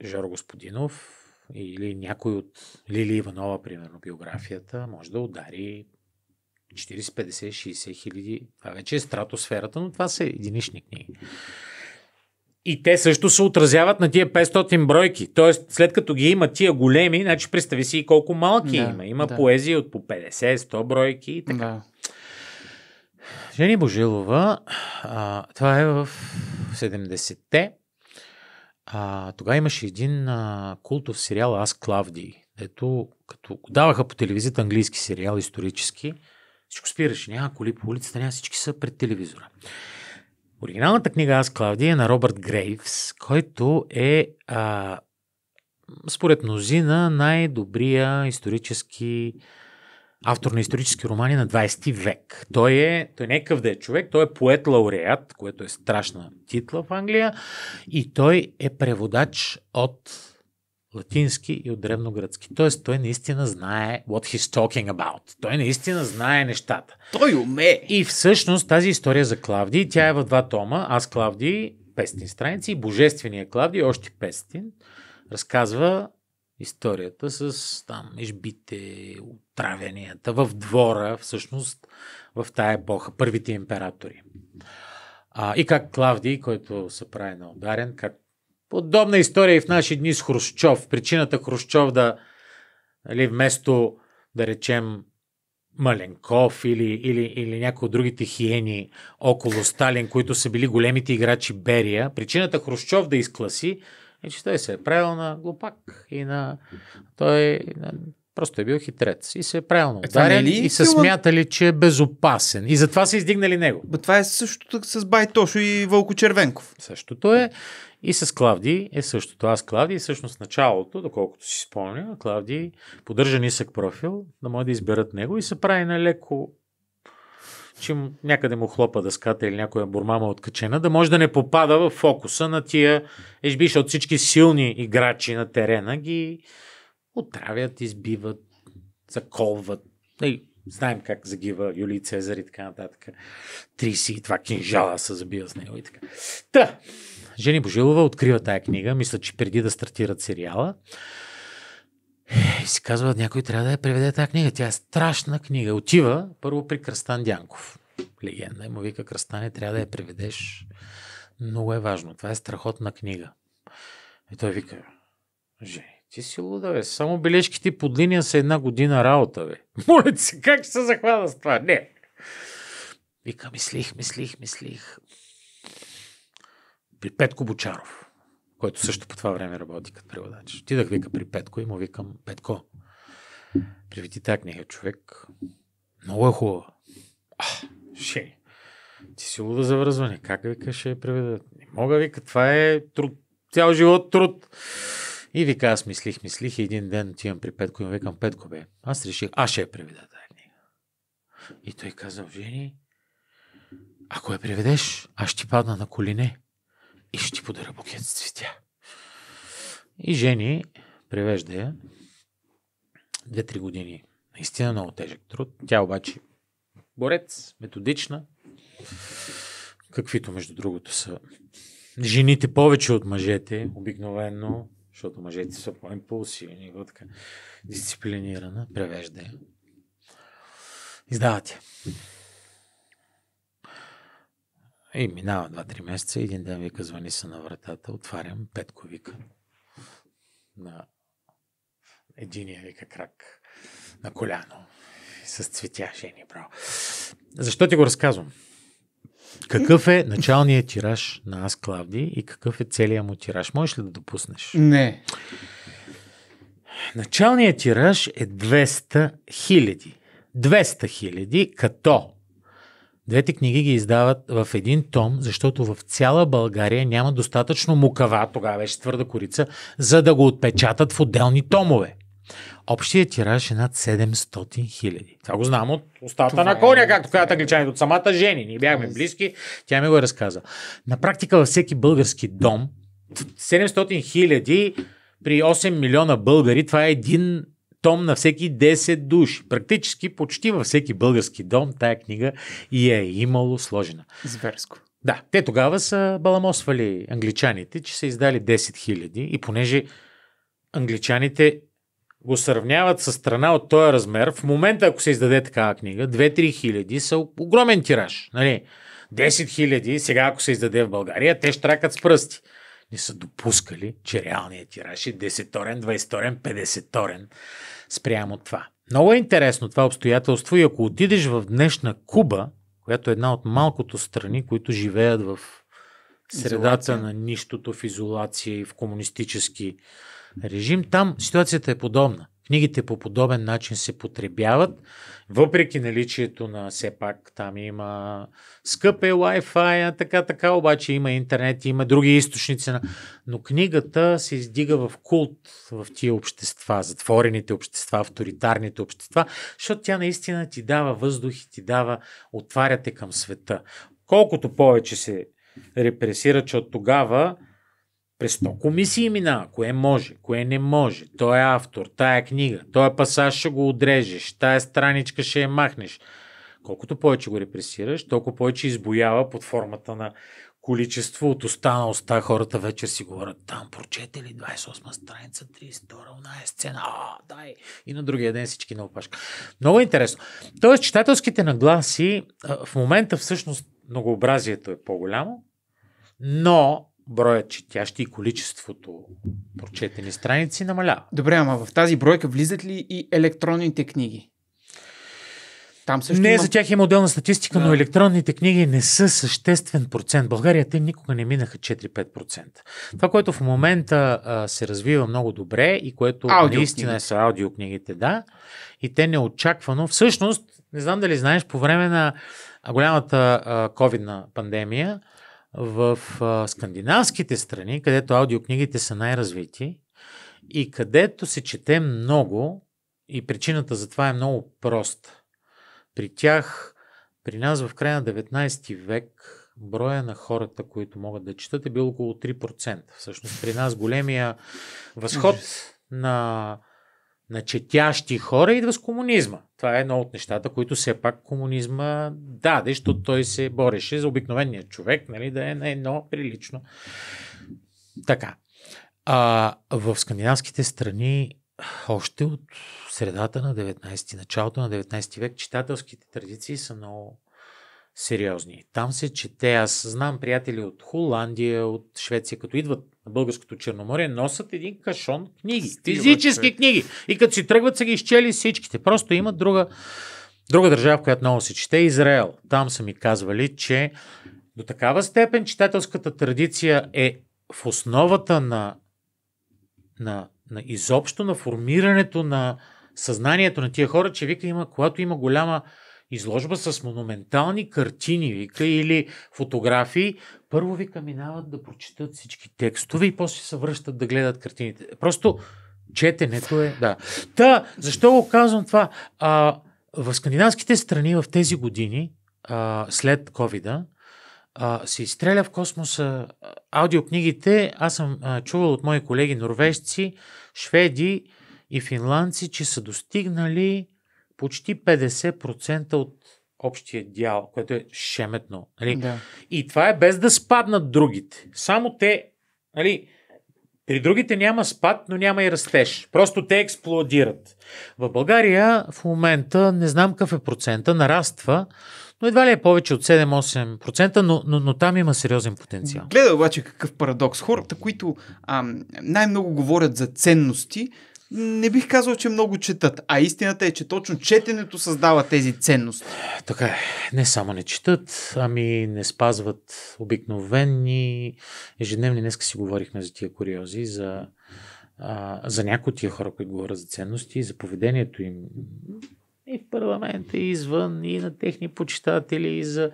Жоро Господинов или някой от Лили Иванова, примерно, биографията, може да удари 40, 50, 60 хиляди. Това вече е стратосферата, но това са единични книги. И те също се отразяват на тия 500 бройки. Тоест, след като ги има тия големи, значи представи си колко малки да, има. Има да. поезия от по 50, 100 бройки и така. Да. Жени Божилова, а, това е в 70-те. А, тогава имаше един а, култов сериал Аз Клавди. дето като даваха по телевизията английски сериал исторически, всичко спираше, няма коли по улицата, няма всички са пред телевизора. Оригиналната книга Аз, Клавдия е на Робърт Грейвс, който е а, според мнозина най-добрия исторически автор на исторически романи на 20 век. Той е, той не е къв да е човек, той е поет лауреат, което е страшна титла в Англия и той е преводач от латински и от древногръцки. Тоест, той наистина знае what he's talking about. Той наистина знае нещата. Той уме. И всъщност тази история за Клавдий, тя е в два тома. Аз Клавдий, Пестин страници, и Божествения Клавдий, още пестин, разказва историята с там ежбите, отравянията в двора, всъщност в тая епоха, първите императори. А, и как Клавдий, който се прави на ударен, как Подобна история и в наши дни с Хрущов. Причината Хрущов да, нали, вместо да речем Маленков или, или, или някои от другите хиени около Сталин, които са били големите играчи Берия, причината Хрущов да изкласи е, че той се е правил на глупак и на... Той просто е бил хитрец и се е правил на е, е ударен е и са смятали, че е безопасен. И затова са издигнали него. Бо това е същото с Байтошо и Вълко Червенков. Същото е. И с Клавди е същото. Аз Клавди всъщност началото, доколкото си спомня, Клавди поддържа нисък профил, да може да изберат него и се прави на леко че някъде му хлопа дъската или някоя бурмама е откачена, да може да не попада в фокуса на тия ежби, от всички силни играчи на терена ги отравят, избиват, заколват. Ей, нали, знаем как загива Юлий Цезар и така нататък. това кинжала се забива с него и така. Та, Жени Божилова открива тая книга, мисля, че преди да стартират сериала. И си казва, някой трябва да я преведе тази книга. Тя е страшна книга. Отива първо при Кръстан Дянков. Легенда. И е, му вика, Кръстане, трябва да я преведеш. Много е важно. Това е страхотна книга. И той вика, Жени, ти си луда, бе. Само бележките под линия са една година работа, бе. (laughs) Моля се, как ще се захвана с това? Не. Вика, мислих, мислих, мислих при Петко Бочаров, който също по това време работи като преводач. Отидах вика при Петко и му викам, Петко, приведи тази книга, е човек. Много е хубава. А, ще. Ти си луда за връзване. Как вика ще я преведа? Не мога, вика, това е труд. Цял живот труд. И вика, аз мислих, мислих и един ден отивам при Петко и му викам, Петко бе, аз реших, аз ще я преведа тази книга. И той каза, Жени, ако я преведеш, аз ще ти падна на колене и ще ти подаря букет с цветя. И жени, превежда я, две-три години. Наистина много тежък труд. Тя обаче борец, методична, каквито между другото са жените повече от мъжете, обикновено, защото мъжете са по-импулсивни, така дисциплинирана, превежда я. Издавате. И е, минава 2-3 месеца, един ден вика, звъни се на вратата, отварям, Петко вика. На единия вика крак, на коляно, с цветя, жени, браво. Защо ти го разказвам? Какъв е началният тираж на Аз Клавди и какъв е целият му тираж? Можеш ли да допуснеш? Не. Началният тираж е 200 хиляди. 200 хиляди, като Двете книги ги издават в един том, защото в цяла България няма достатъчно мукава, тогава беше твърда корица, за да го отпечатат в отделни томове. Общият тираж е над 700 хиляди. Това го знам от устата Това на е коня, е, както казват англичаните, от самата жени. Ние бяхме близки, тя ми го е разказа. На практика във всеки български дом 700 хиляди при 8 милиона българи, това е един том на всеки 10 души. Практически почти във всеки български дом тая книга и е имало сложена. Зверско. Да, те тогава са баламосвали англичаните, че са издали 10 000 и понеже англичаните го сравняват с страна от този размер, в момента, ако се издаде такава книга, 2-3 хиляди са огромен тираж. Нали? 10 000, сега ако се издаде в България, те ще тракат с пръсти не са допускали, че реалният тираж е 10-торен, 20-торен, 50-торен спрямо това. Много е интересно това обстоятелство и ако отидеш в днешна Куба, която е една от малкото страни, които живеят в средата изолация. на нищото, в изолация и в комунистически режим, там ситуацията е подобна. Книгите по подобен начин се потребяват, въпреки наличието на все пак там има скъпе Wi-Fi, така, така, обаче има интернет, има други източници. На... Но книгата се издига в култ в тия общества, затворените общества, авторитарните общества, защото тя наистина ти дава въздух и ти дава, отваряте към света. Колкото повече се репресира, че от тогава през 100 комисии минава. Кое може, кое не може. Той е автор, тая е книга, той е пасаж ще го отрежеш, тая страничка ще я махнеш. Колкото повече го репресираш, толкова повече избоява под формата на количество от уста на уста. Хората вече си говорят, там прочете ли 28 страница, 32 она е сцена, а, дай. И на другия ден всички на опашка. Много е интересно. Тоест, читателските нагласи в момента всъщност многообразието е по-голямо, но Броя четящи и количеството прочетени страници намалява. Добре, ама в тази бройка влизат ли и електронните книги? Там също не, има... за тях има отделна статистика, да. но електронните книги не са съществен процент. България те никога не минаха 4-5%. Това, което в момента а, се развива много добре и което наистина са аудиокнигите, да, и те неочаквано, всъщност, не знам дали знаеш, по време на голямата ковидна пандемия, в а, скандинавските страни, където аудиокнигите са най-развити и където се чете много, и причината за това е много проста. При тях, при нас в края на 19 век, броя на хората, които могат да четат е бил около 3%. Всъщност при нас големия възход на на четящи хора идва с комунизма. Това е едно от нещата, които все пак комунизма даде, защото той се бореше за обикновения човек, нали, да е на едно прилично. Така. А, в скандинавските страни още от средата на 19 началото на 19 век читателските традиции са много сериозни. Там се чете, аз знам приятели от Холандия, от Швеция, като идват на българското Черноморие, носят един кашон книги, Стива, физически човек. книги. И като си тръгват, са ги изчели всичките. Просто имат друга, друга държава, в която много се чете, Израел. Там са ми казвали, че до такава степен читателската традиция е в основата на, на, на изобщо на формирането на съзнанието на тия хора, че вика има, когато има голяма изложба с монументални картини, вика, или фотографии, първо, вика, минават да прочитат всички текстове и после се връщат да гледат картините. Просто четенето е, да. Та, защо го казвам това? А, в скандинавските страни в тези години, а, след ковида, се изстреля в космоса аудиокнигите. Аз съм а, чувал от мои колеги норвежци, шведи и финландци, че са достигнали почти 50% от общия дял, което е шеметно. Нали? Да. И това е без да спаднат другите. Само те, нали, при другите няма спад, но няма и растеж. Просто те експлодират. В България в момента не знам какъв е процента, нараства, но едва ли е повече от 7-8%, но, но, но там има сериозен потенциал. Гледай обаче какъв парадокс. Хората, които ам, най-много говорят за ценности, не бих казал, че много четат. А истината е, че точно четенето създава тези ценности. Така е. Не само не четат, ами не спазват обикновени ежедневни. Днеска си говорихме за тия куриози, за, а, за някои от тия хора, които говорят за ценности, за поведението им и в парламента, и извън, и на техни почитатели, и за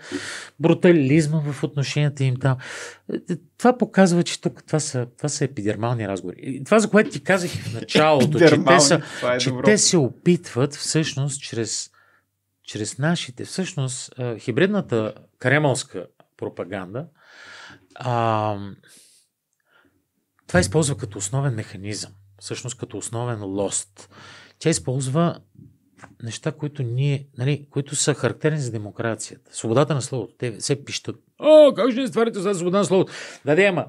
брутализма в отношенията им там. Е, това показва, че тук това са, това са епидермални разговори. И това, за което ти казах в началото, че, те, са, е че те се опитват всъщност чрез, чрез нашите, всъщност хибридната кремълска пропаганда, а, това използва като основен механизъм, всъщност като основен лост. Тя използва неща, които ние, нали, които са характерни за демокрацията. Свободата на словото. Те се пищат. О, как ще не стварите за свобода на словото? Да, да, ама.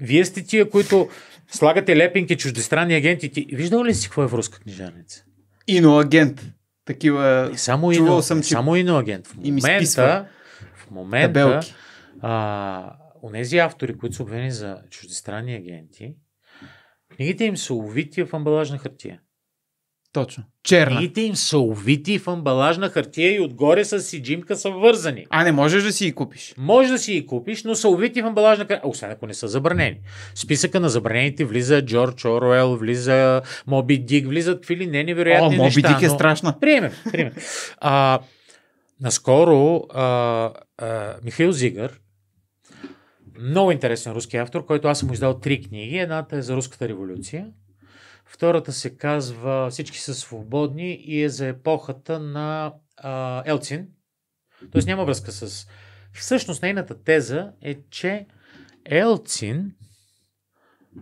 Вие сте тия, които слагате лепинки чуждестранни агенти. Ти... Виждал ли си какво е в руска книжаница? Иноагент. Такива... Не, само, ино, съм, че... само иноагент. В момента, в момента а, у онези автори, които са обвинени за чуждестранни агенти, книгите им са увити в амбалажна хартия. Точно. Черна. Книгите им са увити в амбалажна хартия и отгоре с джимка са вързани. А не можеш да си ги купиш. Може да си ги купиш, но са увити в амбалажна хартия. Освен ако не са забранени. списъка на забранените влиза Джордж Оруел, влиза Моби Дик, влизат твили не невероятни О, неща. Моби Дик е но... страшна. Пример, пример. а, наскоро а, а, Михаил Зигър, много интересен руски автор, който аз съм издал три книги. Едната е за руската революция, Втората се казва Всички са свободни и е за епохата на а, Елцин. Тоест няма връзка с... Всъщност нейната теза е, че Елцин,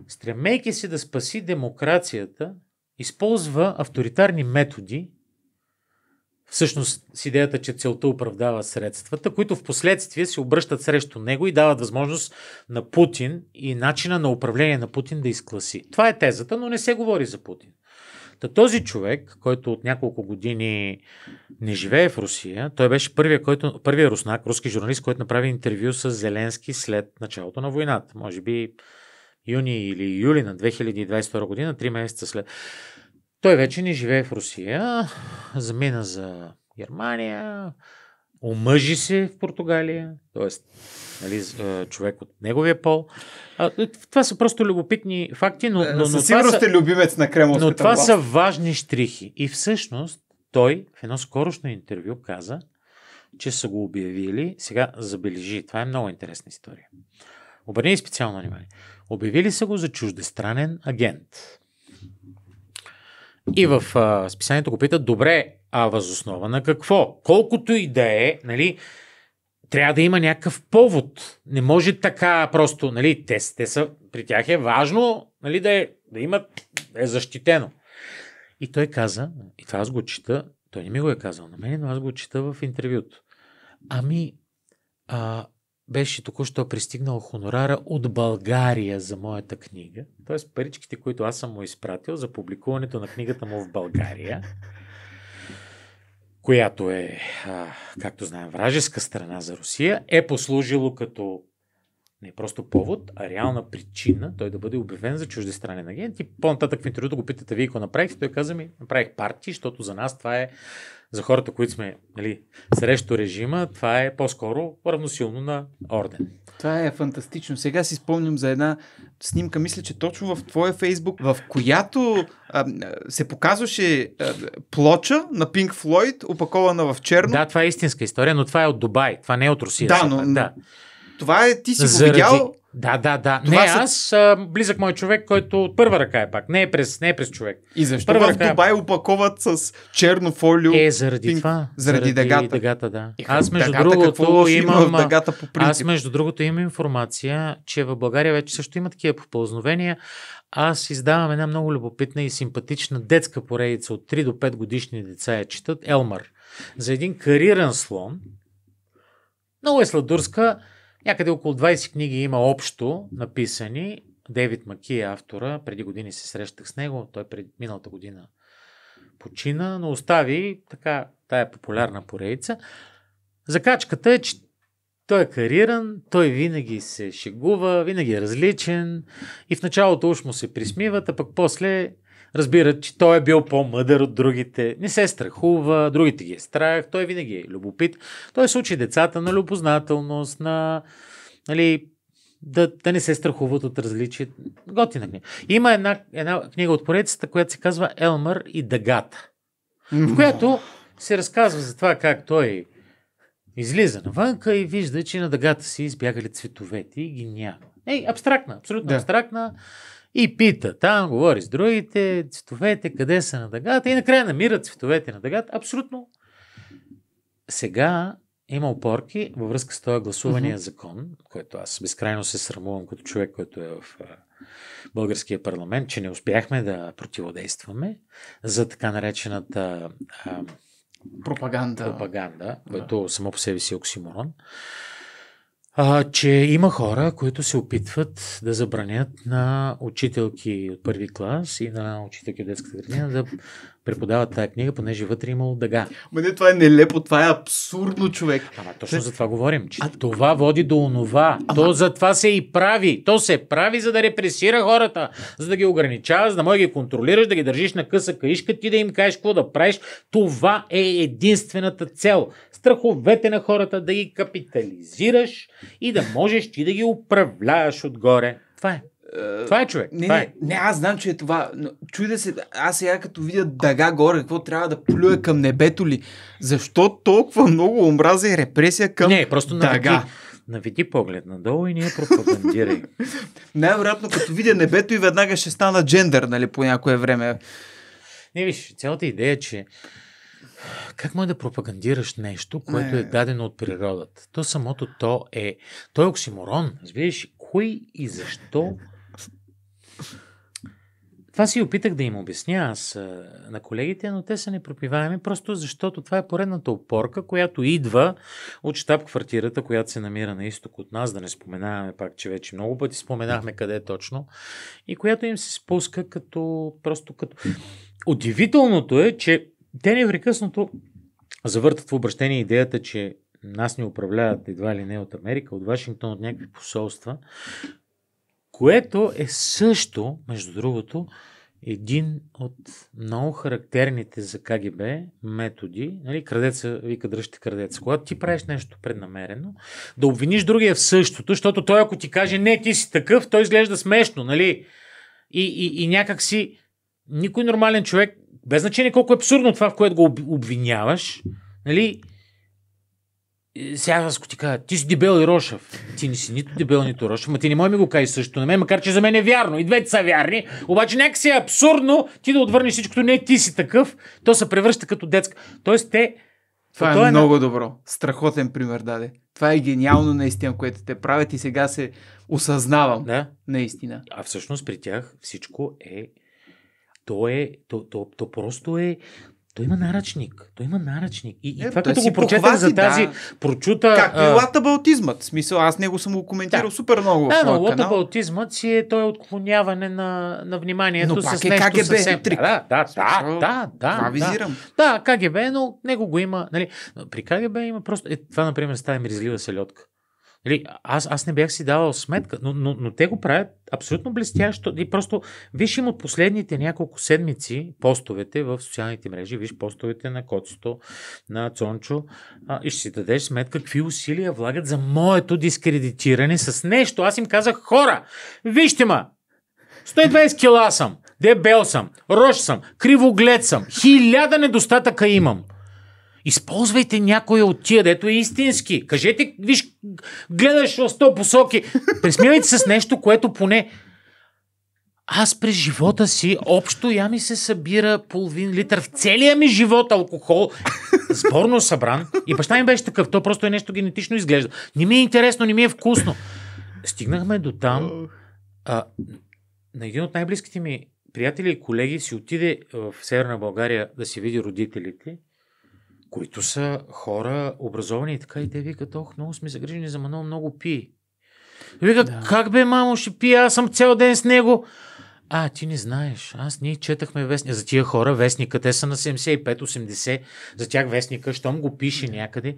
стремейки се да спаси демокрацията, използва авторитарни методи всъщност с идеята, че целта оправдава средствата, които в последствие се обръщат срещу него и дават възможност на Путин и начина на управление на Путин да изкласи. Това е тезата, но не се говори за Путин. Та този човек, който от няколко години не живее в Русия, той беше първият който, първия руснак, руски журналист, който направи интервю с Зеленски след началото на войната. Може би юни или юли на 2022 година, три месеца след. Той вече не живее в Русия, замина за Германия, омъжи се в Португалия, т.е. Нали, човек от неговия пол. А, е, това са просто любопитни факти, но. но, е, но Със сте любимец на Кремловската Но това са важни штрихи. И всъщност той в едно скорошно интервю каза, че са го обявили. Сега забележи, това е много интересна история. Обърни специално внимание. Обявили са го за чуждестранен агент. И в а, списанието го питат, добре, а възоснова на какво? Колкото и да е, нали, трябва да има някакъв повод. Не може така просто, нали, те, те са, при тях е важно, нали, да, е, да имат, да е защитено. И той каза, и това аз го чета, той не ми го е казал на мен, но аз го чета в интервюто. Ами, а, беше току-що пристигнал хонорара от България за моята книга. Тоест паричките, които аз съм му изпратил за публикуването на книгата му в България, (laughs) която е, а, както знаем, вражеска страна за Русия, е послужило като не просто повод, а реална причина той да бъде обявен за чуждестранен агент. И по-нататък в интервюто го питате, вие го направихте, той каза ми, направих партии, защото за нас това е за хората, които сме нали, срещу режима, това е по-скоро равносилно на орден. Това е фантастично. Сега си спомням за една снимка, мисля, че точно в твоя фейсбук, в която а, се показваше а, плоча на Пинк Флойд, опакована в черно. Да, това е истинска история, но това е от Дубай, това не е от Русия. Да, но... Да. Това е, ти си заради, го видял... Да, да, да. Това не, са... аз а, близък мой човек, който от първа ръка е пак. Не е през, не е през човек. И защо първа в е Дубай е... опаковат с черно фолио? Е, заради пинг... това. Заради, заради дъгата. дъгата да. Ех, аз, между дъгата, другото, имам, дъгата по принцип? аз, между другото, имам информация, че в България вече също има такива попълзновения. Аз издавам една много любопитна и симпатична детска поредица от 3 до 5 годишни деца я четат. Елмар. За един кариран слон. Много е сладурска Някъде около 20 книги има общо написани. Дейвид Маки е автора. Преди години се срещах с него. Той пред миналата година почина, но остави така тая популярна поредица. Закачката е, че той е кариран, той винаги се шегува, винаги е различен и в началото уж му се присмиват, а пък после разбират, че той е бил по-мъдър от другите, не се страхува, другите ги е страх, той винаги е любопит. Той се учи децата на любознателност, на нали, да, да не се страхуват от различия. Готина книга. Има една, една книга от поредицата, която се казва Елмър и Дагата. в която се разказва за това как той излиза навънка и вижда, че на дъгата си избягали цветовете и ги няма. Ей, абстрактна, абсолютно да. абстрактна. И пита там, говори с другите, цветовете, къде са на дъгата. И накрая намират цветовете на дъгата. Абсолютно. Сега има опорки във връзка с този гласувания mm-hmm. закон, който аз безкрайно се срамувам като човек, който е в българския парламент, че не успяхме да противодействаме за така наречената а, пропаганда. пропаганда, да. което само по себе си е оксиморон а, че има хора, които се опитват да забранят на учителки от първи клас и на учителки от детската градина да преподават тая книга, понеже вътре е имало дъга. Ма не, това е нелепо, това е абсурдно, човек. Ама точно не... за това говорим, че а... това води до онова. Ама... То за това се и прави. То се прави, за да репресира хората, за да ги ограничава, за да може да ги контролираш, да ги държиш на къса каишка, ти да им кажеш какво да правиш. Това е единствената цел. Страховете на хората да ги капитализираш и да можеш ти да ги управляваш отгоре. Това е. Е, това е човек. Не, това е. не, аз знам, че е това. Но да се, аз сега като видя дъга горе, какво трябва да плюя към небето ли? Защо толкова много омраза и репресия към не, просто дъга? Наведи, наведи поглед надолу и ние пропагандирай. (laughs) Най-вероятно, като видя небето и веднага ще стана джендър, нали, по някое време. Не, виж, цялата идея е, че как може да пропагандираш нещо, което е не. е дадено от природата? То самото то е... Той е оксиморон. Разбираш, кой и защо това си опитах да им обясня аз на колегите, но те са непропиваеми просто защото това е поредната опорка, която идва от штаб квартирата която се намира на изток от нас, да не споменаваме пак, че вече много пъти споменахме къде е точно, и която им се спуска като просто като... Удивителното е, че те непрекъснато завъртат в обращение идеята, че нас ни управляват едва ли не от Америка, от Вашингтон, от някакви посолства, което е също, между другото, един от много характерните за КГБ методи, нали, крадеца, вика дръжте крадеца. Когато ти правиш нещо преднамерено, да обвиниш другия в същото, защото той ако ти каже не, ти си такъв, той изглежда смешно, нали? И, и, и някак си никой нормален човек, без значение колко е абсурдно това, в което го обвиняваш, нали, сега аз ти кажа, ти си дебел и Рошев. Ти не си нито дебел, нито Рошев, ма ти не може ми го кажеш също на мен, макар че за мен е вярно. И двете са вярни, обаче някакси е абсурдно ти да отвърнеш всичкото, не ти си такъв, то се превръща като детска. Тоест те... Това, това е, е много на... добро. Страхотен пример даде. Това е гениално наистина, което те правят и сега се осъзнавам. Да. Наистина. А всъщност при тях всичко е... То е... То, то, то просто е... Той има наръчник. Той има наръчник. И, и е, това, като го прочетах за тази да. прочута... Както и лата Балтизмът. Смисъл, аз него съм го коментирал да. супер много в да, но Балтизмът си е, той отклоняване на, на вниманието но с е нещо КГБ съвсем... Трик. Да, да, да, да, да, това да, Да, КГБ, но него го има. Нали, при КГБ има просто... Е, това, например, става мризлива селедка. Нали, аз, аз не бях си давал сметка, но, но, но те го правят абсолютно блестящо. И просто виж им от последните няколко седмици постовете в социалните мрежи, виж постовете на Коцито, на Цончо а, и ще си дадеш сметка какви усилия влагат за моето дискредитиране с нещо. Аз им казах, хора, вижте ма, 120 кила съм, дебел съм, рож съм, кривоглед съм, хиляда недостатъка имам. Използвайте някоя от тия, дето е истински. Кажете, виж, гледаш в сто посоки. Пресмивайте с нещо, което поне аз през живота си общо я ми се събира половин литър в целия ми живот алкохол, сборно събран. И баща ми беше такъв, то просто е нещо генетично изглежда. Не ми е интересно, не ми е вкусно. Стигнахме до там. А, на един от най-близките ми приятели и колеги си отиде в Северна България да си види родителите които са хора образовани и така и те викат, ох, много сме загрижени за Манол, много пи. Вика, да. как бе, мамо, ще пи, аз съм цял ден с него. А, ти не знаеш. Аз ние четахме вестника. За тия хора вестника, те са на 75-80. За тях вестника, щом го пише някъде.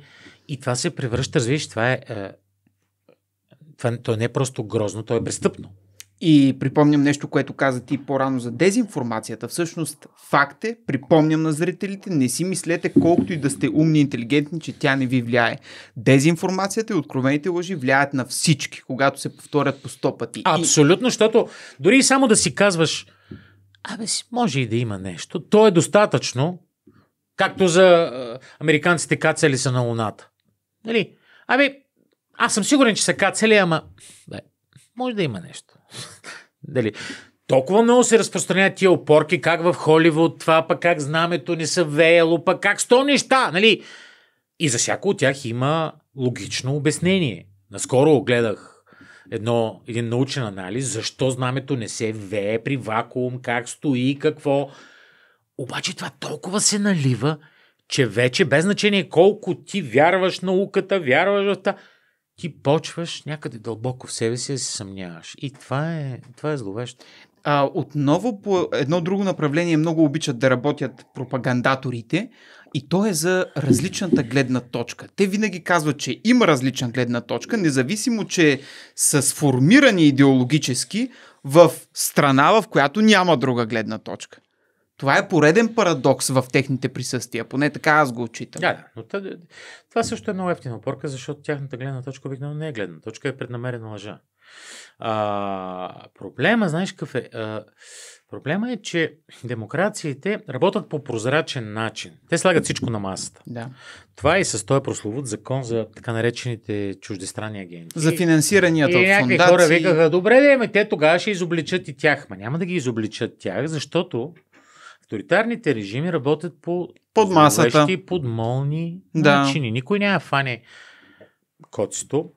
И това се превръща, разбираш, това е, е това, то не е просто грозно, то е престъпно. И припомням нещо, което каза ти по-рано за дезинформацията. Всъщност, факт е, припомням на зрителите, не си мислете колкото и да сте умни и интелигентни, че тя не ви влияе. Дезинформацията и откровените лъжи влияят на всички, когато се повторят по сто пъти. Абсолютно, защото дори и само да си казваш, абе, може и да има нещо, то е достатъчно, както за американците кацали са на Луната. Нали? Абе, аз съм сигурен, че са кацали, ама бе, може да има нещо. (laughs) Дали? Толкова много се разпространяват тия опорки, как в Холивуд, това пък как знамето не са веяло, пък как сто неща, нали? И за всяко от тях има логично обяснение. Наскоро гледах едно, един научен анализ, защо знамето не се вее при вакуум, как стои, какво. Обаче това толкова се налива, че вече без значение колко ти вярваш науката, вярваш в това, ти почваш някъде дълбоко в себе си да се съмняваш. И това е, това е зловещо. А, отново по едно друго направление много обичат да работят пропагандаторите и то е за различната гледна точка. Те винаги казват, че има различна гледна точка, независимо, че са сформирани идеологически в страна, в която няма друга гледна точка. Това е пореден парадокс в техните присъствия, поне така аз го отчитам. Да, да, но това, това също е много ефтина опорка, защото тяхната гледна точка обикновено не е гледна точка, е преднамерена лъжа. А, проблема, знаеш какъв е? А, проблема е, че демокрациите работят по прозрачен начин. Те слагат всичко на масата. Да. Това е и с този прословут закон за така наречените чуждестранни агенти. За финансиранията и, от фундации. И хора викаха, добре, де, ме, те тогава ще изобличат и тях. Ма няма да ги изобличат тях, защото Авторитарните режими работят по под масата. Зловещи, подмолни да. начини. Никой няма фане коцето,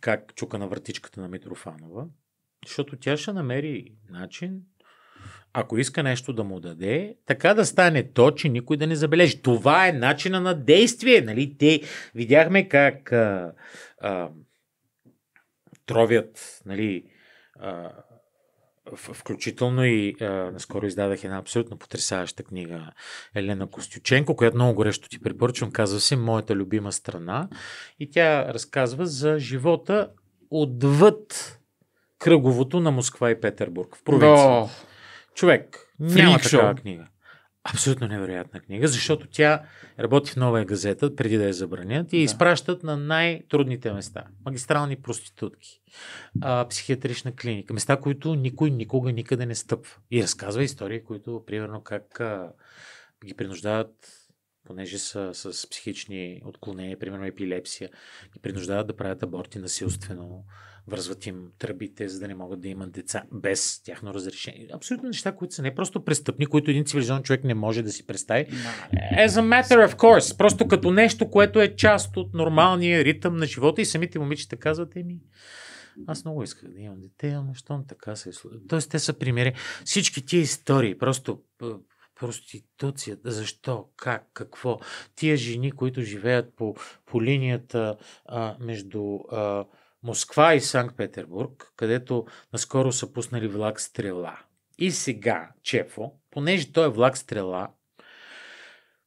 как чука на вратичката на Митрофанова, защото тя ще намери начин, ако иска нещо да му даде, така да стане то, че никой да не забележи. Това е начина на действие. Нали? Те видяхме как а, а, тровят нали, а, Включително и а, наскоро издадах една абсолютно потрясаваща книга Елена Костюченко, която много горещо ти препоръчвам. Казва се Моята любима страна. И тя разказва за живота отвъд кръговото на Москва и Петербург в провинция. Но... Човек, няма Фрик такава шоу. книга. Абсолютно невероятна книга, защото тя работи в нова газета, преди да я забранят, и да. изпращат на най-трудните места. Магистрални проститутки, а, психиатрична клиника, места, които никой никога никъде не стъпва. И разказва истории, които, примерно, как а, ги принуждават понеже са с психични отклонения, примерно епилепсия, ги принуждават да правят аборти насилствено, връзват им тръбите, за да не могат да имат деца без тяхно разрешение. Абсолютно неща, които са не просто престъпни, които един цивилизован човек не може да си представи. As a matter of course, просто като нещо, което е част от нормалния ритъм на живота и самите момичета казват, еми, аз много исках да имам дете, ама щом така се е случило. Тоест, те са примери. Всички тия истории, просто проституцията, защо, как, какво. Тия жени, които живеят по, по линията а, между а, Москва и Санкт-Петербург, където наскоро са пуснали влак Стрела. И сега Чефо, понеже той е влак Стрела,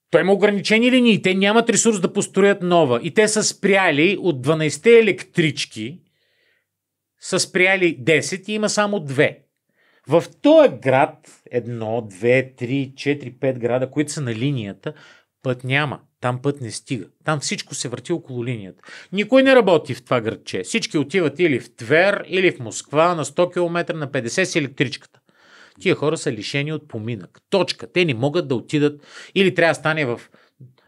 той има ограничени линии, те нямат ресурс да построят нова. И те са спряли от 12 електрички, са спряли 10 и има само 2. В този град, едно, две, три, четири, пет града, които са на линията, път няма. Там път не стига. Там всичко се върти около линията. Никой не работи в това градче. Всички отиват или в Твер, или в Москва, на 100 км, на 50 с електричката. Тия хора са лишени от поминък. Точка. Те не могат да отидат или трябва да стане в...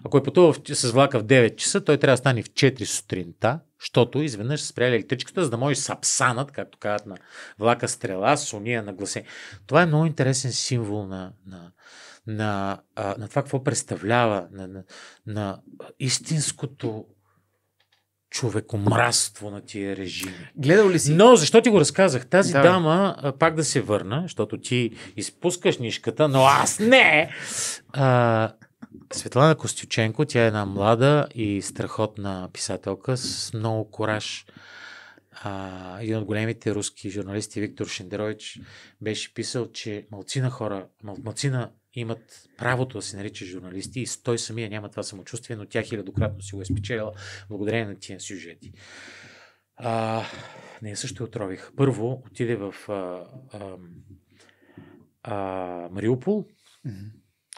Ако е пътувал с влака в 9 часа, той трябва да стане в 4 сутринта, защото изведнъж се спряли електричката, за да може сапсанът, както казват на влака стрела, с уния на гласе. Това е много интересен символ на, на, на, а, на това какво представлява, на, на, на истинското човекомраство на тия режими. Гледал ли си? Но, защо ти го разказах? Тази да. дама, а, пак да се върна, защото ти изпускаш нишката, но аз не! А, Светлана Костюченко, тя е една млада и страхотна писателка с много кораж. А, един от големите руски журналисти Виктор Шендерович беше писал, че малцина хора, мал, малцина имат правото да се нарича журналисти и той самия няма това самочувствие, но тя хилядократно си го е спечелила благодарение на тия сюжети. А, не, също отрових. Първо отиде в а, а, а, Мариупол, mm-hmm.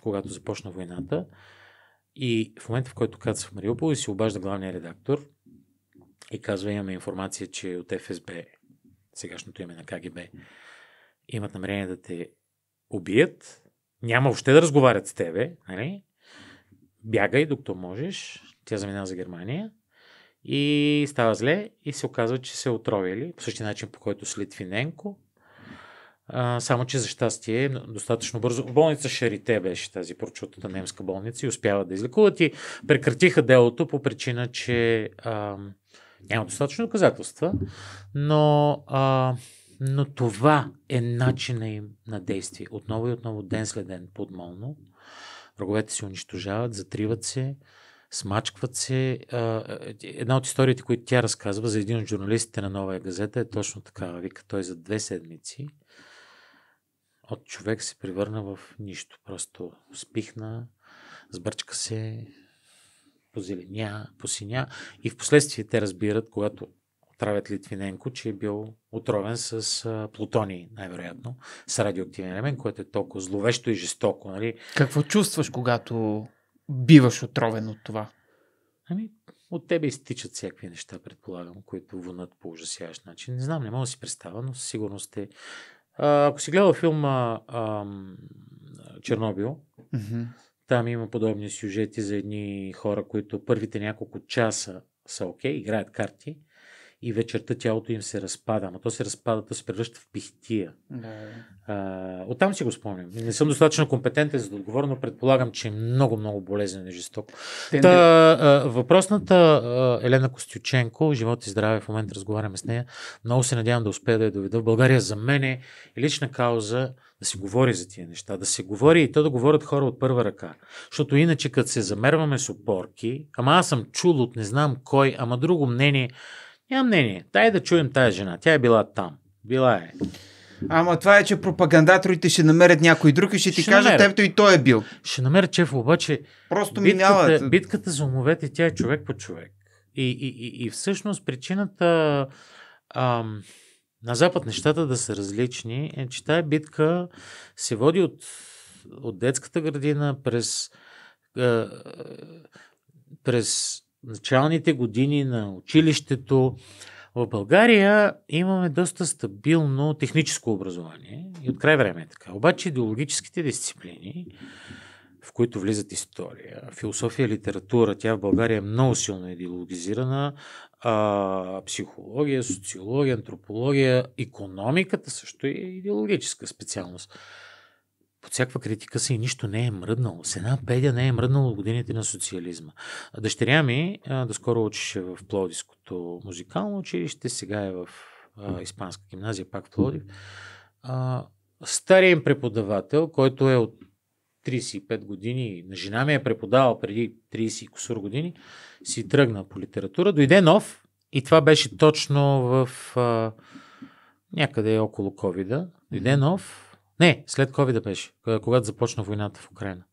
когато започна войната. И в момента, в който каца в Мариупол и се обажда главния редактор и казва, имаме информация, че от ФСБ, сегашното име на КГБ, имат намерение да те убият няма въобще да разговарят с тебе, нали? бягай докато можеш. Тя заминава за Германия и става зле и се оказва, че се е отровили по същия начин, по който с Литвиненко. А, само, че за щастие достатъчно бързо. В болница Шарите беше тази прочутата немска болница и успява да излекуват и прекратиха делото по причина, че а, няма достатъчно доказателства, но а, но това е начина им на действие. Отново и отново, ден след ден, подмолно. Враговете се унищожават, затриват се, смачкват се. Е, една от историите, които тя разказва за един от журналистите на Новая газета е точно такава. Вика, той за две седмици от човек се превърна в нищо. Просто спихна, сбърчка се, позеленя, посиня и в последствие те разбират, когато травят Литвиненко, че е бил отровен с плутони, най-вероятно, с радиоактивен елемент, което е толкова зловещо и жестоко. Нали? Какво чувстваш, когато биваш отровен от това? Ами, от тебе изтичат всякакви неща, предполагам, които вълнат по ужасяващ начин. Не знам, не мога да си представя, но със сигурност е. А, ако си гледал филма а, Чернобил, mm-hmm. там има подобни сюжети за едни хора, които първите няколко часа са окей, okay, играят карти, и вечерта тялото им се разпада. Ама то се разпада, то се превръща в пихтия. Да. оттам си го спомням. Не съм достатъчно компетентен за да отговоря, но предполагам, че е много, много болезнен и жесток. Тендер... Та, а, въпросната а, Елена Костюченко, живот и здраве, в момента разговаряме с нея. Много се надявам да успея да я доведа в България. За мен е лична кауза да се говори за тия неща, да се говори и то да говорят хора от първа ръка. Защото иначе, като се замерваме с опорки, ама аз съм чул от не знам кой, ама друго мнение, Имам мнение. Дай да чуем тази жена. Тя е била там. Била е. Ама това е, че пропагандаторите ще намерят някой друг и ще ти кажат, намерят. ето и той е бил. Ще намерят шеф, обаче Просто битката, битката за умовете, тя е човек по човек. И, и, и, и всъщност причината ам, на Запад нещата да са различни е, че тая битка се води от, от детската градина през, а, през началните години на училището. В България имаме доста стабилно техническо образование и от край време е така. Обаче идеологическите дисциплини, в които влизат история, философия, литература, тя в България е много силно идеологизирана, а, психология, социология, антропология, економиката също е идеологическа специалност под всякаква критика си и нищо не е мръднало. С една педя не е мръднало годините на социализма. Дъщеря ми доскоро учеше в Плодиското музикално училище, сега е в а, Испанска гимназия, пак в Плодив. А, стария им преподавател, който е от 35 години, на жена ми е преподавал преди 30 кусур години, си тръгна по литература, дойде нов и това беше точно в а, някъде около covid Дойде нов, не, след COVID беше, когато започна войната в Украина.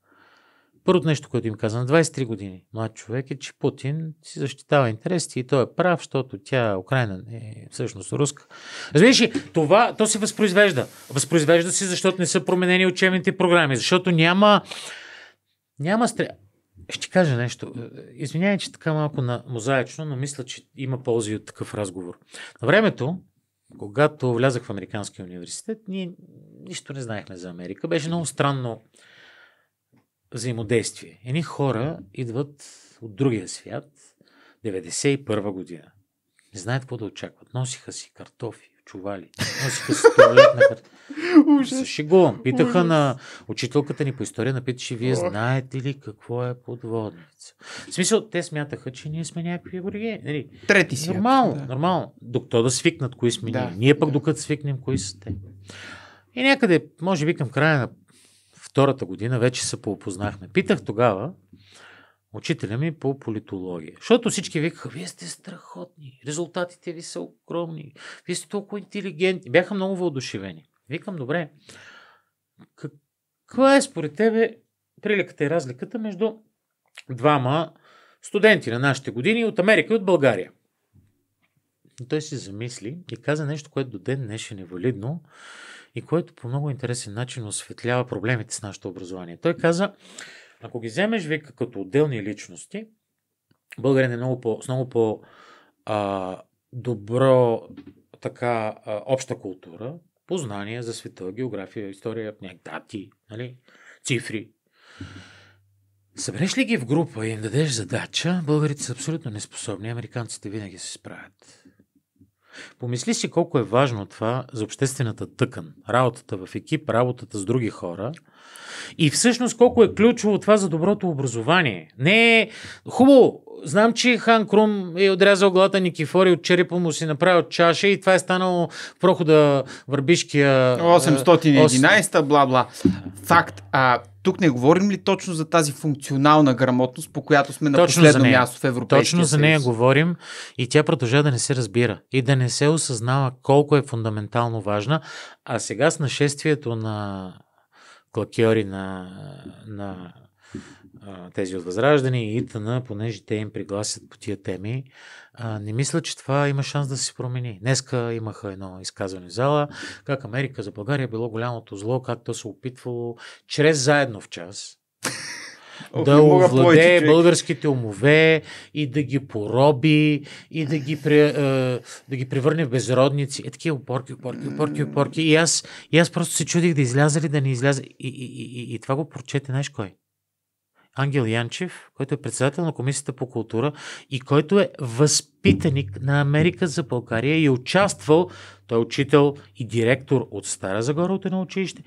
Първото нещо, което им каза на 23 години млад човек е, че Путин си защитава интересите и той е прав, защото тя, Украина, е всъщност руска. Разбираш ли, това, то се възпроизвежда. Възпроизвежда се, защото не са променени учебните програми, защото няма, няма стря... Ще кажа нещо. Извинявай, че така малко на мозаично, но мисля, че има ползи от такъв разговор. На времето, когато влязах в Американския университет, ние нищо не знаехме за Америка. Беше много странно взаимодействие. Едни хора идват от другия свят, 91 година. Не знаят какво да очакват. Носиха си картофи, чували. Носиха си туалетна хартия. Шегувам. (laughs) Питаха Ужас. на учителката ни по история, напиташе, вие О. знаете ли какво е подводница? В смисъл, те смятаха, че ние сме някакви аборигени. Нали? Трети си. Нормално, да. нормално. Докато да свикнат кои сме да. ние. Ние пък да. докато свикнем кои са те. И някъде, може би към края на втората година, вече се поопознахме. Питах тогава, учителя ми по политология. Защото всички викаха, вие сте страхотни, резултатите ви са огромни, вие сте толкова интелигентни. Бяха много въодушевени. Викам, добре, каква е според тебе приликата и разликата между двама студенти на нашите години от Америка и от България? И той се замисли и каза нещо, което до ден днешен е валидно и което по много интересен начин осветлява проблемите с нашето образование. Той каза, ако ги вземеш, вика, като отделни личности, българин е много по, с много по а, добро така а, обща култура, познания за света, география, история, дати, нали, цифри. Събереш ли ги в група и им дадеш задача, българите са абсолютно неспособни, американците винаги се справят. Помисли си колко е важно това за обществената тъкан, работата в екип, работата с други хора и всъщност колко е ключово това за доброто образование. Не е хубаво, Знам, че Хан Крум е отрязал главата Никифори от черепа му си направил чаша и това е станало прохода Върбишкия... 811-та, бла-бла. Факт. А, тук не говорим ли точно за тази функционална грамотност, по която сме на точно последно място в Европейския Точно за нея съюз. говорим и тя продължава да не се разбира и да не се осъзнава колко е фундаментално важна. А сега с нашествието на клакьори на, на тези от Възраждане и Итана, понеже те им пригласят по тия теми, а, не мисля, че това има шанс да се промени. Днеска имаха едно изказване в зала, как Америка за България е било голямото зло, как то се опитвало чрез заедно в час да овладее българските умове и да ги пороби и да ги, пре, да ги превърне в безродници. Е такива опорки, опорки, опорки, опорки. И аз, и аз просто се чудих да изляза ли, да не изляза. И, и, и, и това го прочете, знаеш кой? Ангел Янчев, който е председател на Комисията по култура и който е възпитаник на Америка за България и е участвал, той е учител и директор от Стара Загора от едно училище.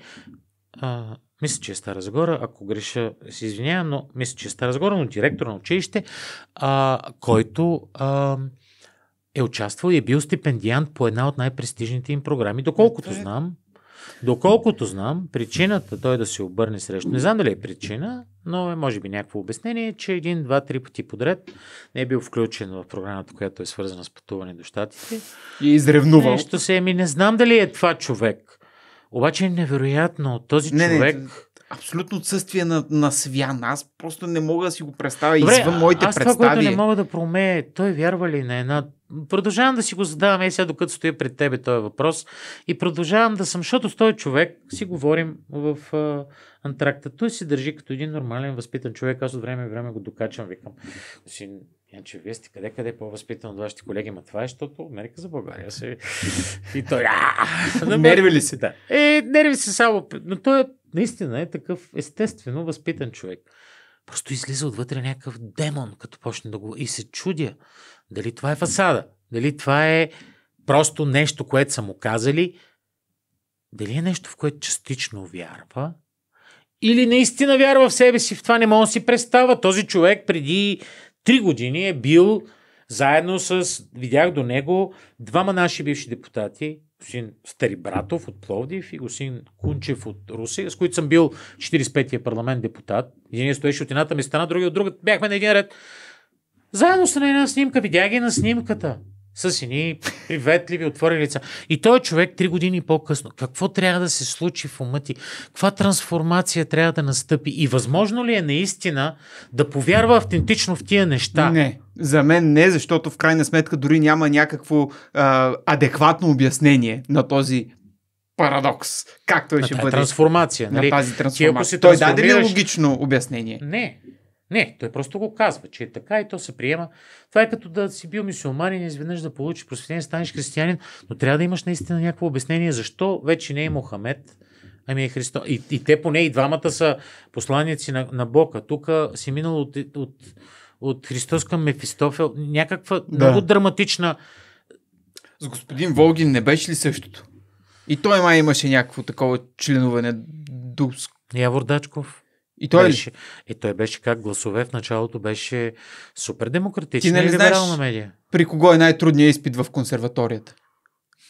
А, мисля, че е Стара Загора, ако греша, се извинявам, но мисля, че е Стара Загора, но директор на училище, а, който а, е участвал и е бил стипендиант по една от най-престижните им програми, доколкото е знам. Доколкото знам, причината той да се обърне срещу, не знам дали е причина, но е може би някакво обяснение, че един, два, три пъти подред не е бил включен в програмата, която е свързана с пътуване до щатите. И е изревнувал. Нещо се, е, ми не знам дали е това човек. Обаче е невероятно. Този не, човек... Не, абсолютно отсъствие на, на Свян. Аз просто не мога да си го представя Добре, извън моите аз представи. Това, което не мога да проме, той вярва ли на една... Продължавам да си го задавам, е сега докато стоя пред тебе този въпрос и продължавам да съм, защото с този човек си говорим в а, антракта. Той се държи като един нормален, възпитан човек. Аз от време време го докачам, викам. Си, Иначе вие сте къде къде по-възпитан от вашите колеги, ма това е, защото Америка за България се... (laughs) И той... (laughs) Нерви ли си, да? Е, нерви се само. Но той е, наистина е такъв естествено възпитан човек. Просто излиза отвътре някакъв демон, като почне да го... И се чудя дали това е фасада, дали това е просто нещо, което са му казали, дали е нещо, в което частично вярва, или наистина вярва в себе си, в това не мога да си представа, Този човек преди три години е бил заедно с, видях до него, двама наши бивши депутати, господин Старибратов от Пловдив и господин Кунчев от Руси, с които съм бил 45-я парламент депутат. Един стоеше от едната ми страна, другия от другата. Бяхме на един ред. Заедно са на една снимка, видях ги на снимката с едни приветливи, отворени лица. И той е човек три години по-късно. Какво трябва да се случи в ума ти? Каква трансформация трябва да настъпи? И възможно ли е наистина да повярва автентично в тия неща? Не. За мен не, защото в крайна сметка дори няма някакво а, адекватно обяснение на този парадокс. Как той на ще бъде? Трансформация. Нали? На тази трансформация. Ти, ако се трансформираш... Той даде ли логично обяснение? Не. Не, той просто го казва, че е така и то се приема. Това е като да си бил мисиоманин изведнъж да получиш просветление, станеш християнин, но трябва да имаш наистина някакво обяснение защо вече не е Мохамед, ами е Христос. И, и те поне и двамата са посланици на, на Бога. Тук си минал от, от, от Христос към Мефистофел. Някаква да. много драматична... С господин Волгин не беше ли същото? И той май имаше някакво такова членуване до... Явор Дачков. И той беше, ли? И той беше как гласове в началото беше супер демократична не и либерална знаеш, медия. При кого е най-трудният изпит в консерваторията?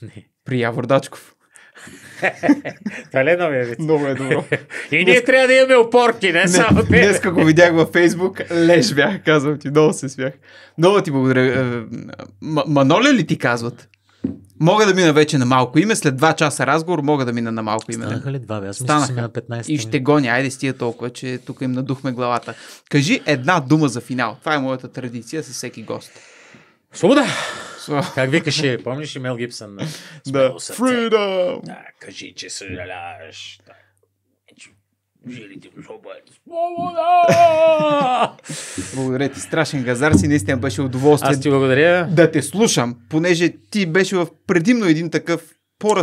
Не. При Явор Дачков. (laughs) Това ли е новия вид? Много е добро. (laughs) И ние днес... трябва да имаме опорки, не, не само те. Днес го видях във Фейсбук, леж бях, казвам ти, много се смях. Много ти благодаря. Е, е, Маноля ли ти казват? Мога да мина вече на малко име, след 2 часа разговор мога да мина на малко име. Станаха ли два? Аз Станаха. на 15. И ще гоня, айде стига толкова, че тук им надухме главата. Кажи една дума за финал. Това е моята традиция с всеки гост. Свобода! Свобода. Как викаше, помниш ли Мел Гибсън? да. Freedom! Да, кажи, че съжаляваш. Да жилите в жоба. Свобода! благодаря ти, страшен газар си, наистина беше удоволствие. Аз ти благодаря. Да те слушам, понеже ти беше в предимно един такъв по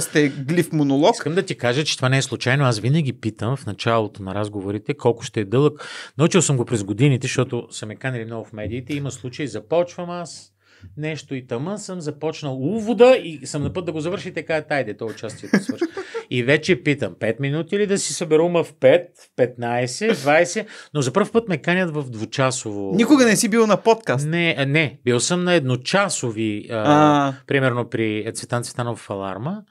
глиф монолог. Искам да ти кажа, че това не е случайно. Аз винаги питам в началото на разговорите колко ще е дълъг. Научил съм го през годините, защото са ме канили много в медиите. Има случаи, започвам аз, нещо и тъма, съм започнал увода и съм на път да го завърши, така е тайде, то участието свърши. И вече питам, 5 минути ли да си съберума в 5, 15, 20, но за първ път ме канят в двучасово. Никога не си бил на подкаст? Не, не, бил съм на едночасови, а... а... примерно при Цветан Цветанов в Аларма,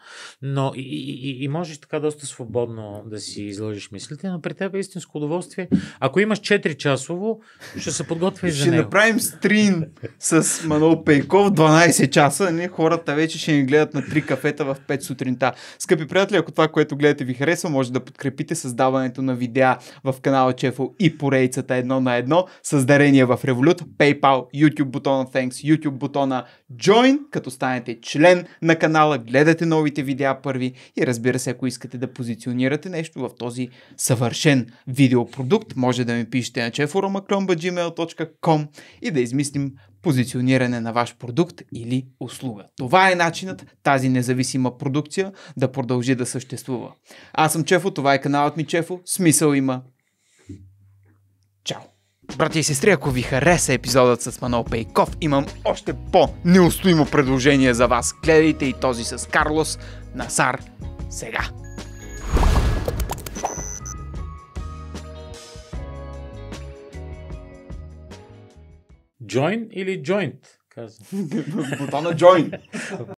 но и, и, и можеш така доста свободно да си изложиш мислите, но при теб е истинско удоволствие. Ако имаш 4 часово, ще се подготвя и за Ще направим стрим с Манол Пейко Пейков, 12 часа. Не, нали, хората вече ще ни гледат на три кафета в 5 сутринта. Скъпи приятели, ако това, което гледате ви харесва, може да подкрепите създаването на видеа в канала Чефо и порейцата едно на едно Създарение в Револют, PayPal, YouTube бутона Thanks, YouTube бутона Join, като станете член на канала, гледате новите видеа първи и разбира се, ако искате да позиционирате нещо в този съвършен видеопродукт, може да ми пишете на cheforoma.gmail.com и да измислим позициониране на ваш продукт или услуга. Това е начинът тази независима продукция да продължи да съществува. Аз съм Чефо, това е каналът ми Чефо. Смисъл има. Чао! Брати и сестри, ако ви хареса епизодът с Манол Пейков, имам още по-неустоимо предложение за вас. Гледайте и този с Карлос Насар сега. Join ele joint. Caso. Botar no join. (laughs)